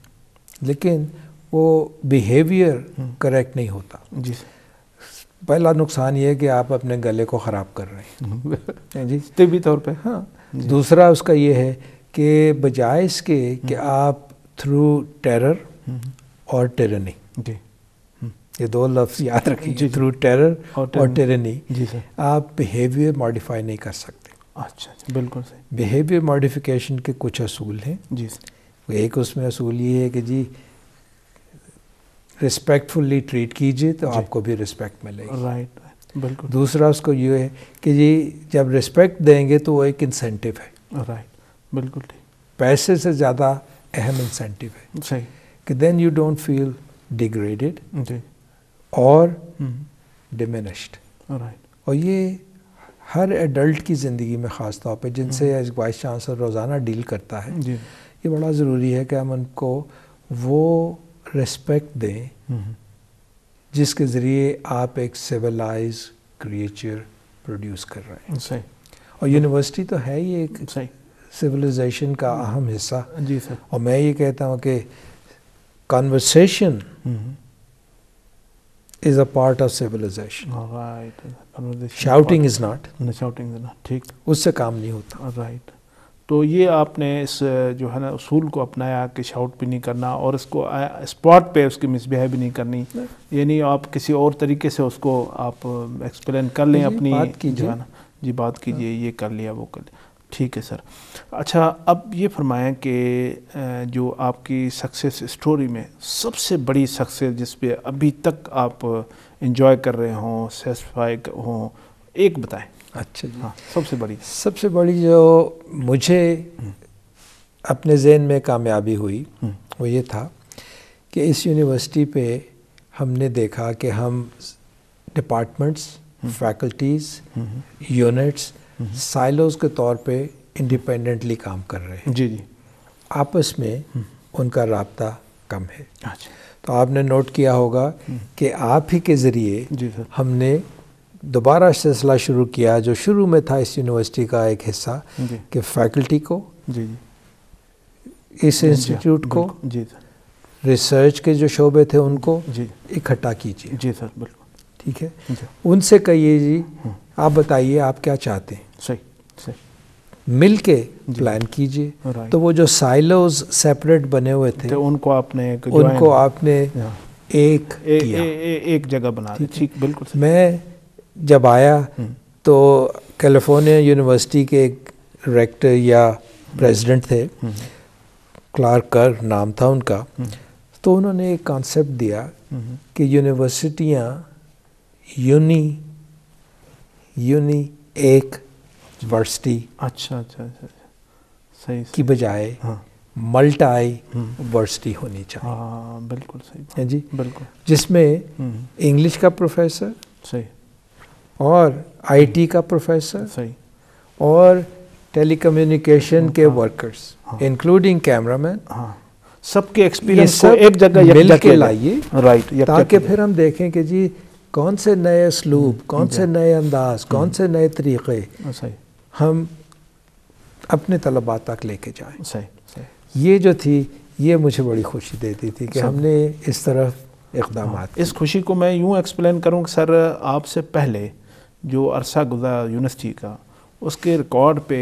लेकिन वो बिहेवियर हम्म। करेक्ट नहीं होता जी पहला नुकसान ये है कि आप अपने गले को ख़राब कर रहे हैं [laughs] जी तबी तौर पे हाँ दूसरा उसका ये है कि बजाय इसके कि हम्म। आप थ्रू हम्म। टेरर और टेरनी जी हम्म। ये दो लफ्ज़ याद रखिए थ्रू टेरर और टेरनी आप बिहेवियर मॉडिफाई नहीं कर सकते अच्छा, अच्छा। बिल्कुल सही बिहेवियर मॉडिफिकेशन के कुछ असूल हैं जी एक उसमें असूल ये है कि जी रिस्पेक्टफुली ट्रीट कीजिए तो आपको भी रिस्पेक्ट मिलेगी राइट बिल्कुल दूसरा उसको ये है कि जी जब रिस्पेक्ट देंगे तो वो एक इंसेंटिव है राइट बिल्कुल ठीक पैसे से ज़्यादा अहम इंसेंटिव है सही कि then you don't feel degraded और डिमिनिश्ड हम्म। राइट और ये हर एडल्ट की ज़िंदगी में ख़ास तौर पे जिनसे एज वाइस चांसलर रोज़ाना डील करता है ये बड़ा ज़रूरी है कि हम उनको वो रिस्पेक्ट दें हम्म। जिसके ज़रिए आप एक सिविलाइज क्रिएचर प्रोड्यूस कर रहे हैं सही और यूनिवर्सिटी तो है ही एक सिविलाइजेशन का हम्म। अहम हिस्सा जी सर और मैं ये कहता हूँ कि conversation is a part of civilization right shouting is not shouting ठीक. उससे काम नहीं होता. Right right. तो ये आपने इस जो है ना असूल को अपनाया कि शाउट भी नहीं करना और इसको स्पॉट पे उसकी मिसबिहेव भी नहीं करनी यानी आप किसी और तरीके से उसको आप एक्सप्लेन कर लें अपनी जो है ना जी बात हाँ। कीजिए ये कर लिया वो कर लिया ठीक है सर अच्छा अब ये फरमाएं कि जो आपकी सक्सेस स्टोरी में सबसे बड़ी सक्सेस जिस पर अभी तक आप इंजॉय कर रहे हों सेटिस्फाई हों एक बताएँ अच्छा जी हाँ, सबसे बड़ी सबसे बड़ी जो मुझे अपने जहन में कामयाबी हुई हम्म। वो ये था कि इस यूनिवर्सिटी पे हमने देखा कि हम departments hmm. Faculties hmm. Units silos के तौर पे इंडिपेंडेंटली काम कर रहे हैं जी जी आपस में उनका रबता कम है अच्छा तो आपने नोट किया होगा कि आप ही के ज़रिए हमने दोबारा सिलसिला शुरू किया जो शुरू में था इस यूनिवर्सिटी का एक हिस्सा कि फैकल्टी को जी इस इंस्टीट्यूट को जी सर रिसर्च के जो शोबे थे उनको जी इकट्ठा कीजिए जी सर बिल्कुल ठीक है उनसे कहिए जी हम्म। आप बताइए आप क्या चाहते हैं सही सही मिल के प्लान कीजिए तो वो जो साइलोज सेपरेट बने हुए थे उनको तो आपने उनको आपने एक हाँ। एक, ए, ए, ए, एक जगह बना ठीक बिल्कुल मैं जब आया हम्म। तो कैलिफोर्निया यूनिवर्सिटी के एक रेक्टर या प्रेसिडेंट थे क्लार्क हम्म। कर नाम था उनका हम्म। तो उन्होंने एक कॉन्सेप्ट दिया कि यूनिवर्सिटियाँ यूनि यूनि एक वर्सिटी अच्छा, अच्छा अच्छा अच्छा सही की बजाय हाँ। मल्टाई वर्सिटी होनी चाहिए हाँ बिल्कुल सही है हाँ जी बिल्कुल जिसमें इंग्लिश का प्रोफेसर सही और आईटी का प्रोफेसर सही और टेलीकम्युनिकेशन के वर्कर्स इंक्लूडिंग कैमरामैन सबके एक्सपीरियंस सब एक जगह मिल के लाइए राइट ताकि फिर हम देखें कि जी कौन से नए स्लूप हम्म, कौन से नए अंदाज कौन हम्म। से नए तरीक़े हाँ, हम अपने तलबा तक लेके जाए ये जो थी ये मुझे बड़ी खुशी देती थी कि हमने इस तरफ इकदाम हाँ, इस खुशी को मैं यूँ एक्सप्लेन करूँ कि सर आपसे पहले जो अरसा गुज़ा यूनिवर्सिटी का उसके रिकॉर्ड पे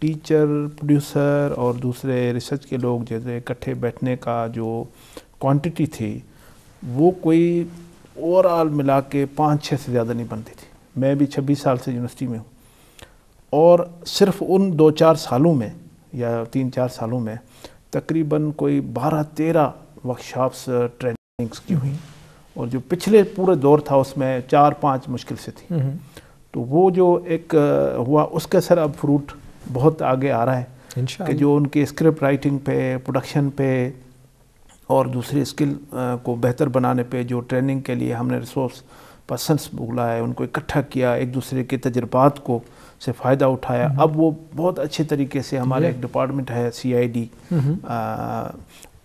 टीचर प्रोड्यूसर और दूसरे रिसर्च के लोग जैसे इकट्ठे बैठने का जो क्वांटिटी थी वो कोई ओवरऑल मिला के पाँच छः से ज़्यादा नहीं बनती थी मैं भी छब्बीस साल से यूनिवर्सिटी में हूँ और सिर्फ उन दो चार सालों में या तीन चार सालों में तकरीबन कोई बारह तेरह वर्कशॉप्स ट्रेनिंग्स uh, की हुई और जो पिछले पूरे दौर था उसमें चार पाँच मुश्किल से थी तो वो जो एक हुआ उसका सर अब फ्रूट बहुत आगे आ रहा है कि जो उनके स्क्रिप्ट राइटिंग पे प्रोडक्शन पे और दूसरी स्किल को बेहतर बनाने पे जो ट्रेनिंग के लिए हमने रिसोर्स पर्सनस बुलाए उनको इकट्ठा किया एक दूसरे के तजर्बात को से फ़ायदा उठाया अब वो बहुत अच्छे तरीके से हमारे एक डिपार्टमेंट है सी डी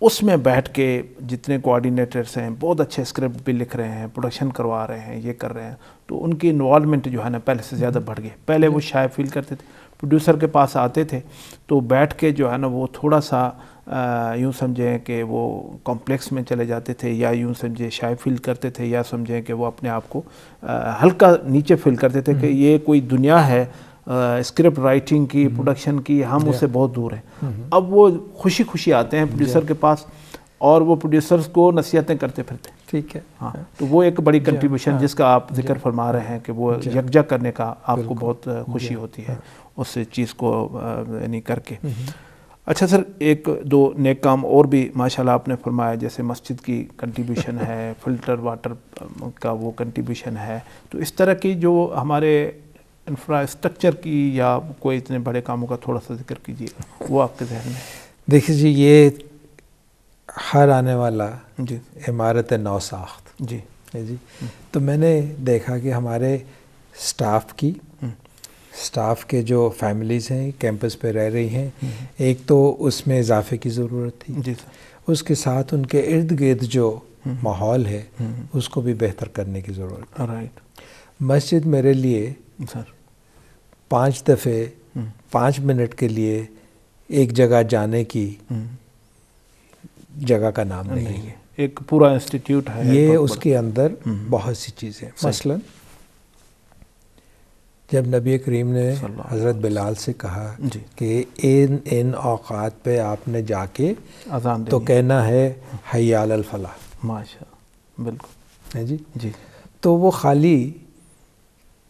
उसमें बैठ के जितने कोऑर्डिनेटर्स हैं बहुत अच्छे स्क्रिप्ट भी लिख रहे हैं प्रोडक्शन करवा रहे हैं ये कर रहे हैं तो उनकी इन्वॉलमेंट जो है ना पहले से ज़्यादा बढ़ गई पहले वो शायद फील करते थे प्रोड्यूसर के पास आते थे तो बैठ के जो है ना वो थोड़ा सा यूँ समझें कि वो कॉम्प्लेक्स में चले जाते थे या यूँ समझें शाय फील करते थे या समझें कि वो अपने आप को हल्का नीचे फील करते थे कि हम्म। ये कोई दुनिया है स्क्रिप्ट राइटिंग की प्रोडक्शन हम्म। की हम उससे बहुत दूर हैं हम्म। अब वो खुशी खुशी आते हैं प्रोड्यूसर के पास और वो प्रोड्यूसर्स को नसीहतें करते फिरते हैं ठीक है हाँ तो वो एक बड़ी कंट्रीब्यूशन जिसका आप जिक्र फरमा रहे हैं कि वो यकजा करने का आपको बहुत खुशी होती है उस चीज़ को यानी करके mm-hmm. अच्छा सर एक दो नेक काम और भी माशाल्लाह आपने फरमाया जैसे मस्जिद की कंट्रीब्यूशन [laughs] है फिल्टर वाटर का वो कंट्रीब्यूशन है तो इस तरह की जो हमारे इंफ्रास्ट्रक्चर की या कोई इतने बड़े कामों का थोड़ा सा जिक्र कीजिए वो आपके जहन में देखिए जी ये हर आने वाला जी इमारत नौसाख्त जी जी हम्म। तो मैंने देखा कि हमारे स्टाफ की हम्म। स्टाफ के जो फैमिलीज़ हैं कैंपस पे रह रही हैं हम्म। एक तो उसमें इजाफे की ज़रूरत थी जी उसके साथ उनके इर्द गिर्द जो माहौल है उसको भी बेहतर करने की ज़रूरत राइट मस्जिद मेरे लिए सर पांच दफ़े हम्म। पांच मिनट के लिए एक जगह जाने की हम्म। जगह का नाम नहीं, नहीं है एक पूरा इंस्टीट्यूट है ये उसके अंदर हम्म। बहुत सी चीज़ें मसलन जब नबी करीम ने हज़रत बिलाल से कहा कि इन इन औकात पे आपने जाके तो कहना है हयाल अल फलाह माशा बिल्कुल है जी जी तो वो खाली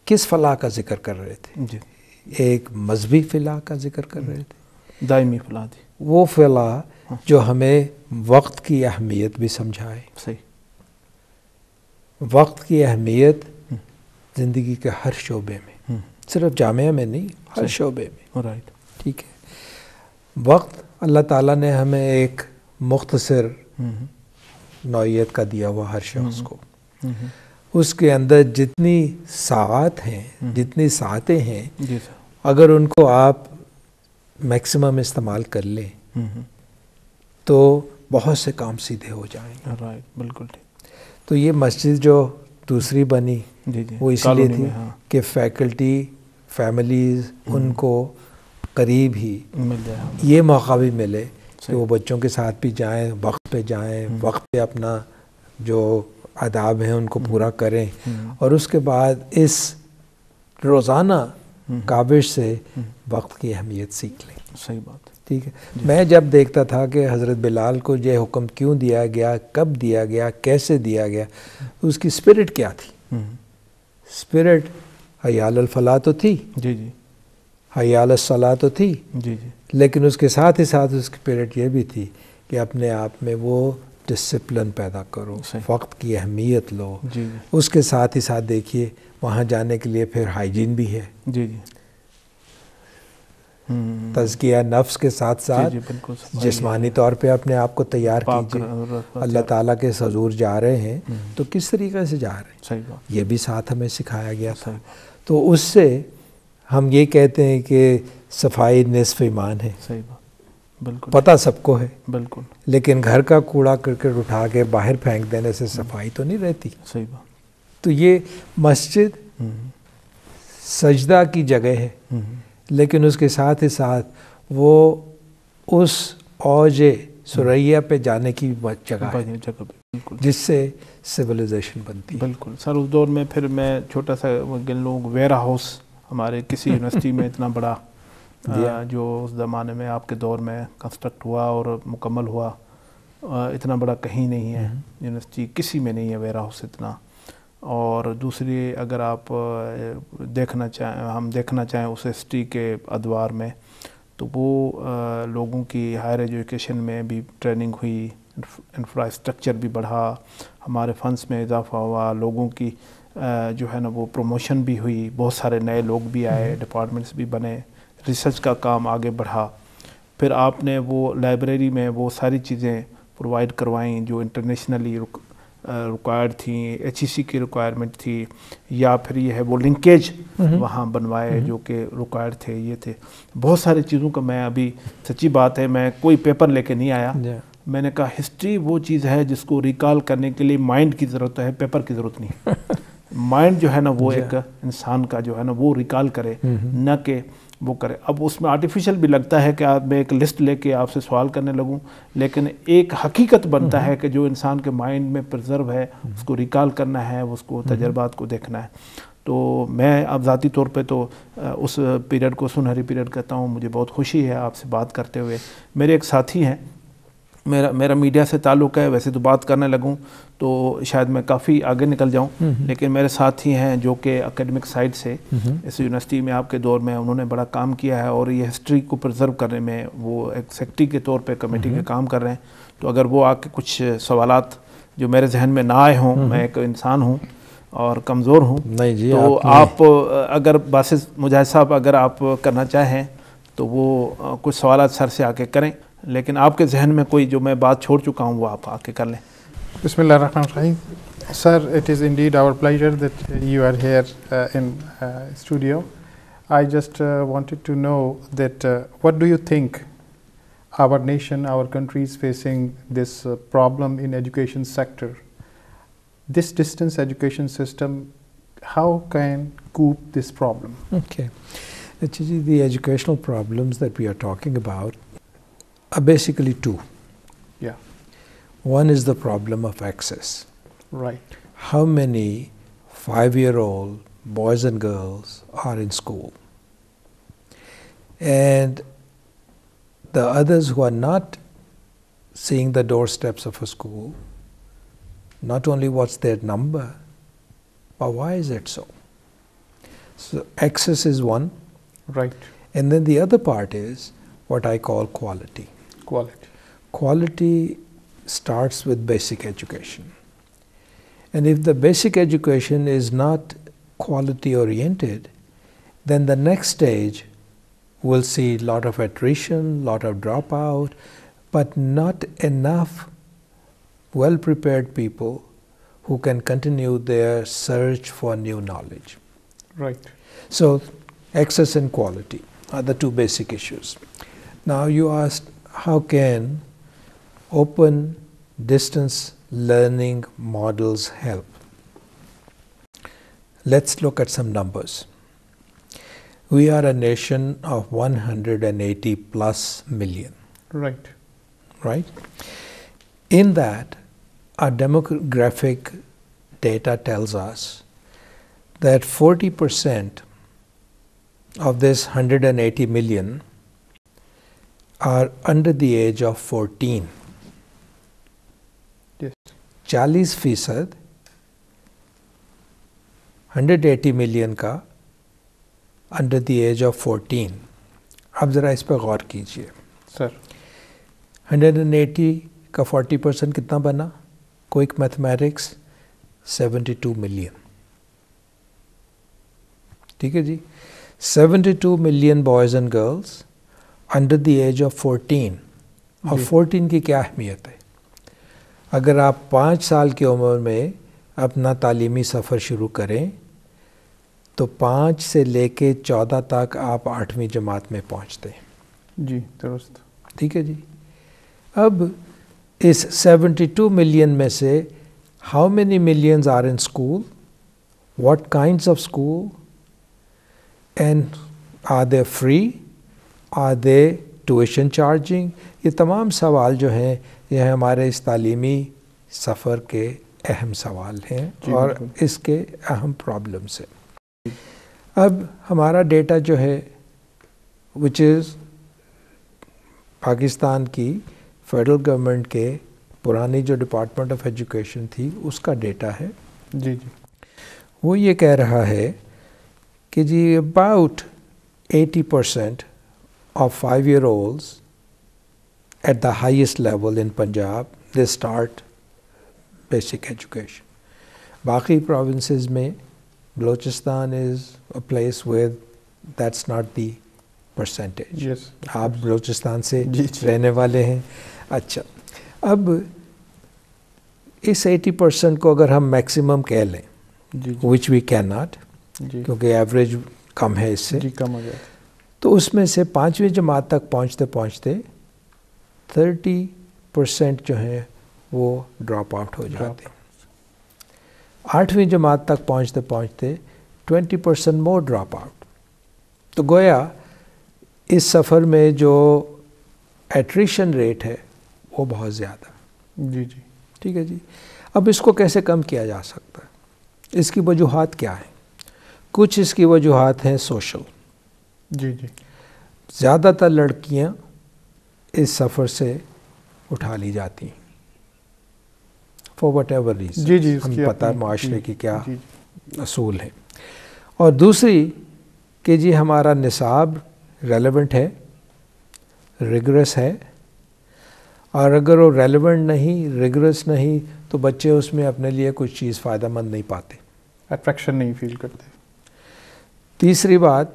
किस फलाह का जिक्र कर रहे थे जी एक मजहबी फलाह का जिक्र कर रहे थे दायमी फलाह थी वो फलाह हाँ। जो हमें वक्त की अहमियत भी समझाए सही वक्त की अहमियत हम्म। ज़िंदगी के हर शोबे में हम्म। सिर्फ जामिया में नहीं हर शोबे में राइट ठीक है वक्त अल्लाह ताला ने हमें एक मुख्तसर हम्म। नौीयत का दिया हुआ हर शख्स को उसके अंदर जितनी सात हैं हम्म। जितनी सातें हैं अगर उनको आप मैक्सिमम इस्तेमाल कर लें हम्म, हम्म। तो बहुत से काम सीधे हो जाएंगे राइट बिल्कुल तो ये मस्जिद जो दूसरी बनी वो इसलिए थी हाँ। कि फैकल्टी फैमिलीज उनको करीब ही मिल जाए हाँ। ये मौका भी मिले कि वो बच्चों के साथ भी जाएं वक्त पे जाएं वक्त पे अपना जो आदाब हैं उनको हम्म। पूरा करें हम्म। और उसके बाद इस रोज़ाना हम्म। काबिश से वक्त की अहमियत सीख लें सही बात ठीक है मैं जब देखता था कि हज़रत बिलाल को यह हुक्म क्यों दिया गया कब दिया गया कैसे दिया गया उसकी स्पिरिट क्या थी स्पिरिट हयाल फला तो थी जी जी हयाल सला तो थी जी जी लेकिन उसके साथ ही साथ उसकी स्पिरिट ये भी थी कि अपने आप में वो डिसिप्लिन पैदा करो वक्त की अहमियत लो उसके साथ ही साथ देखिए वहाँ जाने के लिए फिर हाइजीन भी है जी जी हम्म। तजकिया नफ्स के साथ साथ जिसमानी तौर पे अपने आप को तैयार कीजिए अल्लाह ताला के हजूर जा रहे हैं हम्म। तो किस तरीके से जा रहे हैं ये भी साथ हमें सिखाया गया था तो उससे हम ये कहते हैं कि सफाई नस्फ ईमान है बिल्कुल पता सबको है बिल्कुल लेकिन घर का कूड़ा क्रिकेट उठा के बाहर फेंक देने से सफाई तो नहीं रहती सही बात तो ये मस्जिद सजदा की जगह है हम्म। लेकिन उसके साथ ही साथ वो उस औज सुरैया पे जाने की जगह जगह जिससे सिविलाइजेशन बनती है बिल्कुल सर उस दौर में फिर मैं छोटा सा गिन लूँ वेयर हाउस हमारे किसी यूनिवर्सिटी [laughs] में इतना बड़ा जो उस ज़माने में आपके दौर में कंस्ट्रक्ट हुआ और मुकम्मल हुआ इतना बड़ा कहीं नहीं है यूनिवर्सिटी हम्म। किसी में नहीं है वेयर हाउस इतना और दूसरी अगर आप देखना चाहें हम देखना चाहें उस हिस्ट्री के अदवार में तो वो आ, लोगों की हायर एजुकेशन में भी ट्रेनिंग हुई इंफ्रास्ट्रक्चर भी बढ़ा हमारे फंड्स में इजाफा हुआ लोगों की आ, जो है ना वो प्रमोशन भी हुई बहुत सारे नए लोग भी आए डिपार्टमेंट्स हम्म। भी बने रिसर्च का काम आगे बढ़ा फिर आपने वो लाइब्रेरी में वो सारी चीज़ें प्रोवाइड करवाई जो इंटरनेशनली रिक्वायर्ड थी एच e की रिक्वायरमेंट थी या फिर ये है वो लिंकेज वहाँ बनवाए जो कि रिक्वायर्ड थे ये थे बहुत सारी चीज़ों का मैं अभी सच्ची बात है मैं कोई पेपर लेके नहीं आया मैंने कहा हिस्ट्री वो चीज़ है जिसको रिकॉल करने के लिए माइंड की ज़रूरत है पेपर की ज़रूरत नहीं माइंड [laughs] जो है ना वो एक इंसान का जो है ना वो रिकॉल करे न कि वो करें अब उसमें आर्टिफिशियल भी लगता है कि आप मैं एक लिस्ट लेके आपसे सवाल करने लगूं लेकिन एक हकीकत बनता हम्म। है कि जो इंसान के माइंड में प्रिजर्व है हम्म। उसको रिकॉल करना है उसको हम्म। तजर्बात को देखना है तो मैं अब ज़ाती तौर पे तो उस पीरियड को सुनहरी पीरियड कहता हूँ मुझे बहुत खुशी है आपसे बात करते हुए मेरे एक साथी हैं मेरा मेरा मीडिया से ताल्लुक़ है वैसे तो बात करने लगूँ तो शायद मैं काफ़ी आगे निकल जाऊं हम्म, हम्म। लेकिन मेरे साथ ही हैं जो कि एकेडमिक साइड से हम्म, इस यूनिवर्सिटी में आपके दौर में उन्होंने बड़ा काम किया है और ये हिस्ट्री को प्रिजर्व करने में वो एक सेक्रेटरी के तौर पे कमेटी के काम कर रहे हैं तो अगर वो आके कुछ सवाल जो मेरे जहन में ना आए हों मैं एक इंसान हूँ और कमज़ोर हूँ नहीं जी तो आप, आप अगर बासिस मुजाहिद साहब अगर आप करना चाहें तो वो कुछ सवाल सर से आके करें लेकिन आपके जहन में कोई जो मैं बात छोड़ चुका हूँ वो आप आके कर लें Bismillah ar-Rahman ar-Rahim. Sir, it is indeed our pleasure that uh, you are here uh, in uh, studio. I just uh, wanted to know that uh, what do you think our nation, our country is facing this uh, problem in education sector? This distance education system, how can cope this problem? Okay. the educational problems that we are talking about are basically two. One is the problem of access. Right. How many five year old boys and girls are in school? And the others who are not seeing the doorsteps of a school, not only what's their number, but why is it so? So access is one. Right. And then the other part is what I call quality. Quality. Quality starts with basic education. And if the basic education is not quality oriented, then the next stage will see a lot of attrition, lot of dropout, but not enough well prepared people who can continue their search for new knowledge. Right. So, access and quality are the two basic issues. Now, you asked how can open distance learning models help? Let's look at some numbers. We are a nation of 180 plus million. Right. Right? In that, our demographic data tells us that 40% of this 180 million are under the age of 14. चालीस फीसद hundred eighty million का under the age of fourteen आप ज़रा इस पर गौर कीजिए sir hundred and eighty का फोर्टी परसेंट कितना बना quick mathematics seventy two million ठीक है जी seventy two million boys and girls under the age of fourteen और फोर्टीन की क्या अहमियत है अगर आप पाँच साल की उम्र में अपना तालीमी सफ़र शुरू करें तो पाँच से ले कर चौदह तक आप आठवीं जमात में पहुँचते हैं जी दुरुस्त ठीक है जी अब इस सेवेंटी टू मिलियन में से how many millions are in school what kind of school and are they free are they tuition charging ये तमाम सवाल जो हैं यह हमारे इस तालीमी सफ़र के अहम सवाल हैं और इसके अहम प्रॉब्लम्स हैं अब हमारा डेटा जो है विच इज़ पाकिस्तान की फेडरल गवर्नमेंट के पुरानी जो डिपार्टमेंट ऑफ एजुकेशन थी उसका डेटा है जी जी वो ये कह रहा है कि जी about 80 percent of five year olds at the highest level in Punjab, they start basic education. Baki provinces may, Balochistan is a place where that's not the percentage. yes. Aap Balochistan se rehne wale hain. अच्छा Ab is 80 percent को अगर हम maximum कह लें which we can not क्योंकि average कम है इससे जी, कम हो गया तो उसमें से पाँचवीं जमात तक पहुंचते पहुंचते थर्टी परसेंट जो हैं वो ड्रॉप आउट हो जाते हैं आठवीं जमात तक पहुंचते पहुंचते twenty percent more drop out तो गोया इस सफ़र में जो एट्रिशन रेट है वो बहुत ज़्यादा जी जी ठीक है जी अब इसको कैसे कम किया जा सकता है इसकी वजूहत क्या है कुछ इसकी वजूहत हैं सोशल जी जी ज़्यादातर लड़कियां इस सफ़र से उठा ली जाती फॉर वट एवर रीज़न जी जी पता है माशरे की क्या असूल है और दूसरी कि जी हमारा निसाब रेलिवेंट है रिगरस है और अगर वो रेलिवेंट नहीं रिगरस नहीं तो बच्चे उसमें अपने लिए कुछ चीज़ फ़ायदा मंद नहीं पाते अट्रैक्शन नहीं फील करते तीसरी बात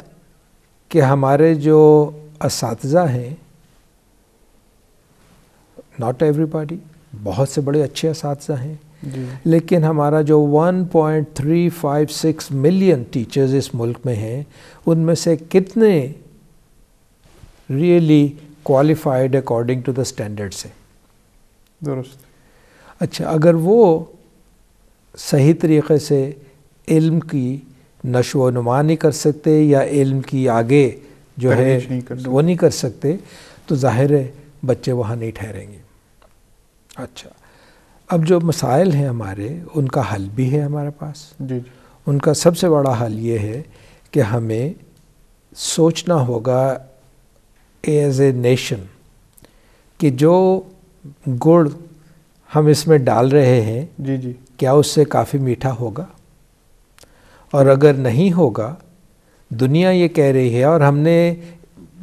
कि हमारे जो इस हैं नॉट एवरीबॉडी बहुत से बड़े अच्छे इस हैं लेकिन हमारा जो 1.356 मिलियन टीचर्स इस मुल्क में हैं उनमें से कितने really qualified according to the standard से दुरुस्त अच्छा अगर वो सही तरीक़े से इल्म की नशो नुमा नहीं कर सकते या इल्म की आगे जो है नहीं वो नहीं कर सकते तो जाहिर है बच्चे वहाँ नहीं ठहरेंगे अच्छा अब जो मसाइल हैं हमारे उनका हल भी है हमारे पास जी जी उनका सबसे बड़ा हल ये है कि हमें सोचना होगा एज ए नेशन कि जो गुड़ हम इसमें डाल रहे हैं जी जी क्या उससे काफ़ी मीठा होगा और अगर नहीं होगा दुनिया ये कह रही है और हमने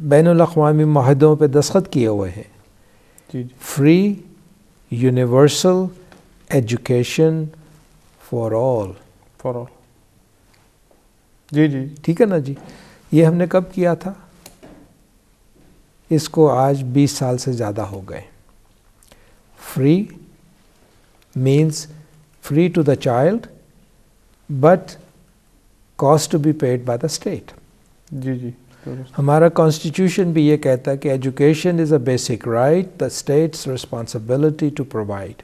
बैन अवी माहों पर दस्खत किए हुए हैं free universal education for all for all जी जी ठीक है ना जी ये हमने कब किया था इसको आज 20 साल से ज़्यादा हो गए free means free to the child but cost to be paid by the state जी जी हमारा कॉन्स्टिट्यूशन भी ये कहता है कि education is a basic right the state's responsibility to provide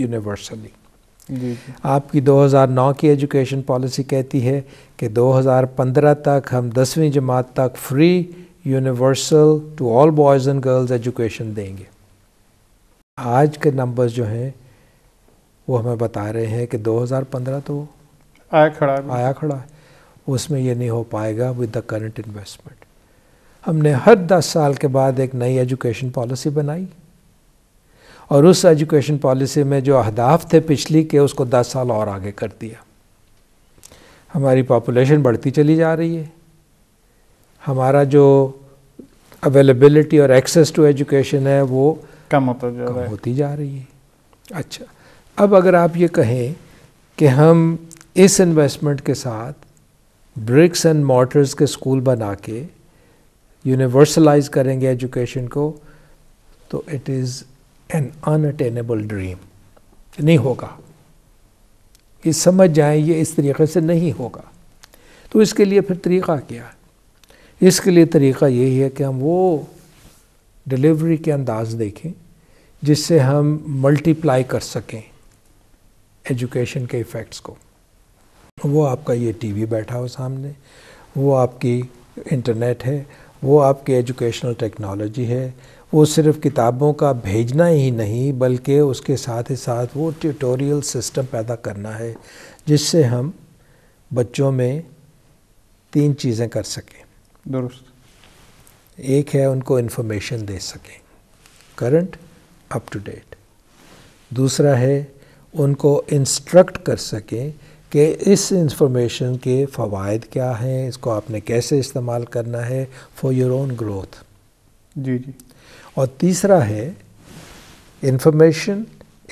universally आपकी 2009 की एजुकेशन पॉलिसी कहती है कि 2015 तक हम दसवीं जमात तक free universal to all boys and girls education देंगे आज के नंबर्स जो हैं वो हमें बता रहे हैं कि 2015 तो आया खड़ा आया खड़ा है उसमें ये नहीं हो पाएगा विद द करंट इन्वेस्टमेंट हमने हर दस साल के बाद एक नई एजुकेशन पॉलिसी बनाई और उस एजुकेशन पॉलिसी में जो अहदाफ थे पिछली के उसको दस साल और आगे कर दिया हमारी पॉपुलेशन बढ़ती चली जा रही है हमारा जो अवेलेबिलिटी और एक्सेस टू एजुकेशन है वो कम होता जा कम होती जा रही है अच्छा अब अगर आप ये कहें कि हम इस इन्वेस्टमेंट के साथ ब्रिक्स एंड मॉटर्स के स्कूल बना के यूनिवर्सलाइज करेंगे एजुकेशन को तो it is an unattainable dream नहीं होगा ये समझ जाए ये इस तरीके से नहीं होगा तो इसके लिए फिर तरीक़ा क्या है इसके लिए तरीक़ा यही है कि हम वो डिलीवरी के अंदाज देखें जिससे हम मल्टीप्लाई कर सकें एजुकेशन के इफ़ेक्ट्स को वो आपका ये टीवी बैठा हो सामने वो आपकी इंटरनेट है वो आपकी एजुकेशनल टेक्नोलॉजी है वो सिर्फ किताबों का भेजना ही नहीं बल्कि उसके साथ ही साथ वो ट्यूटोरियल सिस्टम पैदा करना है जिससे हम बच्चों में तीन चीज़ें कर सकें दुरुस्त एक है उनको इन्फॉर्मेशन दे सकें करंट अप टू डेट दूसरा है उनको इंस्ट्रक्ट कर सकें कि इस इंफॉर्मेशन के फ़वाद क्या हैं इसको आपने कैसे इस्तेमाल करना है फॉर योर ओन ग्रोथ जी जी और तीसरा है इंफॉर्मेशन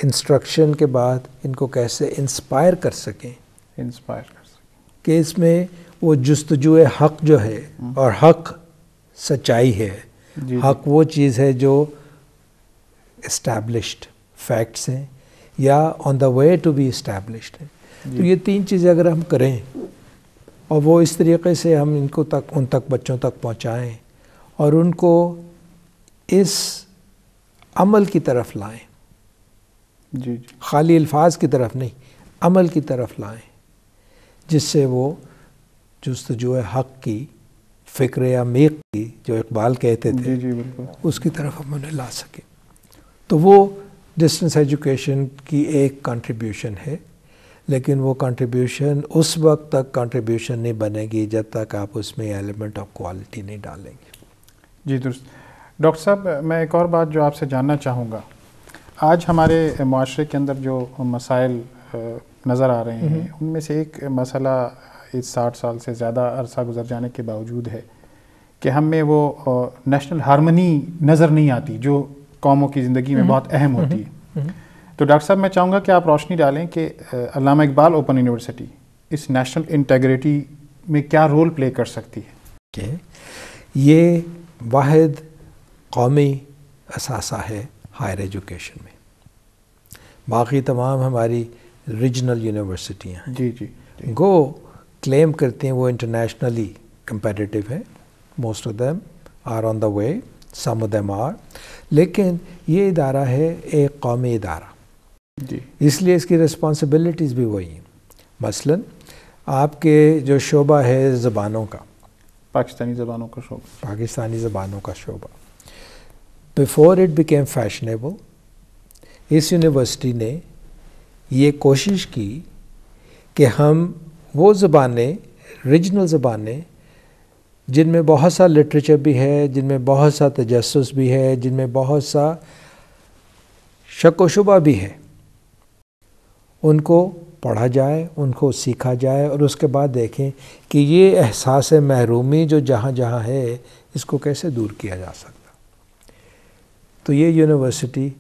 इंस्ट्रक्शन के बाद इनको कैसे इंस्पायर कर सकें इंस्पायर कर सकें कि इसमें वो जस्तजु हक जो है हम्म। और हक सच्चाई है हक वो चीज़ है जो इस्टेब्लिश्ड फैक्ट्स हैं या on the way to be established है तो ये तीन चीज़ें अगर हम करें और वो इस तरीके से हम इनको तक उन तक बच्चों तक पहुँचाएँ और उनको इस अमल की तरफ लाएं जी, जी खाली अल्फाज की तरफ नहीं अमल की तरफ लाएं जिससे वो जस्त जो है हक की फ़िक्र या मेक की जो इकबाल कहते थे जी, जी, उसकी तरफ हम उन्हें ला सकें तो वो डिस्टेंस एजुकेशन की एक कंट्रीब्यूशन है लेकिन वो कंट्रीब्यूशन उस वक्त तक कंट्रीब्यूशन नहीं बनेगी जब तक आप उसमें एलिमेंट ऑफ क्वालिटी नहीं डालेंगे जी दुरुस्त डॉक्टर साहब मैं एक और बात जो आपसे जानना चाहूँगा आज हमारे माशरे के अंदर जो मसाइल नज़र आ रहे हैं हम्म। उनमें से एक मसला इस साठ साल से ज़्यादा अरसा गुजर जाने के बावजूद है कि हम में वो नेशनल हारमनी नज़र नहीं आती जो कौमों की ज़िंदगी में हम्म। बहुत अहम हम्म। होती है तो डॉक्टर साहब मैं चाहूँगा कि आप रोशनी डालें कि अलामा इकबाल ओपन यूनिवर्सिटी इस नेशनल इंटेग्रिटी में क्या रोल प्ले कर सकती है के ये वाद कौमी असासा है हायर एजुकेशन में बाकी तमाम हमारी रीजनल यूनिवर्सिटियाँ हैं जी, जी गो क्लेम करती हैं वो इंटरनेशनली कंपेटिटिव है most of them are on the way some of them are लेकिन ये इदारा है एक कौमी इदारा इसलिए इसकी रिस्पॉन्सिबिलिटीज़ भी वही हैं मसलन आपके जो शोबा है ज़बानों का पाकिस्तानी ज़बानों का शोबा पाकिस्तानी ज़बानों का शोबा बिफोर इट बिकेम फैशनेबल इस यूनिवर्सिटी ने ये कोशिश की कि हम वो ज़बानें रिजनल ज़बानें जिनमें बहुत सा लिटरेचर भी है जिनमें बहुत सा तजस भी है जिनमें बहुत सा शक शुबा भी है उनको पढ़ा जाए उनको सीखा जाए और उसके बाद देखें कि ये एहसास महरूमी जो जहाँ जहाँ है इसको कैसे दूर किया जा सकता तो ये यूनिवर्सिटी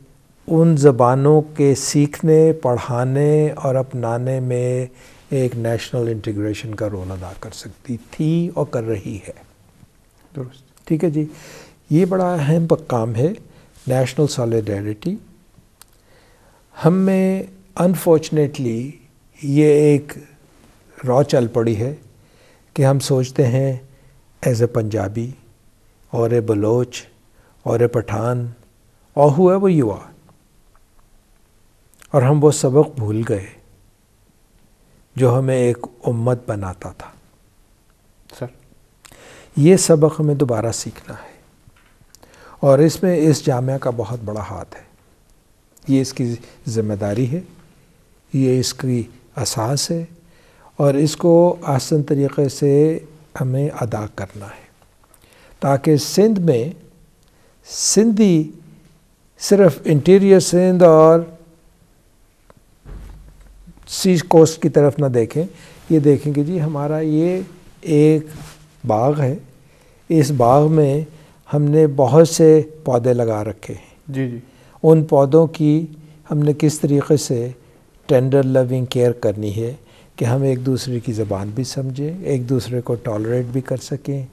उन ज़बानों के सीखने पढ़ाने और अपनाने में एक नेशनल इंटीग्रेशन का रोल अदा कर सकती थी और कर रही है दुरुस्त ठीक है जी ये बड़ा अहम काम है नेशनल सॉलिडेरिटी हम में अनफॉर्चुनेटली ये एक रॉ चल पड़ी है कि हम सोचते हैं एज ए पंजाबी और ए बलोच और ए पठान और हुआ वो युवा और हम वो सबक भूल गए जो हमें एक उम्मत बनाता था सर ये सबक हमें दोबारा सीखना है और इसमें इस जामिया का बहुत बड़ा हाथ है ये इसकी ज़िम्मेदारी है ये इसकी असास है और इसको आसन तरीक़े से हमें अदा करना है ताकि सिंध में सिंधी सिर्फ इंटीरियर सिंध और सी कोस्ट की तरफ ना देखें ये देखें कि जी हमारा ये एक बाग है इस बाग में हमने बहुत से पौधे लगा रखे हैं जी जी उन पौधों की हमने किस तरीके से टेंडर लविंग केयर करनी है कि हम एक दूसरे की ज़बान भी समझें एक दूसरे को टॉलरेट भी कर सकें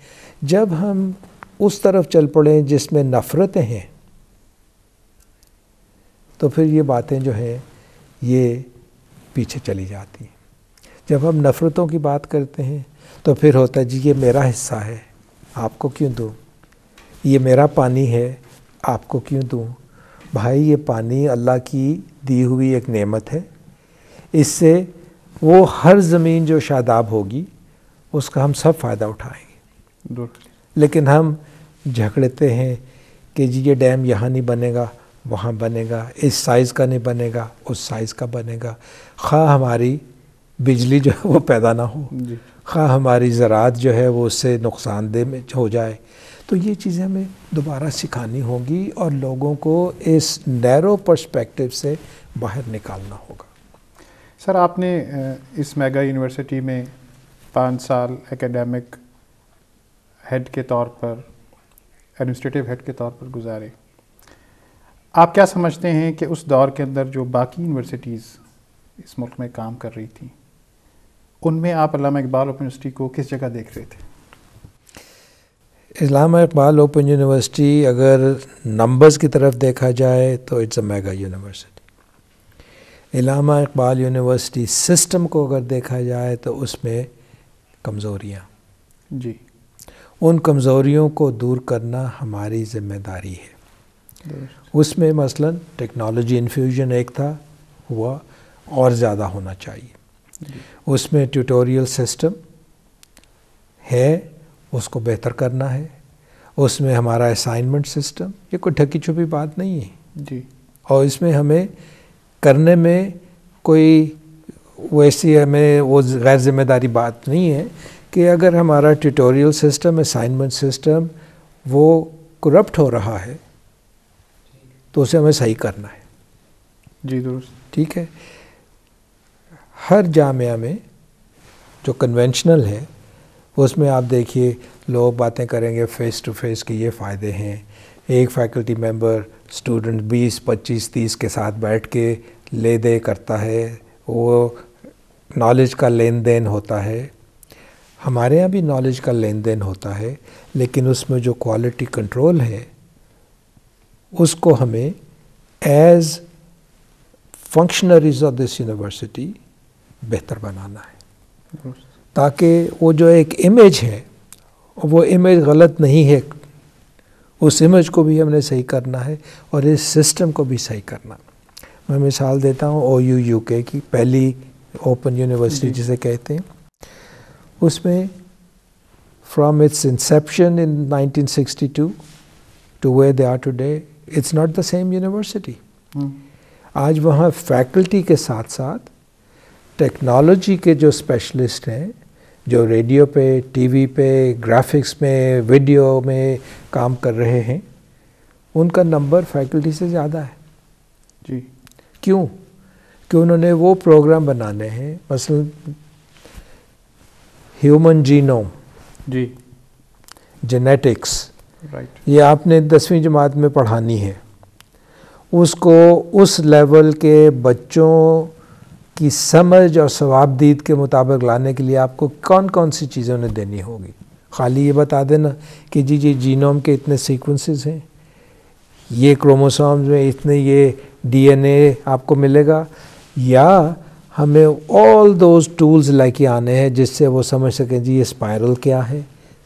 जब हम उस तरफ चल पड़े जिसमें नफ़रतें हैं तो फिर ये बातें जो हैं ये पीछे चली जाती हैं जब हम नफ़रतों की बात करते हैं तो फिर होता है जी ये मेरा हिस्सा है आपको क्यों दूँ ये मेरा पानी है आपको क्यों दूँ भाई ये पानी अल्लाह की दी हुई एक नेमत है इससे वो हर ज़मीन जो शादाब होगी उसका हम सब फ़ायदा उठाएंगे लेकिन हम झगड़ते हैं कि जी ये डैम यहाँ नहीं बनेगा वहाँ बनेगा इस साइज़ का नहीं बनेगा उस साइज़ का बनेगा खा हमारी बिजली जो है वो पैदा ना हो खा हमारी ज़रात जो है वो उससे नुकसानदेह में हो जाए तो ये चीज़ें हमें दोबारा सिखानी होगी और लोगों को इस नैरो पर्सपेक्टिव से बाहर निकालना होगा सर आपने इस मेगा यूनिवर्सिटी में पाँच साल एकेडमिक हेड के तौर पर एडमिनिस्ट्रेटिव हेड के तौर पर गुजारे आप क्या समझते हैं कि उस दौर के अंदर जो बाकी यूनिवर्सिटीज़ इस मुल्क में काम कर रही थी उनमें आप अलामा इकबाल ओपन यूनिवर्सिटी को किस जगह देख रहे थे इस्लामा इकबाल ओपन यूनिवर्सिटी अगर नंबर्स की तरफ देखा जाए तो it's a mega university Allama Iqbal university system को अगर देखा जाए तो उसमें कमज़ोरियाँ जी उन कमज़ोरियों को दूर करना हमारी जिम्मेदारी है उसमें मसलन टेक्नोलॉजी इन्फ्यूजन एक था हुआ और ज़्यादा होना चाहिए उसमें ट्यूटोरियल सिस्टम है उसको बेहतर करना है उसमें हमारा असाइनमेंट सिस्टम ये कोई ढकी छुपी बात नहीं है जी और इसमें हमें करने में कोई वैसी हमें वो गैर जिम्मेदारी बात नहीं है कि अगर हमारा ट्यूटोरियल सिस्टम असाइनमेंट सिस्टम वो करप्ट हो रहा है तो उसे हमें सही करना है जी दुरुस्त ठीक है हर जामिया में जो कन्वेंशनल है उसमें आप देखिए लोग बातें करेंगे फेस टू फेस के ये फ़ायदे हैं एक फैकल्टी मेंबर स्टूडेंट 20, 25, 30 के साथ बैठ के ले दे करता है वो नॉलेज का लेन देन होता है हमारे यहाँ भी नॉलेज का लेन देन होता है लेकिन उसमें जो क्वालिटी कंट्रोल है उसको हमें as functionaries of this university बेहतर बनाना है ताकि वो जो एक इमेज है वो इमेज गलत नहीं है उस इमेज को भी हमने सही करना है और इस सिस्टम को भी सही करना मैं मिसाल देता हूँ ओ यू यू के की पहली ओपन यूनिवर्सिटी जिसे कहते हैं उसमें from its inception in 1962 to way they are today it's not the same university आज वहाँ फैकल्टी के साथ साथ टेक्नोलॉजी के जो स्पेशलिस्ट हैं जो रेडियो पे टीवी पे ग्राफिक्स में वीडियो में काम कर रहे हैं उनका नंबर फैकल्टी से ज़्यादा है जी क्यों कि उन्होंने वो प्रोग्राम बनाने हैं मसल ह्यूमन जीनोम जी जेनेटिक्स राइट ये आपने दसवीं जमात में पढ़ानी है उसको उस लेवल के बच्चों की समझ और स्वाबदीद के मुताबिक लाने के लिए आपको कौन कौन सी चीज़ें उन्हें देनी होगी खाली ये बता देना कि जी जी जीनोम के इतने सीक्वेंसेस हैं ये क्रोमोसोम्स में इतने ये डीएनए आपको मिलेगा या हमें ऑल दोज टूल्स लेके आने हैं जिससे वो समझ सकें जी ये स्पायरल क्या है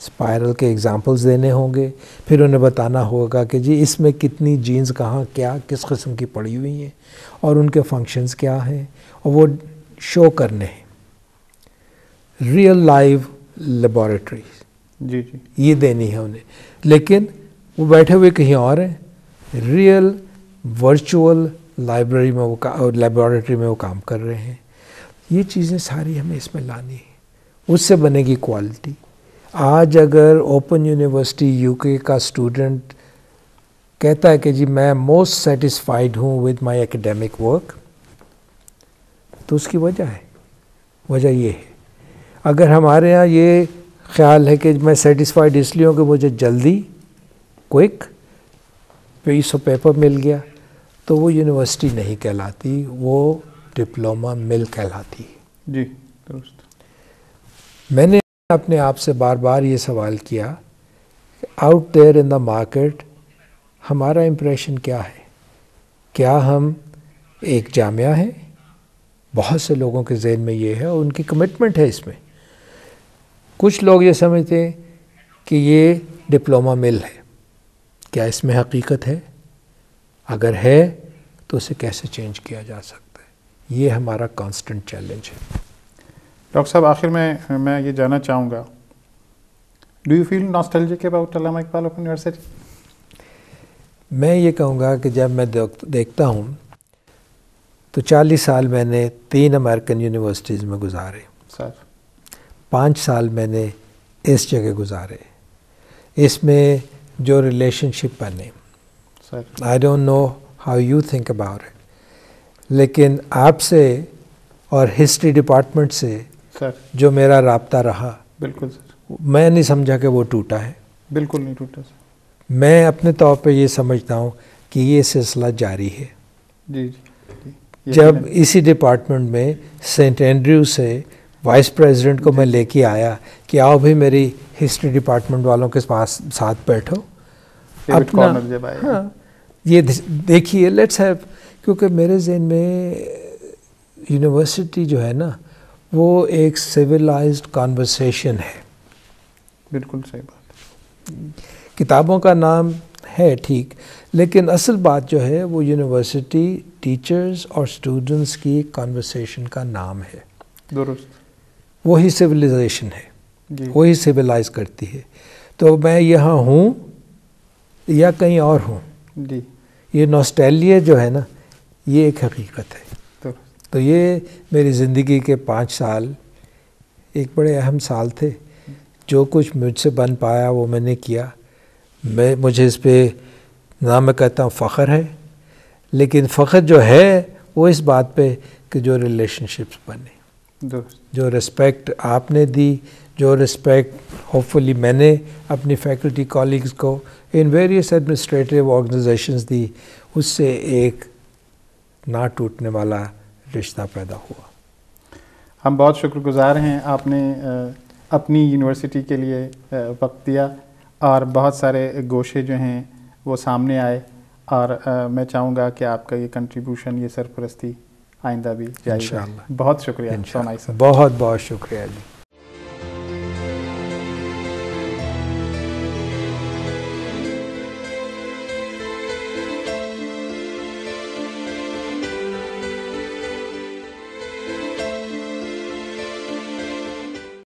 स्पायरल के एग्जाम्पल्स देने होंगे फिर उन्हें बताना होगा कि जी इसमें कितनी जीन्स कहाँ क्या किस किस्म की पड़ी हुई हैं और उनके फंक्शंस क्या हैं और वो शो करने हैं रियल लाइव लेबॉरेटरी जी जी ये देनी है उन्हें लेकिन वो बैठे हुए कहीं और हैं रियल वर्चुअल लाइब्रेरी में वो और लेबॉरेटरी uh, में वो काम कर रहे हैं ये चीज़ें सारी हमें इसमें लानी है उससे बनेगी क्वालिटी आज अगर ओपन यूनिवर्सिटी यूके का स्टूडेंट कहता है कि जी मैं मोस्ट सेटिस्फाइड हूँ विद माय एकेडमिक वर्क तो उसकी वजह है वजह ये है अगर हमारे यहाँ ये ख्याल है कि मैं सेटिस्फाइड इसलिए हूँ कि मुझे जल्दी क्विक पीस ऑफ पेपर मिल गया तो वो यूनिवर्सिटी नहीं कहलाती वो डिप्लोमा मिल कहलाती जी दोस्त मैंने अपने आप से बार बार ये सवाल किया out there in the market हमारा इम्प्रेशन क्या है क्या हम एक जामिया है बहुत से लोगों के जहन में ये है और उनकी कमिटमेंट है इसमें कुछ लोग ये समझते हैं कि ये डिप्लोमा मिल है क्या इसमें हकीकत है अगर है तो उसे कैसे चेंज किया जा सकता है ये हमारा कांस्टेंट चैलेंज है डॉक्टर साहब आखिर में मैं ये जानना चाहूँगा do you feel nostalgic about Allama Iqbal of university मैं ये कहूँगा कि जब मैं देखता हूँ तो 40 साल मैंने तीन अमेरिकन यूनिवर्सिटीज़ में गुजारे सर पाँच साल मैंने इस जगह गुजारे इसमें जो रिलेशनशिप बने I don't know how you think about it लेकिन आपसे और हिस्ट्री डिपार्टमेंट से सर जो मेरा रबता रहा बिल्कुल सर मैं नहीं समझा कि वो टूटा है बिल्कुल नहीं टूटा सर मैं अपने तौर पे ये समझता हूँ कि ये सिलसिला जारी है जी जी, जी जब इसी डिपार्टमेंट में सेंट एंड्रयू से वाइस प्रेसिडेंट को मैं लेके आया कि आओ भी मेरी हिस्ट्री डिपार्टमेंट वालों के पास साथ बैठो अपना हाँ ये देखिए लेट्स हैव क्योंकि मेरे जहन में यूनिवर्सिटी जो है ना वो एक सिविलाइज्ड कॉन्वर्सेशन है बिल्कुल सही बात किताबों का नाम है ठीक लेकिन असल बात जो है वो यूनिवर्सिटी टीचर्स और स्टूडेंट्स की कॉन्वर्सेशन का नाम है दुरुस्त वही सिविलाइजेशन है वही सिविलाइज करती है तो मैं यहाँ हूँ या कहीं और हूँ ये नॉस्टैलिया जो है ना ये एक हकीकत है तो, तो ये मेरी ज़िंदगी के पाँच साल एक बड़े अहम साल थे जो कुछ मुझसे बन पाया वो मैंने किया मैं मुझे इस पर ना मैं कहता हूँ फ़ख्र है लेकिन फ़ख्र जो है वो इस बात पे कि जो रिलेशनशिप्स बने जो रिस्पेक्ट आपने दी जो रिस्पेक्ट होपफुली मैंने अपनी फैकल्टी कॉलिग्स को इन वेरियस एडमिनिस्ट्रेटिव ऑर्गेनाइजेशंस दी उससे एक ना टूटने वाला रिश्ता पैदा हुआ हम बहुत शुक्रगुजार हैं आपने अपनी यूनिवर्सिटी के लिए वक्त दिया और बहुत सारे गोशे जो हैं वो सामने आए और मैं चाहूँगा कि आपका ये कंट्रीब्यूशन ये सरपरस्ती आइंदा भी जाएगा बहुत शुक्रिया बहुत बहुत शुक्रिया जी